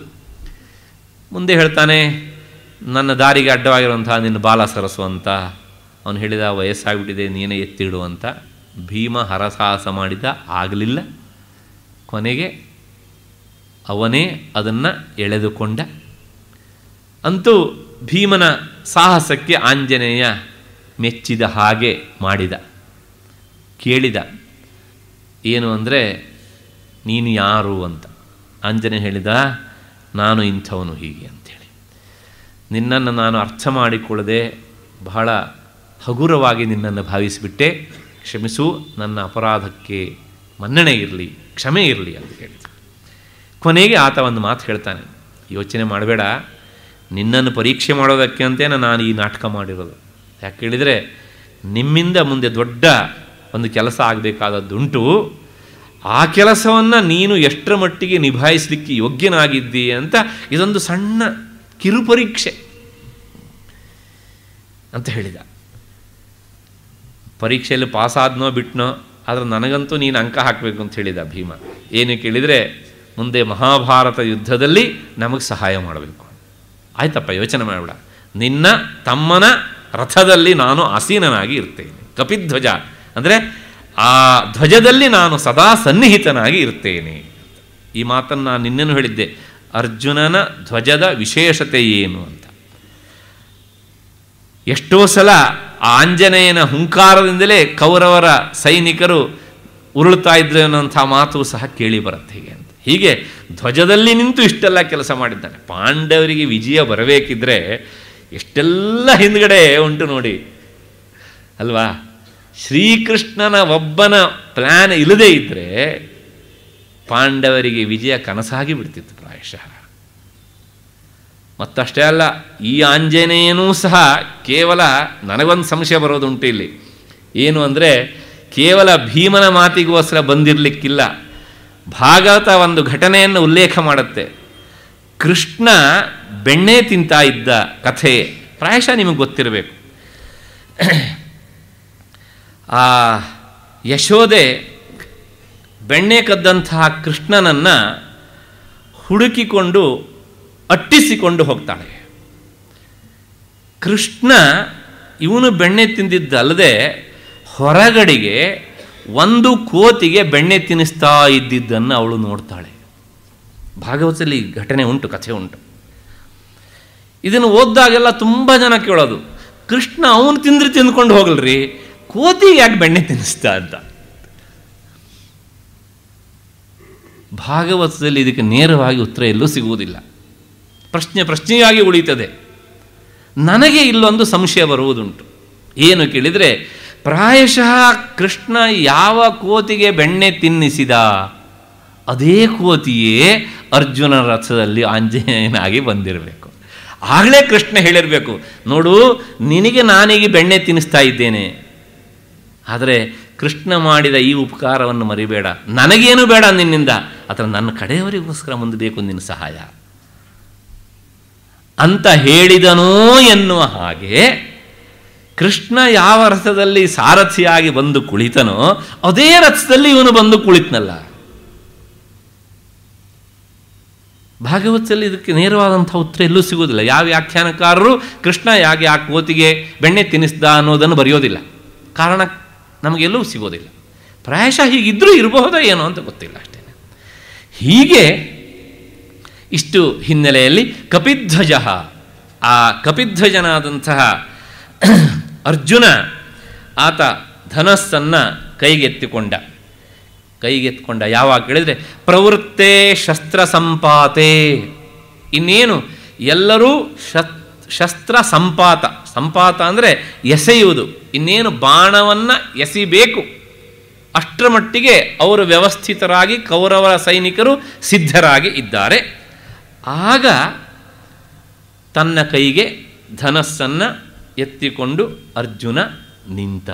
A: ಮುಂದೆ ಹೇಳ್ತಾನೆ ನನ್ನ ದಾರಿಗೆ ಅಡ್ಡವಾಗಿರುವಂತಹ ನಿನ್ನ ಬಾಲ ಸರಸು ಅವನು ಹೇಳಿದ ವಯಸ್ಸಾಗಿಬಿಟ್ಟಿದೆ ನೀನೇ ಎತ್ತಿಡು ಅಂತ ಭೀಮ ಹರಸಾಹಸ ಮಾಡಿದ ಆಗಲಿಲ್ಲ ಕೊನೆಗೆ ಅವನೇ ಅದನ್ನು ಎಳೆದುಕೊಂಡ ಅಂತೂ ಭೀಮನ ಸಾಹಸಕ್ಕೆ ಆಂಜನೇಯ ಮೆಚ್ಚಿದ ಹಾಗೆ ಮಾಡಿದ ಕೇಳಿದ ಏನು ಅಂದರೆ ನೀನು ಯಾರು ಅಂತ ಆಂಜನೇಯ ಹೇಳಿದ ನಾನು ಇಂಥವನು ಹೀಗೆ ಅಂಥೇಳಿ ನಿನ್ನನ್ನು ನಾನು ಅರ್ಥ ಮಾಡಿಕೊಳ್ಳದೆ ಬಹಳ ಹಗುರವಾಗಿ ನಿನ್ನನ್ನು ಭಾವಿಸಿಬಿಟ್ಟೆ ಕ್ಷಮಿಸು ನನ್ನ ಅಪರಾಧಕ್ಕೆ ಮನ್ನಣೆ ಇರಲಿ ಕ್ಷಮೆ ಇರಲಿ ಅಂತ ಹೇಳಿದ ಕೊನೆಗೆ ಆತ ಒಂದು ಮಾತು ಹೇಳ್ತಾನೆ ಯೋಚನೆ ಮಾಡಬೇಡ ನಿನ್ನನ್ನು ಪರೀಕ್ಷೆ ಮಾಡೋದಕ್ಕೆ ಅಂತ ನಾನು ಈ ನಾಟಕ ಮಾಡಿರೋದು ಯಾಕೆ ಹೇಳಿದರೆ ನಿಮ್ಮಿಂದ ಮುಂದೆ ದೊಡ್ಡ ಒಂದು ಕೆಲಸ ಆಗಬೇಕಾದದ್ದುಂಟು ಆ ಕೆಲಸವನ್ನು ನೀನು ಎಷ್ಟರ ಮಟ್ಟಿಗೆ ನಿಭಾಯಿಸಲಿಕ್ಕೆ ಯೋಗ್ಯನಾಗಿದ್ದೀ ಅಂತ ಇದೊಂದು ಸಣ್ಣ ಕಿರುಪರೀಕ್ಷೆ ಅಂತ ಹೇಳಿದ ಪರೀಕ್ಷೆಯಲ್ಲಿ ಪಾಸಾದ್ನೋ ಬಿಟ್ನೋ ಆದರೆ ನನಗಂತೂ ನೀನು ಅಂಕ ಹಾಕಬೇಕು ಅಂತ ಹೇಳಿದ ಭೀಮ ಏನು ಕೇಳಿದರೆ ಮುಂದೆ ಮಹಾಭಾರತ ಯುದ್ಧದಲ್ಲಿ ನಮಗೆ ಸಹಾಯ ಮಾಡಬೇಕು ಆಯ್ತಪ್ಪ ಯೋಚನೆ ಮಾಡಬೇಡ ನಿನ್ನ ತಮ್ಮನ ರಥದಲ್ಲಿ ನಾನು ಆಸೀನನಾಗಿ ಇರ್ತೇನೆ ಕಪಿಧ್ವಜ ಅಂದರೆ ಆ ಧ್ವಜದಲ್ಲಿ ನಾನು ಸದಾ ಸನ್ನಿಹಿತನಾಗಿ ಇರ್ತೇನೆ ಈ ಮಾತನ್ನು ನಾನು ನಿನ್ನೇನು ಹೇಳಿದ್ದೆ ಅರ್ಜುನನ ಧ್ವಜದ ವಿಶೇಷತೆ ಏನು ಅಂತ ಎಷ್ಟೋ ಸಲ ಆ ಆಂಜನೇಯನ ಹುಂಕಾರದಿಂದಲೇ ಕೌರವರ ಸೈನಿಕರು ಉರುಳ್ತಾ ಇದ್ರು ಅನ್ನೋಂಥ ಮಾತು ಸಹ ಕೇಳಿ ಬರುತ್ತೆ ಹೀಗೆ ಅಂತ ಹೀಗೆ ಧ್ವಜದಲ್ಲಿ ನಿಂತು ಇಷ್ಟೆಲ್ಲ ಕೆಲಸ ಮಾಡಿದ್ದಾನೆ ಪಾಂಡವರಿಗೆ ವಿಜಯ ಬರಬೇಕಿದ್ರೆ ಎಷ್ಟೆಲ್ಲ ಹಿಂದ್ಗಡೆ ಉಂಟು ನೋಡಿ ಅಲ್ವಾ ಶ್ರೀಕೃಷ್ಣನ ಒಬ್ಬನ ಪ್ಲ್ಯಾನ್ ಇಲ್ಲದೇ ಇದ್ದರೆ ಪಾಂಡವರಿಗೆ ವಿಜಯ ಕನಸಾಗಿ ಬಿಡ್ತಿತ್ತು ಪ್ರಾಯಶಃ ಮತ್ತಷ್ಟೇ ಅಲ್ಲ ಈ ಆಂಜನೇಯನೂ ಸಹ ಕೇವಲ ನನಗೊಂದು ಸಂಶಯ ಬರೋದುಂಟು ಇಲ್ಲಿ ಏನು ಅಂದರೆ ಕೇವಲ ಭೀಮನ ಮಾತಿಗೋಸ್ಕರ ಬಂದಿರಲಿಕ್ಕಿಲ್ಲ ಭಾಗವತ ಒಂದು ಘಟನೆಯನ್ನು ಉಲ್ಲೇಖ ಮಾಡುತ್ತೆ ಕೃಷ್ಣ ಬೆಣ್ಣೆ ತಿಂತಾ ಇದ್ದ ಕಥೆ ಪ್ರಾಯಶಃ ನಿಮಗೆ ಗೊತ್ತಿರಬೇಕು *clears throat* ಆ ಯಶೋದೆ ಬೆಣ್ಣೆ ಕದ್ದಂತಹ ಕೃಷ್ಣನನ್ನು ಹುಡುಕಿಕೊಂಡು ಅಟ್ಟಿಸಿಕೊಂಡು ಹೋಗ್ತಾಳೆ ಕೃಷ್ಣ ಇವನು ಬೆಣ್ಣೆ ತಿಂದಿದ್ದಲ್ಲದೆ ಹೊರಗಡೆಗೆ ಒಂದು ಕೋತಿಗೆ ಬೆಣ್ಣೆ ತಿನ್ನಿಸ್ತಾ ಇದ್ದಿದ್ದನ್ನು ಅವಳು ನೋಡ್ತಾಳೆ ಭಾಗವತದಲ್ಲಿ ಘಟನೆ ಉಂಟು ಕಥೆ ಉಂಟು ಇದನ್ನು ಓದ್ದಾಗೆಲ್ಲ ತುಂಬ ಜನ ಕೇಳೋದು ಕೃಷ್ಣ ಅವನು ತಿಂದ್ರೆ ತಿಂದ್ಕೊಂಡು ಹೋಗಲ್ರಿ ಕೋತಿ ಯಾಕೆ ಬೆಣ್ಣೆ ತಿನ್ನಿಸ್ತಾ ಅಂತ ಭಾಗವತದಲ್ಲಿ ಇದಕ್ಕೆ ನೇರವಾಗಿ ಉತ್ತರ ಎಲ್ಲೂ ಸಿಗುವುದಿಲ್ಲ ಪ್ರಶ್ನೆ ಪ್ರಶ್ನೆಯಾಗಿ ಉಳಿತದೆ ನನಗೆ ಇಲ್ಲೊಂದು ಸಂಶಯ ಬರುವುದುಂಟು ಏನು ಕೇಳಿದರೆ ಪ್ರಾಯಶಃ ಕೃಷ್ಣ ಯಾವ ಕೋತಿಗೆ ಬೆಣ್ಣೆ ತಿನ್ನಿಸಿದ ಅದೇ ಕೋತಿಯೇ ಅರ್ಜುನ ರಥದಲ್ಲಿ ಆಂಜನೇಯನಾಗಿ ಬಂದಿರಬೇಕು ಆಗಲೇ ಕೃಷ್ಣ ಹೇಳಿರಬೇಕು ನೋಡು ನಿನಗೆ ನಾನೀಗ ಬೆಣ್ಣೆ ತಿನ್ನಿಸ್ತಾ ಇದ್ದೇನೆ ಆದರೆ ಕೃಷ್ಣ ಮಾಡಿದ ಈ ಉಪಕಾರವನ್ನು ಮರಿಬೇಡ ನನಗೇನು ಬೇಡ ನಿನ್ನಿಂದ ಅಥವಾ ನನ್ನ ಕಡೆಯವರಿಗೋಸ್ಕರ ಮುಂದೆ ಬೇಕು ನಿನ್ನ ಸಹಾಯ ಅಂತ ಹೇಳಿದನೋ ಎನ್ನುವ ಹಾಗೆ ಕೃಷ್ಣ ಯಾವ ರಥದಲ್ಲಿ ಸಾರಥಿಯಾಗಿ ಬಂದು ಕುಳಿತನೋ ಅದೇ ರಥದಲ್ಲಿ ಇವನು ಬಂದು ಕುಳಿತನಲ್ಲ ಭಾಗವತದಲ್ಲಿ ಇದಕ್ಕೆ ನೇರವಾದಂಥ ಉತ್ತರ ಎಲ್ಲೂ ಸಿಗೋದಿಲ್ಲ ಯಾವ ವ್ಯಾಖ್ಯಾನಕಾರರು ಕೃಷ್ಣ ಯಾಕೆ ಆ ಕೋತಿಗೆ ಬೆಣ್ಣೆ ತಿನ್ನಿಸ್ದ ಅನ್ನೋದನ್ನು ಬರೆಯೋದಿಲ್ಲ ಕಾರಣ ನಮಗೆಲ್ಲೂ ಸಿಗೋದಿಲ್ಲ ಪ್ರಾಯಶಃ ಹೀಗಿದ್ದರೂ ಇರಬಹುದಾ ಏನೋ ಅಂತ ಗೊತ್ತಿಲ್ಲ ಅಷ್ಟೇ ಹೀಗೆ ಇಷ್ಟು ಹಿನ್ನೆಲೆಯಲ್ಲಿ ಕಪಿಧ್ವಜ ಆ ಕಪಿಧ್ವಜನಾದಂತಹ ಅರ್ಜುನ ಆತ ಧನಸ್ಸನ್ನು ಕೈಗೆತ್ತಿಕೊಂಡ ಕೈಗೆತ್ತಿಕೊಂಡ ಯಾವಾಗ ಕೇಳಿದರೆ ಪ್ರವೃತ್ತೇ ಶಸ್ತ್ರ ಸಂಪಾತೆ ಇನ್ನೇನು ಎಲ್ಲರೂ ಶತ್ ಶಸ್ತ್ರ ಸಂಪಾತ ಸಂಪಾತ ಅಂದರೆ ಎಸೆಯುವುದು ಇನ್ನೇನು ಬಾಣವನ್ನು ಎಸಿಬೇಕು ಅಷ್ಟರ ಮಟ್ಟಿಗೆ ಅವರು ವ್ಯವಸ್ಥಿತರಾಗಿ ಕೌರವರ ಸೈನಿಕರು ಸಿದ್ಧರಾಗಿ ಇದ್ದಾರೆ ಆಗ ತನ್ನ ಕೈಗೆ ಧನಸ್ಸನ್ನು ಎತ್ತಿಕೊಂಡು ಅರ್ಜುನ ನಿಂತ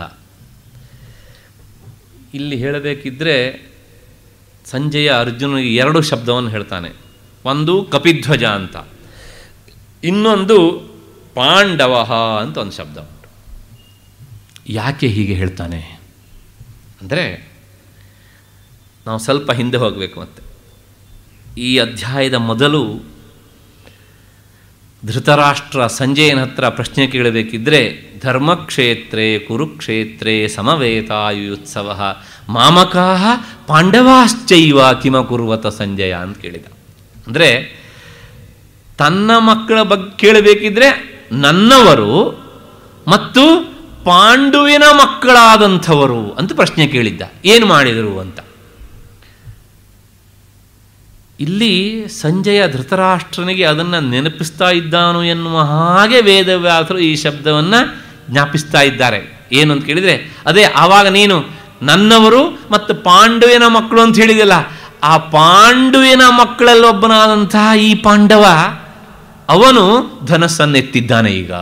A: ಇಲ್ಲಿ ಹೇಳಬೇಕಿದ್ರೆ ಸಂಜೆಯ ಅರ್ಜುನ ಎರಡು ಶಬ್ದವನ್ನು ಹೇಳ್ತಾನೆ ಒಂದು ಕಪಿಧ್ವಜ ಅಂತ ಇನ್ನೊಂದು ಪಾಂಡವ ಅಂತ ಒಂದು ಶಬ್ದ ಉಂಟು ಯಾಕೆ ಹೀಗೆ ಹೇಳ್ತಾನೆ ಅಂದರೆ ನಾವು ಸ್ವಲ್ಪ ಹಿಂದೆ ಹೋಗಬೇಕು ಮತ್ತೆ ಈ ಅಧ್ಯಾಯದ ಮೊದಲು ಧೃತರಾಷ್ಟ್ರ ಸಂಜೆಯನ ಹತ್ರ ಪ್ರಶ್ನೆ ಕೇಳಬೇಕಿದ್ರೆ ಧರ್ಮಕ್ಷೇತ್ರೇ ಕುರುಕ್ಷೇತ್ರೇ ಸಮವೇತಾಯುತ್ಸವ ಮಾಮಕಾ ಪಾಂಡವಾಶ್ಚೈವ ಕಿಮ ಕುರುವತ ಸಂಜಯ ಅಂತ ಕೇಳಿದ ಅಂದರೆ ತನ್ನ ಮಕ್ಕಳ ಬಗ್ಗೆ ಕೇಳಬೇಕಿದ್ರೆ ನನ್ನವರು ಮತ್ತು ಪಾಂಡುವಿನ ಮಕ್ಕಳಾದಂಥವರು ಅಂತ ಪ್ರಶ್ನೆ ಕೇಳಿದ್ದ ಏನು ಮಾಡಿದರು ಅಂತ ಇಲ್ಲಿ ಸಂಜಯ ಧೃತರಾಷ್ಟ್ರನಿಗೆ ಅದನ್ನು ನೆನಪಿಸ್ತಾ ಇದ್ದಾನು ಎನ್ನುವ ಹಾಗೆ ವೇದವ್ಯಾಸರು ಈ ಶಬ್ದವನ್ನು ಜ್ಞಾಪಿಸ್ತಾ ಇದ್ದಾರೆ ಏನು ಅಂತ ಕೇಳಿದರೆ ಅದೇ ಆವಾಗ ನೀನು ನನ್ನವರು ಮತ್ತು ಪಾಂಡುವಿನ ಮಕ್ಕಳು ಅಂತ ಹೇಳಿದಿಲ್ಲ ಆ ಪಾಂಡುವಿನ ಮಕ್ಕಳಲ್ಲೊಬ್ಬನಾದಂತಹ ಈ ಪಾಂಡವ ಅವನು ಧನಸ್ಸನ್ನೆತ್ತಿದ್ದಾನೆ ಈಗ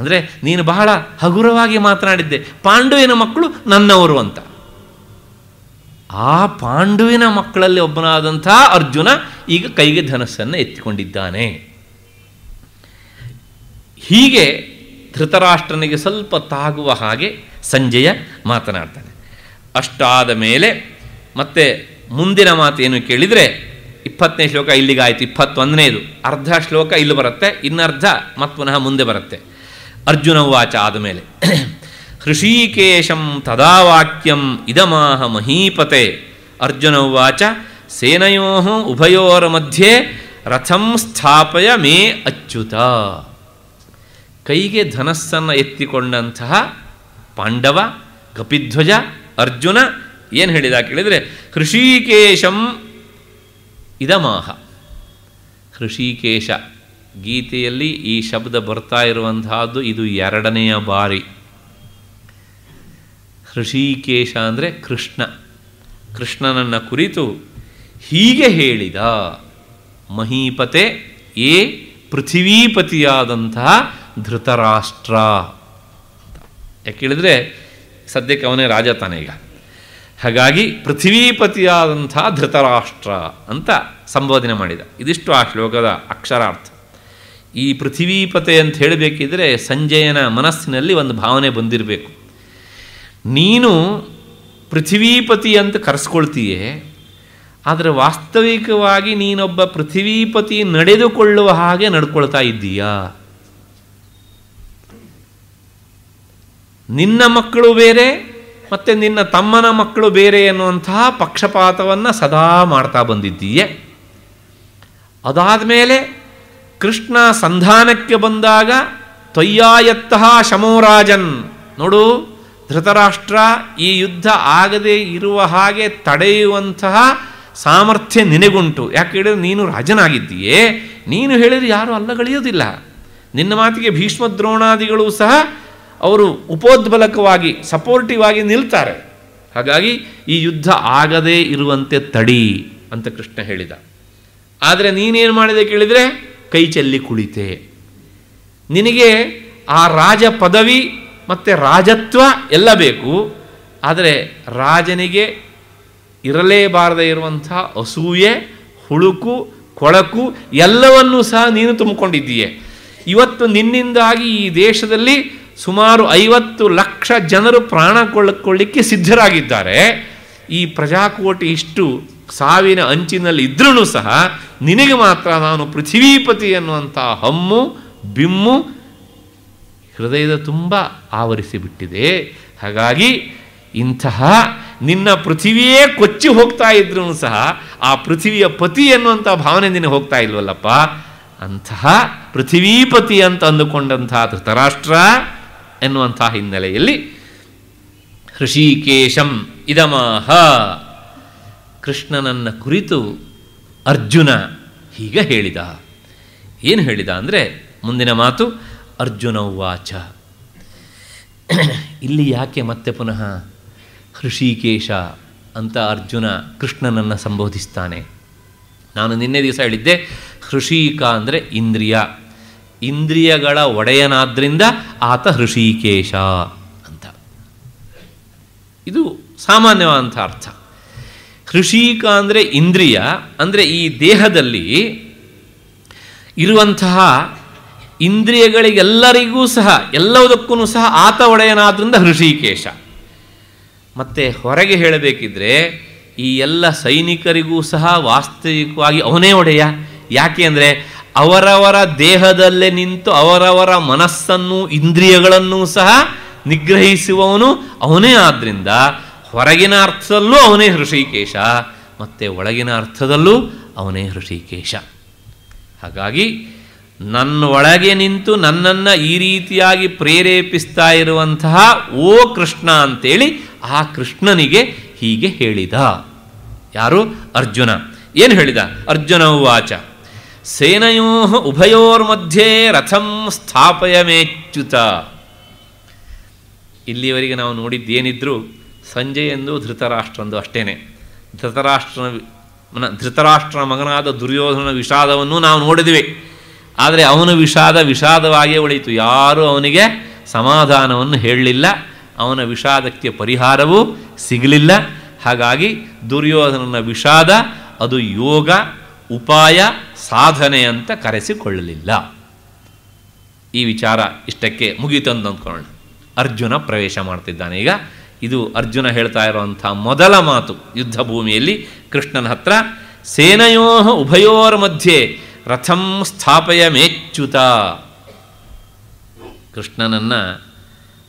A: ಅಂದರೆ ನೀನು ಬಹಳ ಹಗುರವಾಗಿ ಮಾತನಾಡಿದ್ದೆ ಪಾಂಡುವಿನ ಮಕ್ಕಳು ನನ್ನವರು ಅಂತ ಆ ಪಾಂಡುವಿನ ಮಕ್ಕಳಲ್ಲಿ ಒಬ್ಬನಾದಂಥ ಅರ್ಜುನ ಈಗ ಕೈಗೆ ಧನಸ್ಸನ್ನು ಎತ್ತಿಕೊಂಡಿದ್ದಾನೆ ಹೀಗೆ ಧೃತರಾಷ್ಟ್ರನಿಗೆ ಸ್ವಲ್ಪ ತಾಗುವ ಹಾಗೆ ಸಂಜೆಯ ಮಾತನಾಡ್ತಾನೆ ಅಷ್ಟಾದ ಮೇಲೆ ಮತ್ತೆ ಮುಂದಿನ ಮಾತೇನು ಕೇಳಿದರೆ ಇಪ್ಪತ್ತನೇ ಶ್ಲೋಕ ಇಲ್ಲಿಗಾಯಿತು ಇಪ್ಪತ್ತೊಂದನೇದು ಅರ್ಧ ಶ್ಲೋಕ ಇಲ್ಲಿ ಬರುತ್ತೆ ಇನ್ನರ್ಧ ಮತ್ತು ಪುನಃ ಮುಂದೆ ಬರುತ್ತೆ ಅರ್ಜುನ ವಾಚ ಆದಮೇಲೆ ಹೃಷೀಕೇಶಂ ತದಾ ವಾಕ್ಯಂ ಇದಮಾಹ ಮಹೀಪತೆ ಅರ್ಜುನ ಉಚ ಸೇನೆಯೋ ಉಭಯೋರ ಮಧ್ಯೆ ರಥಂ ಸ್ಥಾಪಯ ಮೇ ಅಚ್ಯುತ ಕೈಗೆ ಧನಸ್ಸನ್ನು ಎತ್ತಿಕೊಂಡಂತಹ ಪಾಂಡವ ಕಪಿಧ್ವಜ ಅರ್ಜುನ ಏನು ಹೇಳಿದ ಕೇಳಿದರೆ ಹೃಷೀಕೇಶಂ ಇದಮಾಹ ಹೃಷೀಕೇಶ ಗೀತೆಯಲ್ಲಿ ಈ ಶಬ್ದ ಬರ್ತಾ ಇರುವಂತಹದ್ದು ಇದು ಎರಡನೆಯ ಬಾರಿ ಹೃಷೀಕೇಶ ಅಂದರೆ ಕೃಷ್ಣ ಕೃಷ್ಣನನ್ನು ಕುರಿತು ಹೀಗೆ ಹೇಳಿದ ಮಹೀಪತೆ ಏ ಪೃಥಿವೀಪತಿಯಾದಂತಹ ಧೃತರಾಷ್ಟ್ರ ಯಾಕೆ ಹೇಳಿದ್ರೆ ಸದ್ಯಕ್ಕೆ ಅವನೇ ರಾಜ ತಾನೆ ಈಗ ಹಾಗಾಗಿ ಪೃಥಿವೀಪತಿಯಾದಂಥ ಧೃತರಾಷ್ಟ್ರ ಅಂತ ಸಂಬೋಧನೆ ಮಾಡಿದ ಇದಿಷ್ಟು ಆ ಶ್ಲೋಕದ ಅಕ್ಷರಾರ್ಥ ಈ ಪೃಥಿವೀಪತೆ ಅಂತ ಹೇಳಬೇಕಿದ್ರೆ ಸಂಜಯನ ಮನಸ್ಸಿನಲ್ಲಿ ಒಂದು ಭಾವನೆ ಬಂದಿರಬೇಕು ನೀನು ಪೃಥ್ವೀಪತಿ ಅಂತ ಕರೆಸ್ಕೊಳ್ತೀಯೇ ಆದರೆ ವಾಸ್ತವಿಕವಾಗಿ ನೀನೊಬ್ಬ ಪೃಥ್ವೀಪತಿ ನಡೆದುಕೊಳ್ಳುವ ಹಾಗೆ ನಡ್ಕೊಳ್ತಾ ಇದ್ದೀಯಾ ನಿನ್ನ ಮಕ್ಕಳು ಬೇರೆ ಮತ್ತು ನಿನ್ನ ತಮ್ಮನ ಮಕ್ಕಳು ಬೇರೆ ಎನ್ನುವಂತಹ ಪಕ್ಷಪಾತವನ್ನು ಸದಾ ಮಾಡ್ತಾ ಬಂದಿದ್ದೀಯೆ ಅದಾದ ಮೇಲೆ ಕೃಷ್ಣ ಸಂಧಾನಕ್ಕೆ ಬಂದಾಗ ತ್ವಯ್ಯಾಯತ್ತಃ ಶಮೋರಾಜನ್ ನೋಡು ಧೃತರಾಷ್ಟ್ರ ಈ ಯುದ್ಧ ಆಗದೇ ಇರುವ ಹಾಗೆ ತಡೆಯುವಂತಹ ಸಾಮರ್ಥ್ಯ ನಿನಗುಂಟು ಯಾಕೆ ಹೇಳಿದ್ರೆ ನೀನು ರಾಜನಾಗಿದ್ದೀಯೇ ನೀನು ಹೇಳಿದರೆ ಯಾರೂ ಅಲ್ಲಗಳಿಯೋದಿಲ್ಲ ನಿನ್ನ ಮಾತಿಗೆ ಭೀಷ್ಮ ದ್ರೋಣಾದಿಗಳು ಸಹ ಅವರು ಉಪೋದ್ಬಲಕವಾಗಿ ಸಪೋರ್ಟಿವ್ ಆಗಿ ನಿಲ್ತಾರೆ ಹಾಗಾಗಿ ಈ ಯುದ್ಧ ಆಗದೇ ಇರುವಂತೆ ತಡಿ ಅಂತ ಕೃಷ್ಣ ಹೇಳಿದ ಆದರೆ ನೀನೇನು ಮಾಡಿದೆ ಕೇಳಿದರೆ ಕೈ ಚೆಲ್ಲಿ ಕುಳಿತೆ ನಿನಗೆ ಆ ರಾಜ ಪದವಿ ಮತ್ತು ರಾಜತ್ವ ಎಲ್ಲ ಬೇಕು ಆದರೆ ರಾಜನಿಗೆ ಇರಲೇಬಾರದೇ ಇರುವಂಥ ಅಸೂಯೆ ಹುಳುಕು ಕೊಳಕು ಎಲ್ಲವನ್ನೂ ಸಹ ನೀನು ತುಂಬಿಕೊಂಡಿದ್ದೀಯೇ ಇವತ್ತು ನಿನ್ನಿಂದಾಗಿ ಈ ದೇಶದಲ್ಲಿ ಸುಮಾರು ಐವತ್ತು ಲಕ್ಷ ಜನರು ಪ್ರಾಣ ಕೊಳ್ಳಿಕ್ಕೆ ಸಿದ್ಧರಾಗಿದ್ದಾರೆ ಈ ಪ್ರಜಾಕೋಟಿ ಇಷ್ಟು ಸಾವಿನ ಅಂಚಿನಲ್ಲಿ ಇದ್ರೂ ಸಹ ನಿನಗೆ ಮಾತ್ರ ನಾನು ಪೃಥ್ವೀಪತಿ ಅನ್ನುವಂಥ ಹಮ್ಮು ಬಿಮ್ಮು ಹೃದಯದ ತುಂಬ ಆವರಿಸಿಬಿಟ್ಟಿದೆ ಹಾಗಾಗಿ ಇಂತಹ ನಿನ್ನ ಪೃಥಿವಿಯೇ ಕೊಚ್ಚಿ ಹೋಗ್ತಾ ಇದ್ರೂ ಸಹ ಆ ಪೃಥಿವಿಯ ಪತಿ ಎನ್ನುವಂಥ ಭಾವನೆ ನಿನಗೆ ಹೋಗ್ತಾ ಇಲ್ವಲ್ಲಪ್ಪ ಅಂತಹ ಪೃಥಿವೀಪತಿ ಅಂತ ಅಂದುಕೊಂಡಂತಹ ಧೃತರಾಷ್ಟ್ರ ಎನ್ನುವಂತಹ ಹಿನ್ನೆಲೆಯಲ್ಲಿ ಹೃಷಿಕೇಶಂ ಇದಮಾಹ ಕೃಷ್ಣನನ್ನ ಕುರಿತು ಅರ್ಜುನ ಹೀಗೆ ಹೇಳಿದ ಏನು ಹೇಳಿದ ಅಂದರೆ ಮುಂದಿನ ಮಾತು ಅರ್ಜುನ ಇಲ್ಲಿ ಯಾಕೆ ಮತ್ತೆ ಪುನಃ ಹೃಷಿಕೇಶ ಅಂತ ಅರ್ಜುನ ಕೃಷ್ಣನನ್ನು ಸಂಬೋಧಿಸ್ತಾನೆ ನಾನು ನಿನ್ನೆ ದಿವಸ ಹೇಳಿದ್ದೆ ಹೃಷಿಕ ಅಂದರೆ ಇಂದ್ರಿಯ ಇಂದ್ರಿಯಗಳ ಒಡೆಯನಾದ್ರಿಂದ ಆತ ಹೃಷಿಕೇಶ ಅಂತ ಇದು ಸಾಮಾನ್ಯವಾದಂಥ ಅರ್ಥ ಹೃಷಿಕ ಅಂದರೆ ಇಂದ್ರಿಯ ಅಂದರೆ ಈ ದೇಹದಲ್ಲಿ ಇರುವಂತಹ ಇಂದ್ರಿಯಗಳಿಗೆಲ್ಲರಿಗೂ ಸಹ ಎಲ್ಲದಕ್ಕೂ ಸಹ ಆತ ಒಡೆಯನಾದ್ರಿಂದ ಹೃಷಿಕೇಶ ಮತ್ತು ಹೊರಗೆ ಹೇಳಬೇಕಿದ್ರೆ ಈ ಎಲ್ಲ ಸೈನಿಕರಿಗೂ ಸಹ ವಾಸ್ತವಿಕವಾಗಿ ಅವನೇ ಒಡೆಯ ಯಾಕೆ ಅಂದರೆ ಅವರವರ ದೇಹದಲ್ಲೇ ನಿಂತು ಅವರವರ ಮನಸ್ಸನ್ನು ಇಂದ್ರಿಯಗಳನ್ನು ಸಹ ನಿಗ್ರಹಿಸುವವನು ಅವನೇ ಆದ್ದರಿಂದ ಹೊರಗಿನ ಅರ್ಥದಲ್ಲೂ ಅವನೇ ಹೃಷಿಕೇಶ ಮತ್ತು ಒಳಗಿನ ಅರ್ಥದಲ್ಲೂ ಅವನೇ ಹೃಷಿಕೇಶ ಹಾಗಾಗಿ ನನ್ನ ಒಳಗೆ ನಿಂತು ನನ್ನನ್ನು ಈ ರೀತಿಯಾಗಿ ಪ್ರೇರೇಪಿಸ್ತಾ ಇರುವಂತಹ ಓ ಕೃಷ್ಣ ಅಂತೇಳಿ ಆ ಕೃಷ್ಣನಿಗೆ ಹೀಗೆ ಹೇಳಿದ ಯಾರು ಅರ್ಜುನ ಏನು ಹೇಳಿದ ಅರ್ಜುನ ಉವಾಚ ಸೇನೆಯೋ ಮಧ್ಯೆ ರಥಂ ಸ್ಥಾಪಯ ಮೇಚ್ಯುತ ಇಲ್ಲಿಯವರೆಗೆ ನಾವು ನೋಡಿದ್ದೇನಿದ್ರೂ ಸಂಜೆಯೆಂದು ಧೃತರಾಷ್ಟ್ರಂದು ಅಷ್ಟೇನೆ ಧೃತರಾಷ್ಟ್ರನ ಧೃತರಾಷ್ಟ್ರನ ಮಗನಾದ ದುರ್ಯೋಧನ ವಿಷಾದವನ್ನು ನಾವು ನೋಡಿದ್ವಿ ಆದರೆ ಅವನ ವಿಷಾದ ವಿಷಾದವಾಗಿಯೇ ಉಳಿಯಿತು ಯಾರೂ ಅವನಿಗೆ ಸಮಾಧಾನವನ್ನು ಹೇಳಲಿಲ್ಲ ಅವನ ವಿಷಾದಕ್ಕೆ ಪರಿಹಾರವೂ ಸಿಗಲಿಲ್ಲ ಹಾಗಾಗಿ ದುರ್ಯೋಧನನ ವಿಷಾದ ಅದು ಯೋಗ ಉಪಾಯ ಸಾಧನೆ ಅಂತ ಕರೆಸಿಕೊಳ್ಳಲಿಲ್ಲ ಈ ವಿಚಾರ ಇಷ್ಟಕ್ಕೆ ಮುಗಿತು ಅಂತ ಅಂದ್ಕೊಳ್ಳೋಣ ಅರ್ಜುನ ಪ್ರವೇಶ ಮಾಡ್ತಿದ್ದಾನೆ ಈಗ ಇದು ಅರ್ಜುನ ಹೇಳ್ತಾ ಇರುವಂಥ ಮೊದಲ ಮಾತು ಯುದ್ಧ ಭೂಮಿಯಲ್ಲಿ ಕೃಷ್ಣನ ಹತ್ರ ಸೇನೆಯೋಹ ಉಭಯೋರ ಮಧ್ಯೆ ರಥಂ ಸ್ಥಾಪಯ ಮೇಚ್ಯುತ ಕೃಷ್ಣನನ್ನು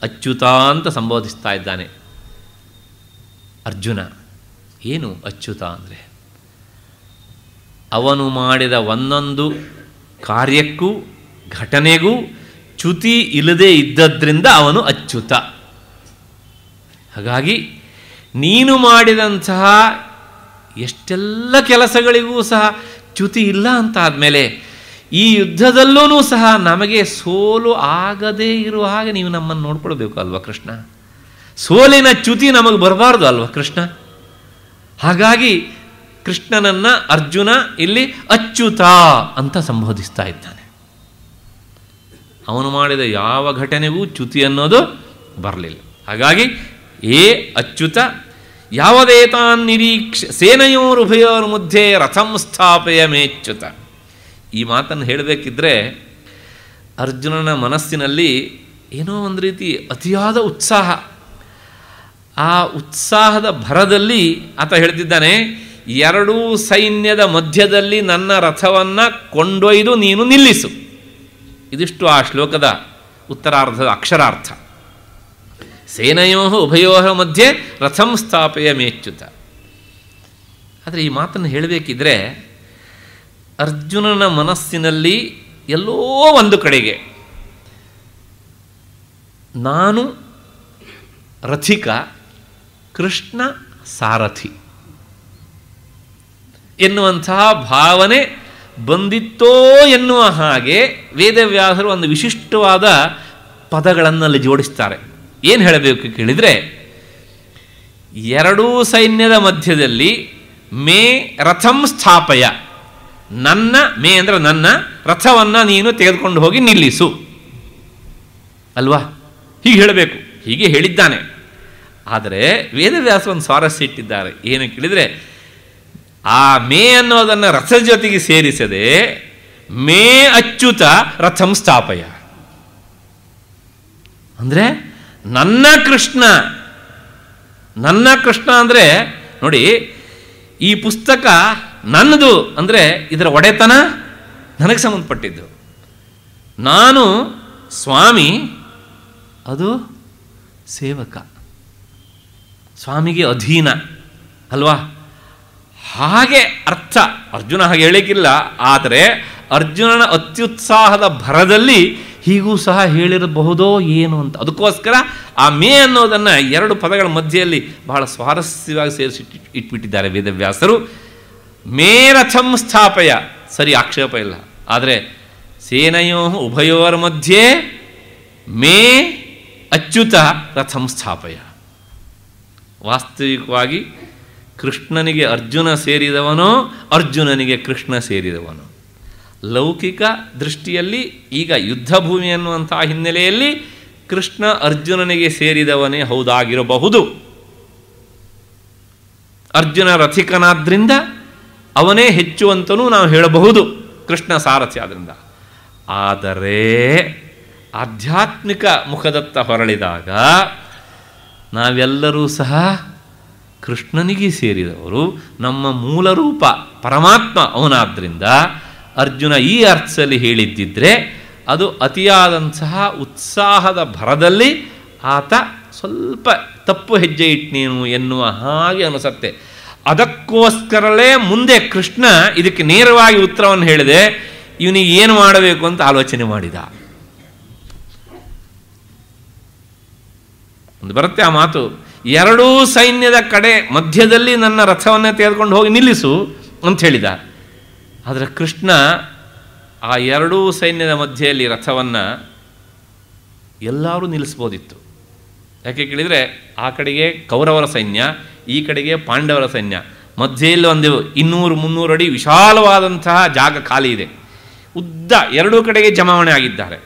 A: ಅಚ್ಯುತ ಅಂತ ಸಂಬೋಧಿಸ್ತಾ ಇದ್ದಾನೆ ಅರ್ಜುನ ಏನು ಅಚ್ಯುತ ಅಂದರೆ ಅವನು ಮಾಡಿದ ಒಂದೊಂದು ಕಾರ್ಯಕ್ಕೂ ಘಟನೆಗೂ ಚ್ಯುತಿ ಇಲ್ಲದೆ ಇದ್ದದ್ರಿಂದ ಅವನು ಅಚ್ಯುತ ಹಾಗಾಗಿ ನೀನು ಮಾಡಿದಂತಹ ಎಷ್ಟೆಲ್ಲ ಕೆಲಸಗಳಿಗೂ ಸಹ ಚ್ಯುತಿ ಇಲ್ಲ ಅಂತ ಆದಮೇಲೆ ಈ ಯುದ್ಧದಲ್ಲೂ ಸಹ ನಮಗೆ ಸೋಲು ಆಗದೇ ಇರುವ ಹಾಗೆ ನೀವು ನಮ್ಮನ್ನು ನೋಡ್ಕೊಳ್ಬೇಕು ಅಲ್ವಾ ಕೃಷ್ಣ ಸೋಲಿನ ಚ್ಯುತಿ ನಮಗೆ ಬರಬಾರ್ದು ಅಲ್ವಾ ಕೃಷ್ಣ ಹಾಗಾಗಿ ಕೃಷ್ಣನನ್ನು ಅರ್ಜುನ ಇಲ್ಲಿ ಅಚ್ಯುತ ಅಂತ ಸಂಬೋಧಿಸ್ತಾ ಇದ್ದಾನೆ ಅವನು ಮಾಡಿದ ಯಾವ ಘಟನೆಗೂ ಚ್ಯುತಿ ಅನ್ನೋದು ಬರಲಿಲ್ಲ ಹಾಗಾಗಿ ಏ ಅಚ್ಯುತ ಯಾವದೇತಾನ್ ನಿರೀಕ್ಷೆ ಉಭಯೋರ್ ಮಧ್ಯೆ ರಥಂ ಸ್ಥಾಪೆಯ ಮೇಚ್ಯುತ ಈ ಮಾತನ್ನು ಹೇಳಬೇಕಿದ್ರೆ ಅರ್ಜುನನ ಮನಸ್ಸಿನಲ್ಲಿ ಏನೋ ಒಂದು ರೀತಿ ಅತಿಯಾದ ಉತ್ಸಾಹ ಆ ಉತ್ಸಾಹದ ಭರದಲ್ಲಿ ಆತ ಹೇಳ್ತಿದ್ದಾನೆ ಎರಡೂ ಸೈನ್ಯದ ಮಧ್ಯದಲ್ಲಿ ನನ್ನ ರಥವನ್ನು ಕೊಂಡೊಯ್ದು ನೀನು ನಿಲ್ಲಿಸು ಇದಿಷ್ಟು ಆ ಶ್ಲೋಕದ ಉತ್ತರಾರ್ಧದ ಅಕ್ಷರಾರ್ಥ ಸೇನೆಯೋ ಉಭಯೋ ಮಧ್ಯೆ ರಥಂ ಸ್ಥಾಪೆಯ ಮೇಚ್ಯುತ ಆದರೆ ಈ ಮಾತನ್ನು ಹೇಳಬೇಕಿದ್ರೆ ಅರ್ಜುನನ ಮನಸ್ಸಿನಲ್ಲಿ ಎಲ್ಲೋ ಒಂದು ಕಡೆಗೆ ನಾನು ರಥಿಕ ಕೃಷ್ಣ ಸಾರಥಿ ಎನ್ನುವಂತಹ ಭಾವನೆ ಬಂದಿತ್ತೋ ಎನ್ನುವ ಹಾಗೆ ವೇದವ್ಯಾಸರು ಒಂದು ವಿಶಿಷ್ಟವಾದ ಪದಗಳನ್ನಲ್ಲಿ ಜೋಡಿಸ್ತಾರೆ ಏನು ಹೇಳಬೇಕು ಕೇಳಿದರೆ ಎರಡೂ ಸೈನ್ಯದ ಮಧ್ಯದಲ್ಲಿ ಮೇ ರಥಂ ಸ್ಥಾಪಯ ನನ್ನ ಮೇ ಅಂದರೆ ನನ್ನ ರಥವನ್ನು ನೀನು ತೆಗೆದುಕೊಂಡು ಹೋಗಿ ನಿಲ್ಲಿಸು ಅಲ್ವಾ ಹೀಗೆ ಹೇಳಬೇಕು ಹೀಗೆ ಹೇಳಿದ್ದಾನೆ ಆದರೆ ವೇದವ್ಯಾಸ ಒಂದು ಸ್ವಾರಸ್ಯ ಇಟ್ಟಿದ್ದಾರೆ ಏನು ಕೇಳಿದರೆ ಆ ಮೇ ಅನ್ನೋದನ್ನು ರಥದ ಜೊತೆಗೆ ಸೇರಿಸದೆ ಮೇ ಅಚ್ಯುತ ರಥಂ ಸ್ಥಾಪಯ ಅಂದರೆ ನನ್ನ ಕೃಷ್ಣ ನನ್ನ ಕೃಷ್ಣ ಅಂದರೆ ನೋಡಿ ಈ ಪುಸ್ತಕ ನನ್ನದು ಅಂದರೆ ಇದರ ಒಡೆತನ ನನಗೆ ಸಂಬಂಧಪಟ್ಟಿದ್ದು ನಾನು ಸ್ವಾಮಿ ಅದು ಸೇವಕ ಸ್ವಾಮಿಗೆ ಅಧೀನ ಅಲ್ವಾ ಹಾಗೆ ಅರ್ಥ ಅರ್ಜುನ ಹಾಗೆ ಹೇಳಿಕ್ಕಿಲ್ಲ ಆದರೆ ಅರ್ಜುನನ ಅತ್ಯುತ್ಸಾಹದ ಭರದಲ್ಲಿ ಹೀಗೂ ಸಹ ಹೇಳಿರಬಹುದೋ ಏನು ಅಂತ ಅದಕ್ಕೋಸ್ಕರ ಆ ಮೇ ಅನ್ನೋದನ್ನು ಎರಡು ಪದಗಳ ಮಧ್ಯೆಯಲ್ಲಿ ಬಹಳ ಸ್ವಾರಸ್ಯವಾಗಿ ಸೇರಿಸಿ ಇಟ್ಬಿಟ್ಟಿದ್ದಾರೆ ವೇದವ್ಯಾಸರು ಮೇರಥಂ ಸ್ಥಾಪಯ ಸರಿ ಆಕ್ಷೇಪ ಇಲ್ಲ ಆದರೆ ಸೇನೆಯೋ ಉಭಯೋರ ಮಧ್ಯೆ ಮೇ ಅಚ್ಯುತ ರಥಂ ಸ್ಥಾಪಯ ವಾಸ್ತವಿಕವಾಗಿ ಕೃಷ್ಣನಿಗೆ ಅರ್ಜುನ ಸೇರಿದವನೋ ಅರ್ಜುನನಿಗೆ ಕೃಷ್ಣ ಸೇರಿದವನು ಲೌಕಿಕ ದೃಷ್ಟಿಯಲ್ಲಿ ಈಗ ಯುದ್ಧ ಭೂಮಿ ಹಿನ್ನೆಲೆಯಲ್ಲಿ ಕೃಷ್ಣ ಅರ್ಜುನನಿಗೆ ಸೇರಿದವನೇ ಹೌದಾಗಿರಬಹುದು ಅರ್ಜುನ ರಥಿಕನಾದ್ರಿಂದ ಅವನೇ ಹೆಚ್ಚು ಅಂತಲೂ ನಾವು ಹೇಳಬಹುದು ಕೃಷ್ಣ ಸಾರಥಿ ಆದ್ದರಿಂದ ಆದರೆ ಆಧ್ಯಾತ್ಮಿಕ ಮುಖದತ್ತ ಹೊರಳಿದಾಗ ನಾವೆಲ್ಲರೂ ಸಹ ಕೃಷ್ಣನಿಗೆ ಸೇರಿದವರು ನಮ್ಮ ಮೂಲ ರೂಪ ಪರಮಾತ್ಮ ಅವನಾದ್ರಿಂದ ಅರ್ಜುನ ಈ ಅರ್ಥದಲ್ಲಿ ಹೇಳಿದ್ದಿದ್ರೆ ಅದು ಅತಿಯಾದಂತಹ ಉತ್ಸಾಹದ ಭರದಲ್ಲಿ ಆತ ಸ್ವಲ್ಪ ತಪ್ಪು ಹೆಜ್ಜೆ ನೀನು ಎನ್ನುವ ಹಾಗೆ ಅನಿಸತ್ತೆ ಅದಕ್ಕೋಸ್ಕರಲೇ ಮುಂದೆ ಕೃಷ್ಣ ಇದಕ್ಕೆ ನೇರವಾಗಿ ಉತ್ತರವನ್ನು ಹೇಳಿದೆ ಇವನಿಗೆ ಏನು ಮಾಡಬೇಕು ಅಂತ ಆಲೋಚನೆ ಮಾಡಿದ ಒಂದು ಬರುತ್ತೆ ಆ ಮಾತು ಎರಡೂ ಸೈನ್ಯದ ಕಡೆ ಮಧ್ಯದಲ್ಲಿ ನನ್ನ ರಥವನ್ನು ತೆಗೆದುಕೊಂಡು ಹೋಗಿ ನಿಲ್ಲಿಸು ಅಂತ ಹೇಳಿದ ಆದರೆ ಕೃಷ್ಣ ಆ ಎರಡೂ ಸೈನ್ಯದ ಮಧ್ಯೆಯಲ್ಲಿ ರಥವನ್ನು ಎಲ್ಲರೂ ನಿಲ್ಲಿಸ್ಬೋದಿತ್ತು ಯಾಕೆ ಕೇಳಿದರೆ ಆ ಕಡೆಗೆ ಕೌರವರ ಸೈನ್ಯ ಈ ಕಡೆಗೆ ಪಾಂಡವರ ಸೈನ್ಯ ಮಧ್ಯೆಯಲ್ಲಿ ಒಂದು ಇನ್ನೂರು ಮುನ್ನೂರು ಅಡಿ ವಿಶಾಲವಾದಂತಹ ಜಾಗ ಖಾಲಿ ಇದೆ ಉದ್ದ ಎರಡೂ ಕಡೆಗೆ ಜಮಾವಣೆ ಆಗಿದ್ದಾರೆ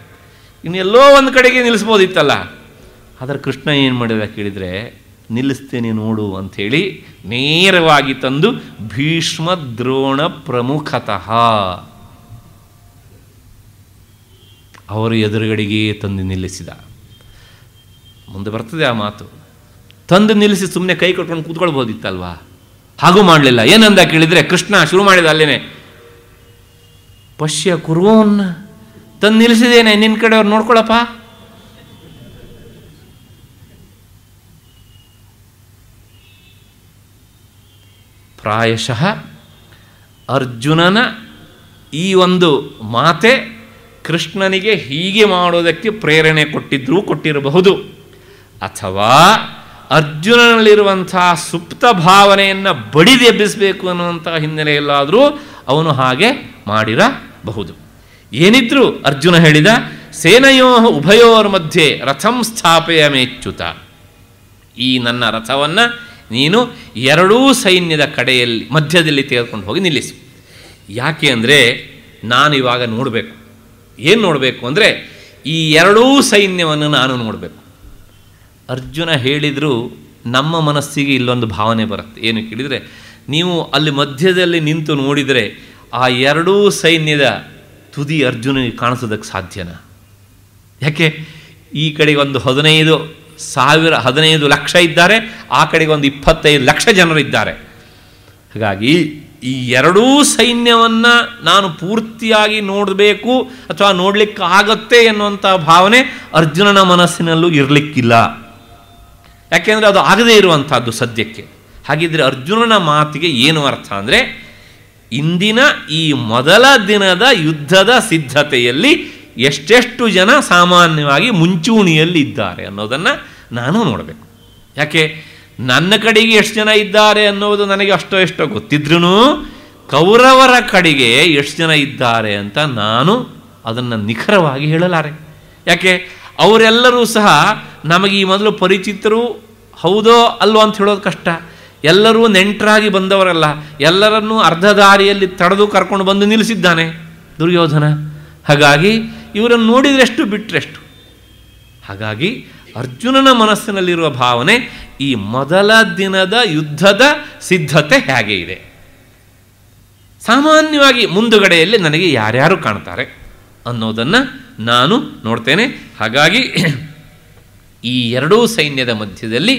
A: ಇನ್ನೆಲ್ಲೋ ಒಂದು ಕಡೆಗೆ ನಿಲ್ಲಿಸ್ಬೋದಿತ್ತಲ್ಲ ಆದರೆ ಕೃಷ್ಣ ಏನು ಮಾಡಿದ ಕೇಳಿದರೆ ನಿಲ್ಲಿಸ್ತೇನೆ ನೋಡು ಅಂಥೇಳಿ ನೇರವಾಗಿ ತಂದು ಭೀಷ್ಮ ದ್ರೋಣ ಪ್ರಮುಖತಃ ಅವರ ಎದುರುಗಡೆಗೆ ತಂದು ನಿಲ್ಲಿಸಿದ ಮುಂದೆ ಬರ್ತದೆ ಆ ಮಾತು ತಂದು ನಿಲ್ಲಿಸಿ ಸುಮ್ಮನೆ ಕೈ ಕಟ್ಕೊಂಡು ಕೂತ್ಕೊಳ್ಬೋದಿತ್ತಲ್ವಾ ಹಾಗೂ ಮಾಡಲಿಲ್ಲ ಏನಂದ ಕೇಳಿದರೆ ಕೃಷ್ಣ ಶುರು ಮಾಡಿದ ಅಲ್ಲೇನೆ ಪಶ್ಯ ಕುರುವನ್ನ ತಂದು ನಿಲ್ಲಿಸಿದೇನೆ ನಿನ್ನ ಕಡೆ ಅವ್ರು ನೋಡ್ಕೊಳಪ್ಪ ಪ್ರಾಯಶಃ ಅರ್ಜುನನ ಈ ಒಂದು ಮಾತೆ ಕೃಷ್ಣನಿಗೆ ಹೀಗೆ ಮಾಡೋದಕ್ಕೆ ಪ್ರೇರಣೆ ಕೊಟ್ಟಿದ್ರೂ ಕೊಟ್ಟಿರಬಹುದು ಅಥವಾ ಅರ್ಜುನನಲ್ಲಿರುವಂಥ ಸುಪ್ತ ಭಾವನೆಯನ್ನು ಬಡಿದೆಬ್ಬಿಸಬೇಕು ಅನ್ನುವಂಥ ಹಿನ್ನೆಲೆಯಲ್ಲಾದರೂ ಅವನು ಹಾಗೆ ಮಾಡಿರಬಹುದು ಏನಿದ್ರು ಅರ್ಜುನ ಹೇಳಿದ ಸೇನೆಯೋ ಉಭಯೋರ್ ಮಧ್ಯೆ ರಥಂ ಸ್ಥಾಪೆಯ ಮೇಚ್ಯುತ ಈ ನನ್ನ ರಥವನ್ನು ನೀನು ಎರಡೂ ಸೈನ್ಯದ ಕಡೆಯಲ್ಲಿ ಮಧ್ಯದಲ್ಲಿ ತೆಗೆದುಕೊಂಡು ಹೋಗಿ ನಿಲ್ಲಿಸು ಯಾಕೆ ಅಂದರೆ ನಾನು ಇವಾಗ ನೋಡಬೇಕು ಏನು ನೋಡಬೇಕು ಅಂದರೆ ಈ ಎರಡೂ ಸೈನ್ಯವನ್ನು ನಾನು ನೋಡಬೇಕು ಅರ್ಜುನ ಹೇಳಿದರೂ ನಮ್ಮ ಮನಸ್ಸಿಗೆ ಇಲ್ಲೊಂದು ಭಾವನೆ ಬರುತ್ತೆ ಏನು ಕೇಳಿದರೆ ನೀವು ಅಲ್ಲಿ ಮಧ್ಯದಲ್ಲಿ ನಿಂತು ನೋಡಿದರೆ ಆ ಎರಡೂ ಸೈನ್ಯದ ತುದಿ ಅರ್ಜುನಿಗೆ ಕಾಣಿಸೋದಕ್ಕೆ ಸಾಧ್ಯನಾ ಯಾಕೆ ಈ ಕಡೆಗೆ ಒಂದು ಹದಿನೈದು ಸಾವಿರ ಹದಿನೈದು ಲಕ್ಷ ಇದ್ದಾರೆ ಆ ಕಡೆಗೆ ಒಂದು ಇಪ್ಪತ್ತೈದು ಲಕ್ಷ ಜನರಿದ್ದಾರೆ ಹಾಗಾಗಿ ಈ ಎರಡೂ ಸೈನ್ಯವನ್ನು ನಾನು ಪೂರ್ತಿಯಾಗಿ ನೋಡಬೇಕು ಅಥವಾ ನೋಡಲಿಕ್ಕೆ ಆಗತ್ತೆ ಎನ್ನುವಂಥ ಭಾವನೆ ಅರ್ಜುನನ ಮನಸ್ಸಿನಲ್ಲೂ ಇರಲಿಕ್ಕಿಲ್ಲ ಯಾಕೆಂದರೆ ಅದು ಆಗದೇ ಇರುವಂಥದ್ದು ಸದ್ಯಕ್ಕೆ ಹಾಗಿದ್ರೆ ಅರ್ಜುನನ ಮಾತಿಗೆ ಏನು ಅರ್ಥ ಅಂದರೆ ಇಂದಿನ ಈ ಮೊದಲ ದಿನದ ಯುದ್ಧದ ಸಿದ್ಧತೆಯಲ್ಲಿ ಎಷ್ಟೆಷ್ಟು ಜನ ಸಾಮಾನ್ಯವಾಗಿ ಮುಂಚೂಣಿಯಲ್ಲಿ ಇದ್ದಾರೆ ಅನ್ನೋದನ್ನು ನಾನು ನೋಡಬೇಕು ಯಾಕೆ ನನ್ನ ಕಡೆಗೆ ಎಷ್ಟು ಜನ ಇದ್ದಾರೆ ಅನ್ನೋದು ನನಗೆ ಅಷ್ಟೋ ಎಷ್ಟೋ ಗೊತ್ತಿದ್ರೂ ಕೌರವರ ಕಡೆಗೆ ಎಷ್ಟು ಜನ ಇದ್ದಾರೆ ಅಂತ ನಾನು ಅದನ್ನು ನಿಖರವಾಗಿ ಹೇಳಲಾರೆ ಯಾಕೆ ಅವರೆಲ್ಲರೂ ಸಹ ನಮಗೆ ಈ ಮೊದಲು ಪರಿಚಿತರು ಹೌದೋ ಅಲ್ವೋ ಅಂತ ಹೇಳೋದು ಕಷ್ಟ ಎಲ್ಲರೂ ನೆಂಟರಾಗಿ ಬಂದವರಲ್ಲ ಎಲ್ಲರನ್ನೂ ಅರ್ಧ ದಾರಿಯಲ್ಲಿ ತಡೆದು ಕರ್ಕೊಂಡು ಬಂದು ನಿಲ್ಲಿಸಿದ್ದಾನೆ ದುರ್ಯೋಧನ ಹಾಗಾಗಿ ಇವರನ್ನು ನೋಡಿದ್ರೆಷ್ಟು ಬಿಟ್ಟರೆಷ್ಟು ಹಾಗಾಗಿ ಅರ್ಜುನನ ಮನಸ್ಸಿನಲ್ಲಿರುವ ಭಾವನೆ ಈ ಮೊದಲ ದಿನದ ಯುದ್ಧದ ಸಿದ್ಧತೆ ಹೇಗೆ ಇದೆ ಸಾಮಾನ್ಯವಾಗಿ ಮುಂದುಗಡೆಯಲ್ಲಿ ನನಗೆ ಯಾರ್ಯಾರು ಕಾಣ್ತಾರೆ ಅನ್ನೋದನ್ನು ನಾನು ನೋಡ್ತೇನೆ ಹಾಗಾಗಿ ಈ ಎರಡೂ ಸೈನ್ಯದ ಮಧ್ಯದಲ್ಲಿ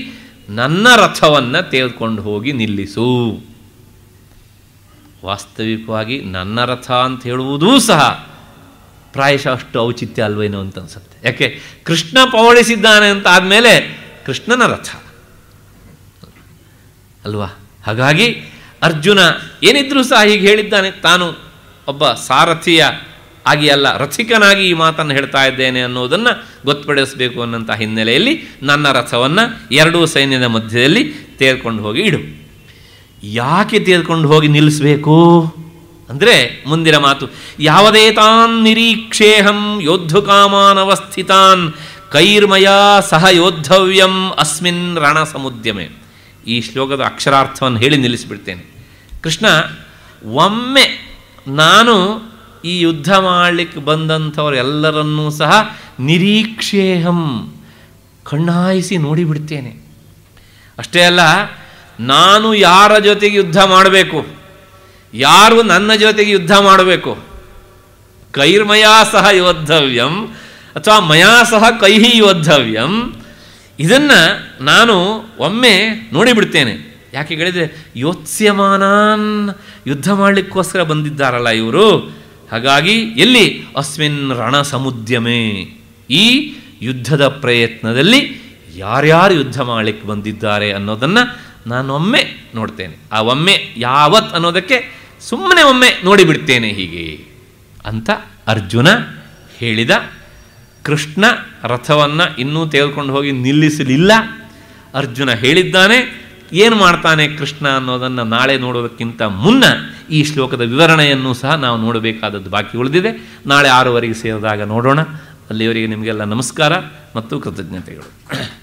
A: ನನ್ನ ರಥವನ್ನು ತೆಗೆದುಕೊಂಡು ಹೋಗಿ ನಿಲ್ಲಿಸು ವಾಸ್ತವಿಕವಾಗಿ ನನ್ನ ರಥ ಅಂತ ಹೇಳುವುದೂ ಸಹ ಪ್ರಾಯಶಃ ಅಷ್ಟು ಔಚಿತ್ಯ ಅಲ್ವೇನೋ ಅಂತ ಅನ್ಸುತ್ತೆ ಯಾಕೆ ಕೃಷ್ಣ ಪವಳಿಸಿದ್ದಾನೆ ಅಂತ ಆದಮೇಲೆ ಕೃಷ್ಣನ ರಥ ಅಲ್ವಾ ಹಾಗಾಗಿ ಅರ್ಜುನ ಏನಿದ್ರೂ ಸಹ ಹೀಗೆ ಹೇಳಿದ್ದಾನೆ ತಾನು ಒಬ್ಬ ಸಾರಥಿಯ ಆಗಿ ಅಲ್ಲ ರಥಿಕನಾಗಿ ಈ ಮಾತನ್ನು ಹೇಳ್ತಾ ಇದ್ದೇನೆ ಅನ್ನೋದನ್ನು ಗೊತ್ತುಪಡಿಸಬೇಕು ಅನ್ನೋಂಥ ಹಿನ್ನೆಲೆಯಲ್ಲಿ ನನ್ನ ರಥವನ್ನು ಎರಡೂ ಸೈನ್ಯದ ಮಧ್ಯದಲ್ಲಿ ತೇರ್ಕೊಂಡು ಹೋಗಿ ಇಡು ಯಾಕೆ ತೇರ್ಕೊಂಡು ಹೋಗಿ ನಿಲ್ಲಿಸಬೇಕು ಅಂದರೆ ಮುಂದಿನ ಮಾತು ಯಾವದೇ ತಾನ್ ನಿರೀಕ್ಷೇಹಂ ಯೋದ್ಧು ಕಾಮಾನವಸ್ಥಿತಾನ್ ಕೈರ್ಮಯ ಸಹ ಯೋದ್ಧವ್ಯಂ ಅಸ್ಮಿನ್ ರಣ ಸಮುದ್ಯಮೆ ಈ ಶ್ಲೋಕದ ಅಕ್ಷರಾರ್ಥವನ್ನು ಹೇಳಿ ನಿಲ್ಲಿಸಿಬಿಡ್ತೇನೆ ಕೃಷ್ಣ ಒಮ್ಮೆ ನಾನು ಈ ಯುದ್ಧ ಮಾಡಲಿಕ್ಕೆ ಬಂದಂಥವರೆಲ್ಲರನ್ನೂ ಸಹ ನಿರೀಕ್ಷೇಹಂ ಕಣ್ಣಾಯಿಸಿ ನೋಡಿಬಿಡ್ತೇನೆ ಅಷ್ಟೇ ಅಲ್ಲ ನಾನು ಯಾರ ಜೊತೆಗೆ ಯುದ್ಧ ಮಾಡಬೇಕು ಯಾರು ನನ್ನ ಜೊತೆಗೆ ಯುದ್ಧ ಮಾಡಬೇಕು ಕೈರ್ಮಯಾ ಸಹ ಯೋದ್ಧವ್ಯಂ ಅಥವಾ ಮಯಾ ಸಹ ಕೈಹಿ ಯೋದ್ಧವ್ಯಂ ಇದನ್ನು ನಾನು ಒಮ್ಮೆ ನೋಡಿಬಿಡ್ತೇನೆ ಯಾಕೆ ಹೇಳಿದರೆ ಯೋತ್ಸ್ಯಮಾನಾನ್ ಯುದ್ಧ ಮಾಡಲಿಕ್ಕೋಸ್ಕರ ಬಂದಿದ್ದಾರಲ್ಲ ಇವರು ಹಾಗಾಗಿ ಎಲ್ಲಿ ಅಸ್ಮಿನ್ ರಣ ಈ ಯುದ್ಧದ ಪ್ರಯತ್ನದಲ್ಲಿ ಯಾರ್ಯಾರು ಯುದ್ಧ ಮಾಡಲಿಕ್ಕೆ ಬಂದಿದ್ದಾರೆ ಅನ್ನೋದನ್ನು ನಾನೊಮ್ಮೆ ನೋಡ್ತೇನೆ ಆ ಒಮ್ಮೆ ಯಾವತ್ ಅನ್ನೋದಕ್ಕೆ ಸುಮ್ಮನೆ ಒಮ್ಮೆ ನೋಡಿಬಿಡ್ತೇನೆ ಹೀಗೆ ಅಂತ ಅರ್ಜುನ ಹೇಳಿದ ಕೃಷ್ಣ ರಥವನ್ನು ಇನ್ನೂ ತೆಗೆದುಕೊಂಡು ಹೋಗಿ ನಿಲ್ಲಿಸಲಿಲ್ಲ ಅರ್ಜುನ ಹೇಳಿದ್ದಾನೆ ಏನು ಮಾಡ್ತಾನೆ ಕೃಷ್ಣ ಅನ್ನೋದನ್ನು ನಾಳೆ ನೋಡೋದಕ್ಕಿಂತ ಮುನ್ನ ಈ ಶ್ಲೋಕದ ವಿವರಣೆಯನ್ನು ಸಹ ನಾವು ನೋಡಬೇಕಾದದ್ದು ಬಾಕಿ ಉಳಿದಿದೆ ನಾಳೆ ಆರೂವರೆಗೆ ಸೇರಿದಾಗ ನೋಡೋಣ ಅಲ್ಲಿಯವರೆಗೆ ನಿಮಗೆಲ್ಲ ನಮಸ್ಕಾರ ಮತ್ತು ಕೃತಜ್ಞತೆಗಳು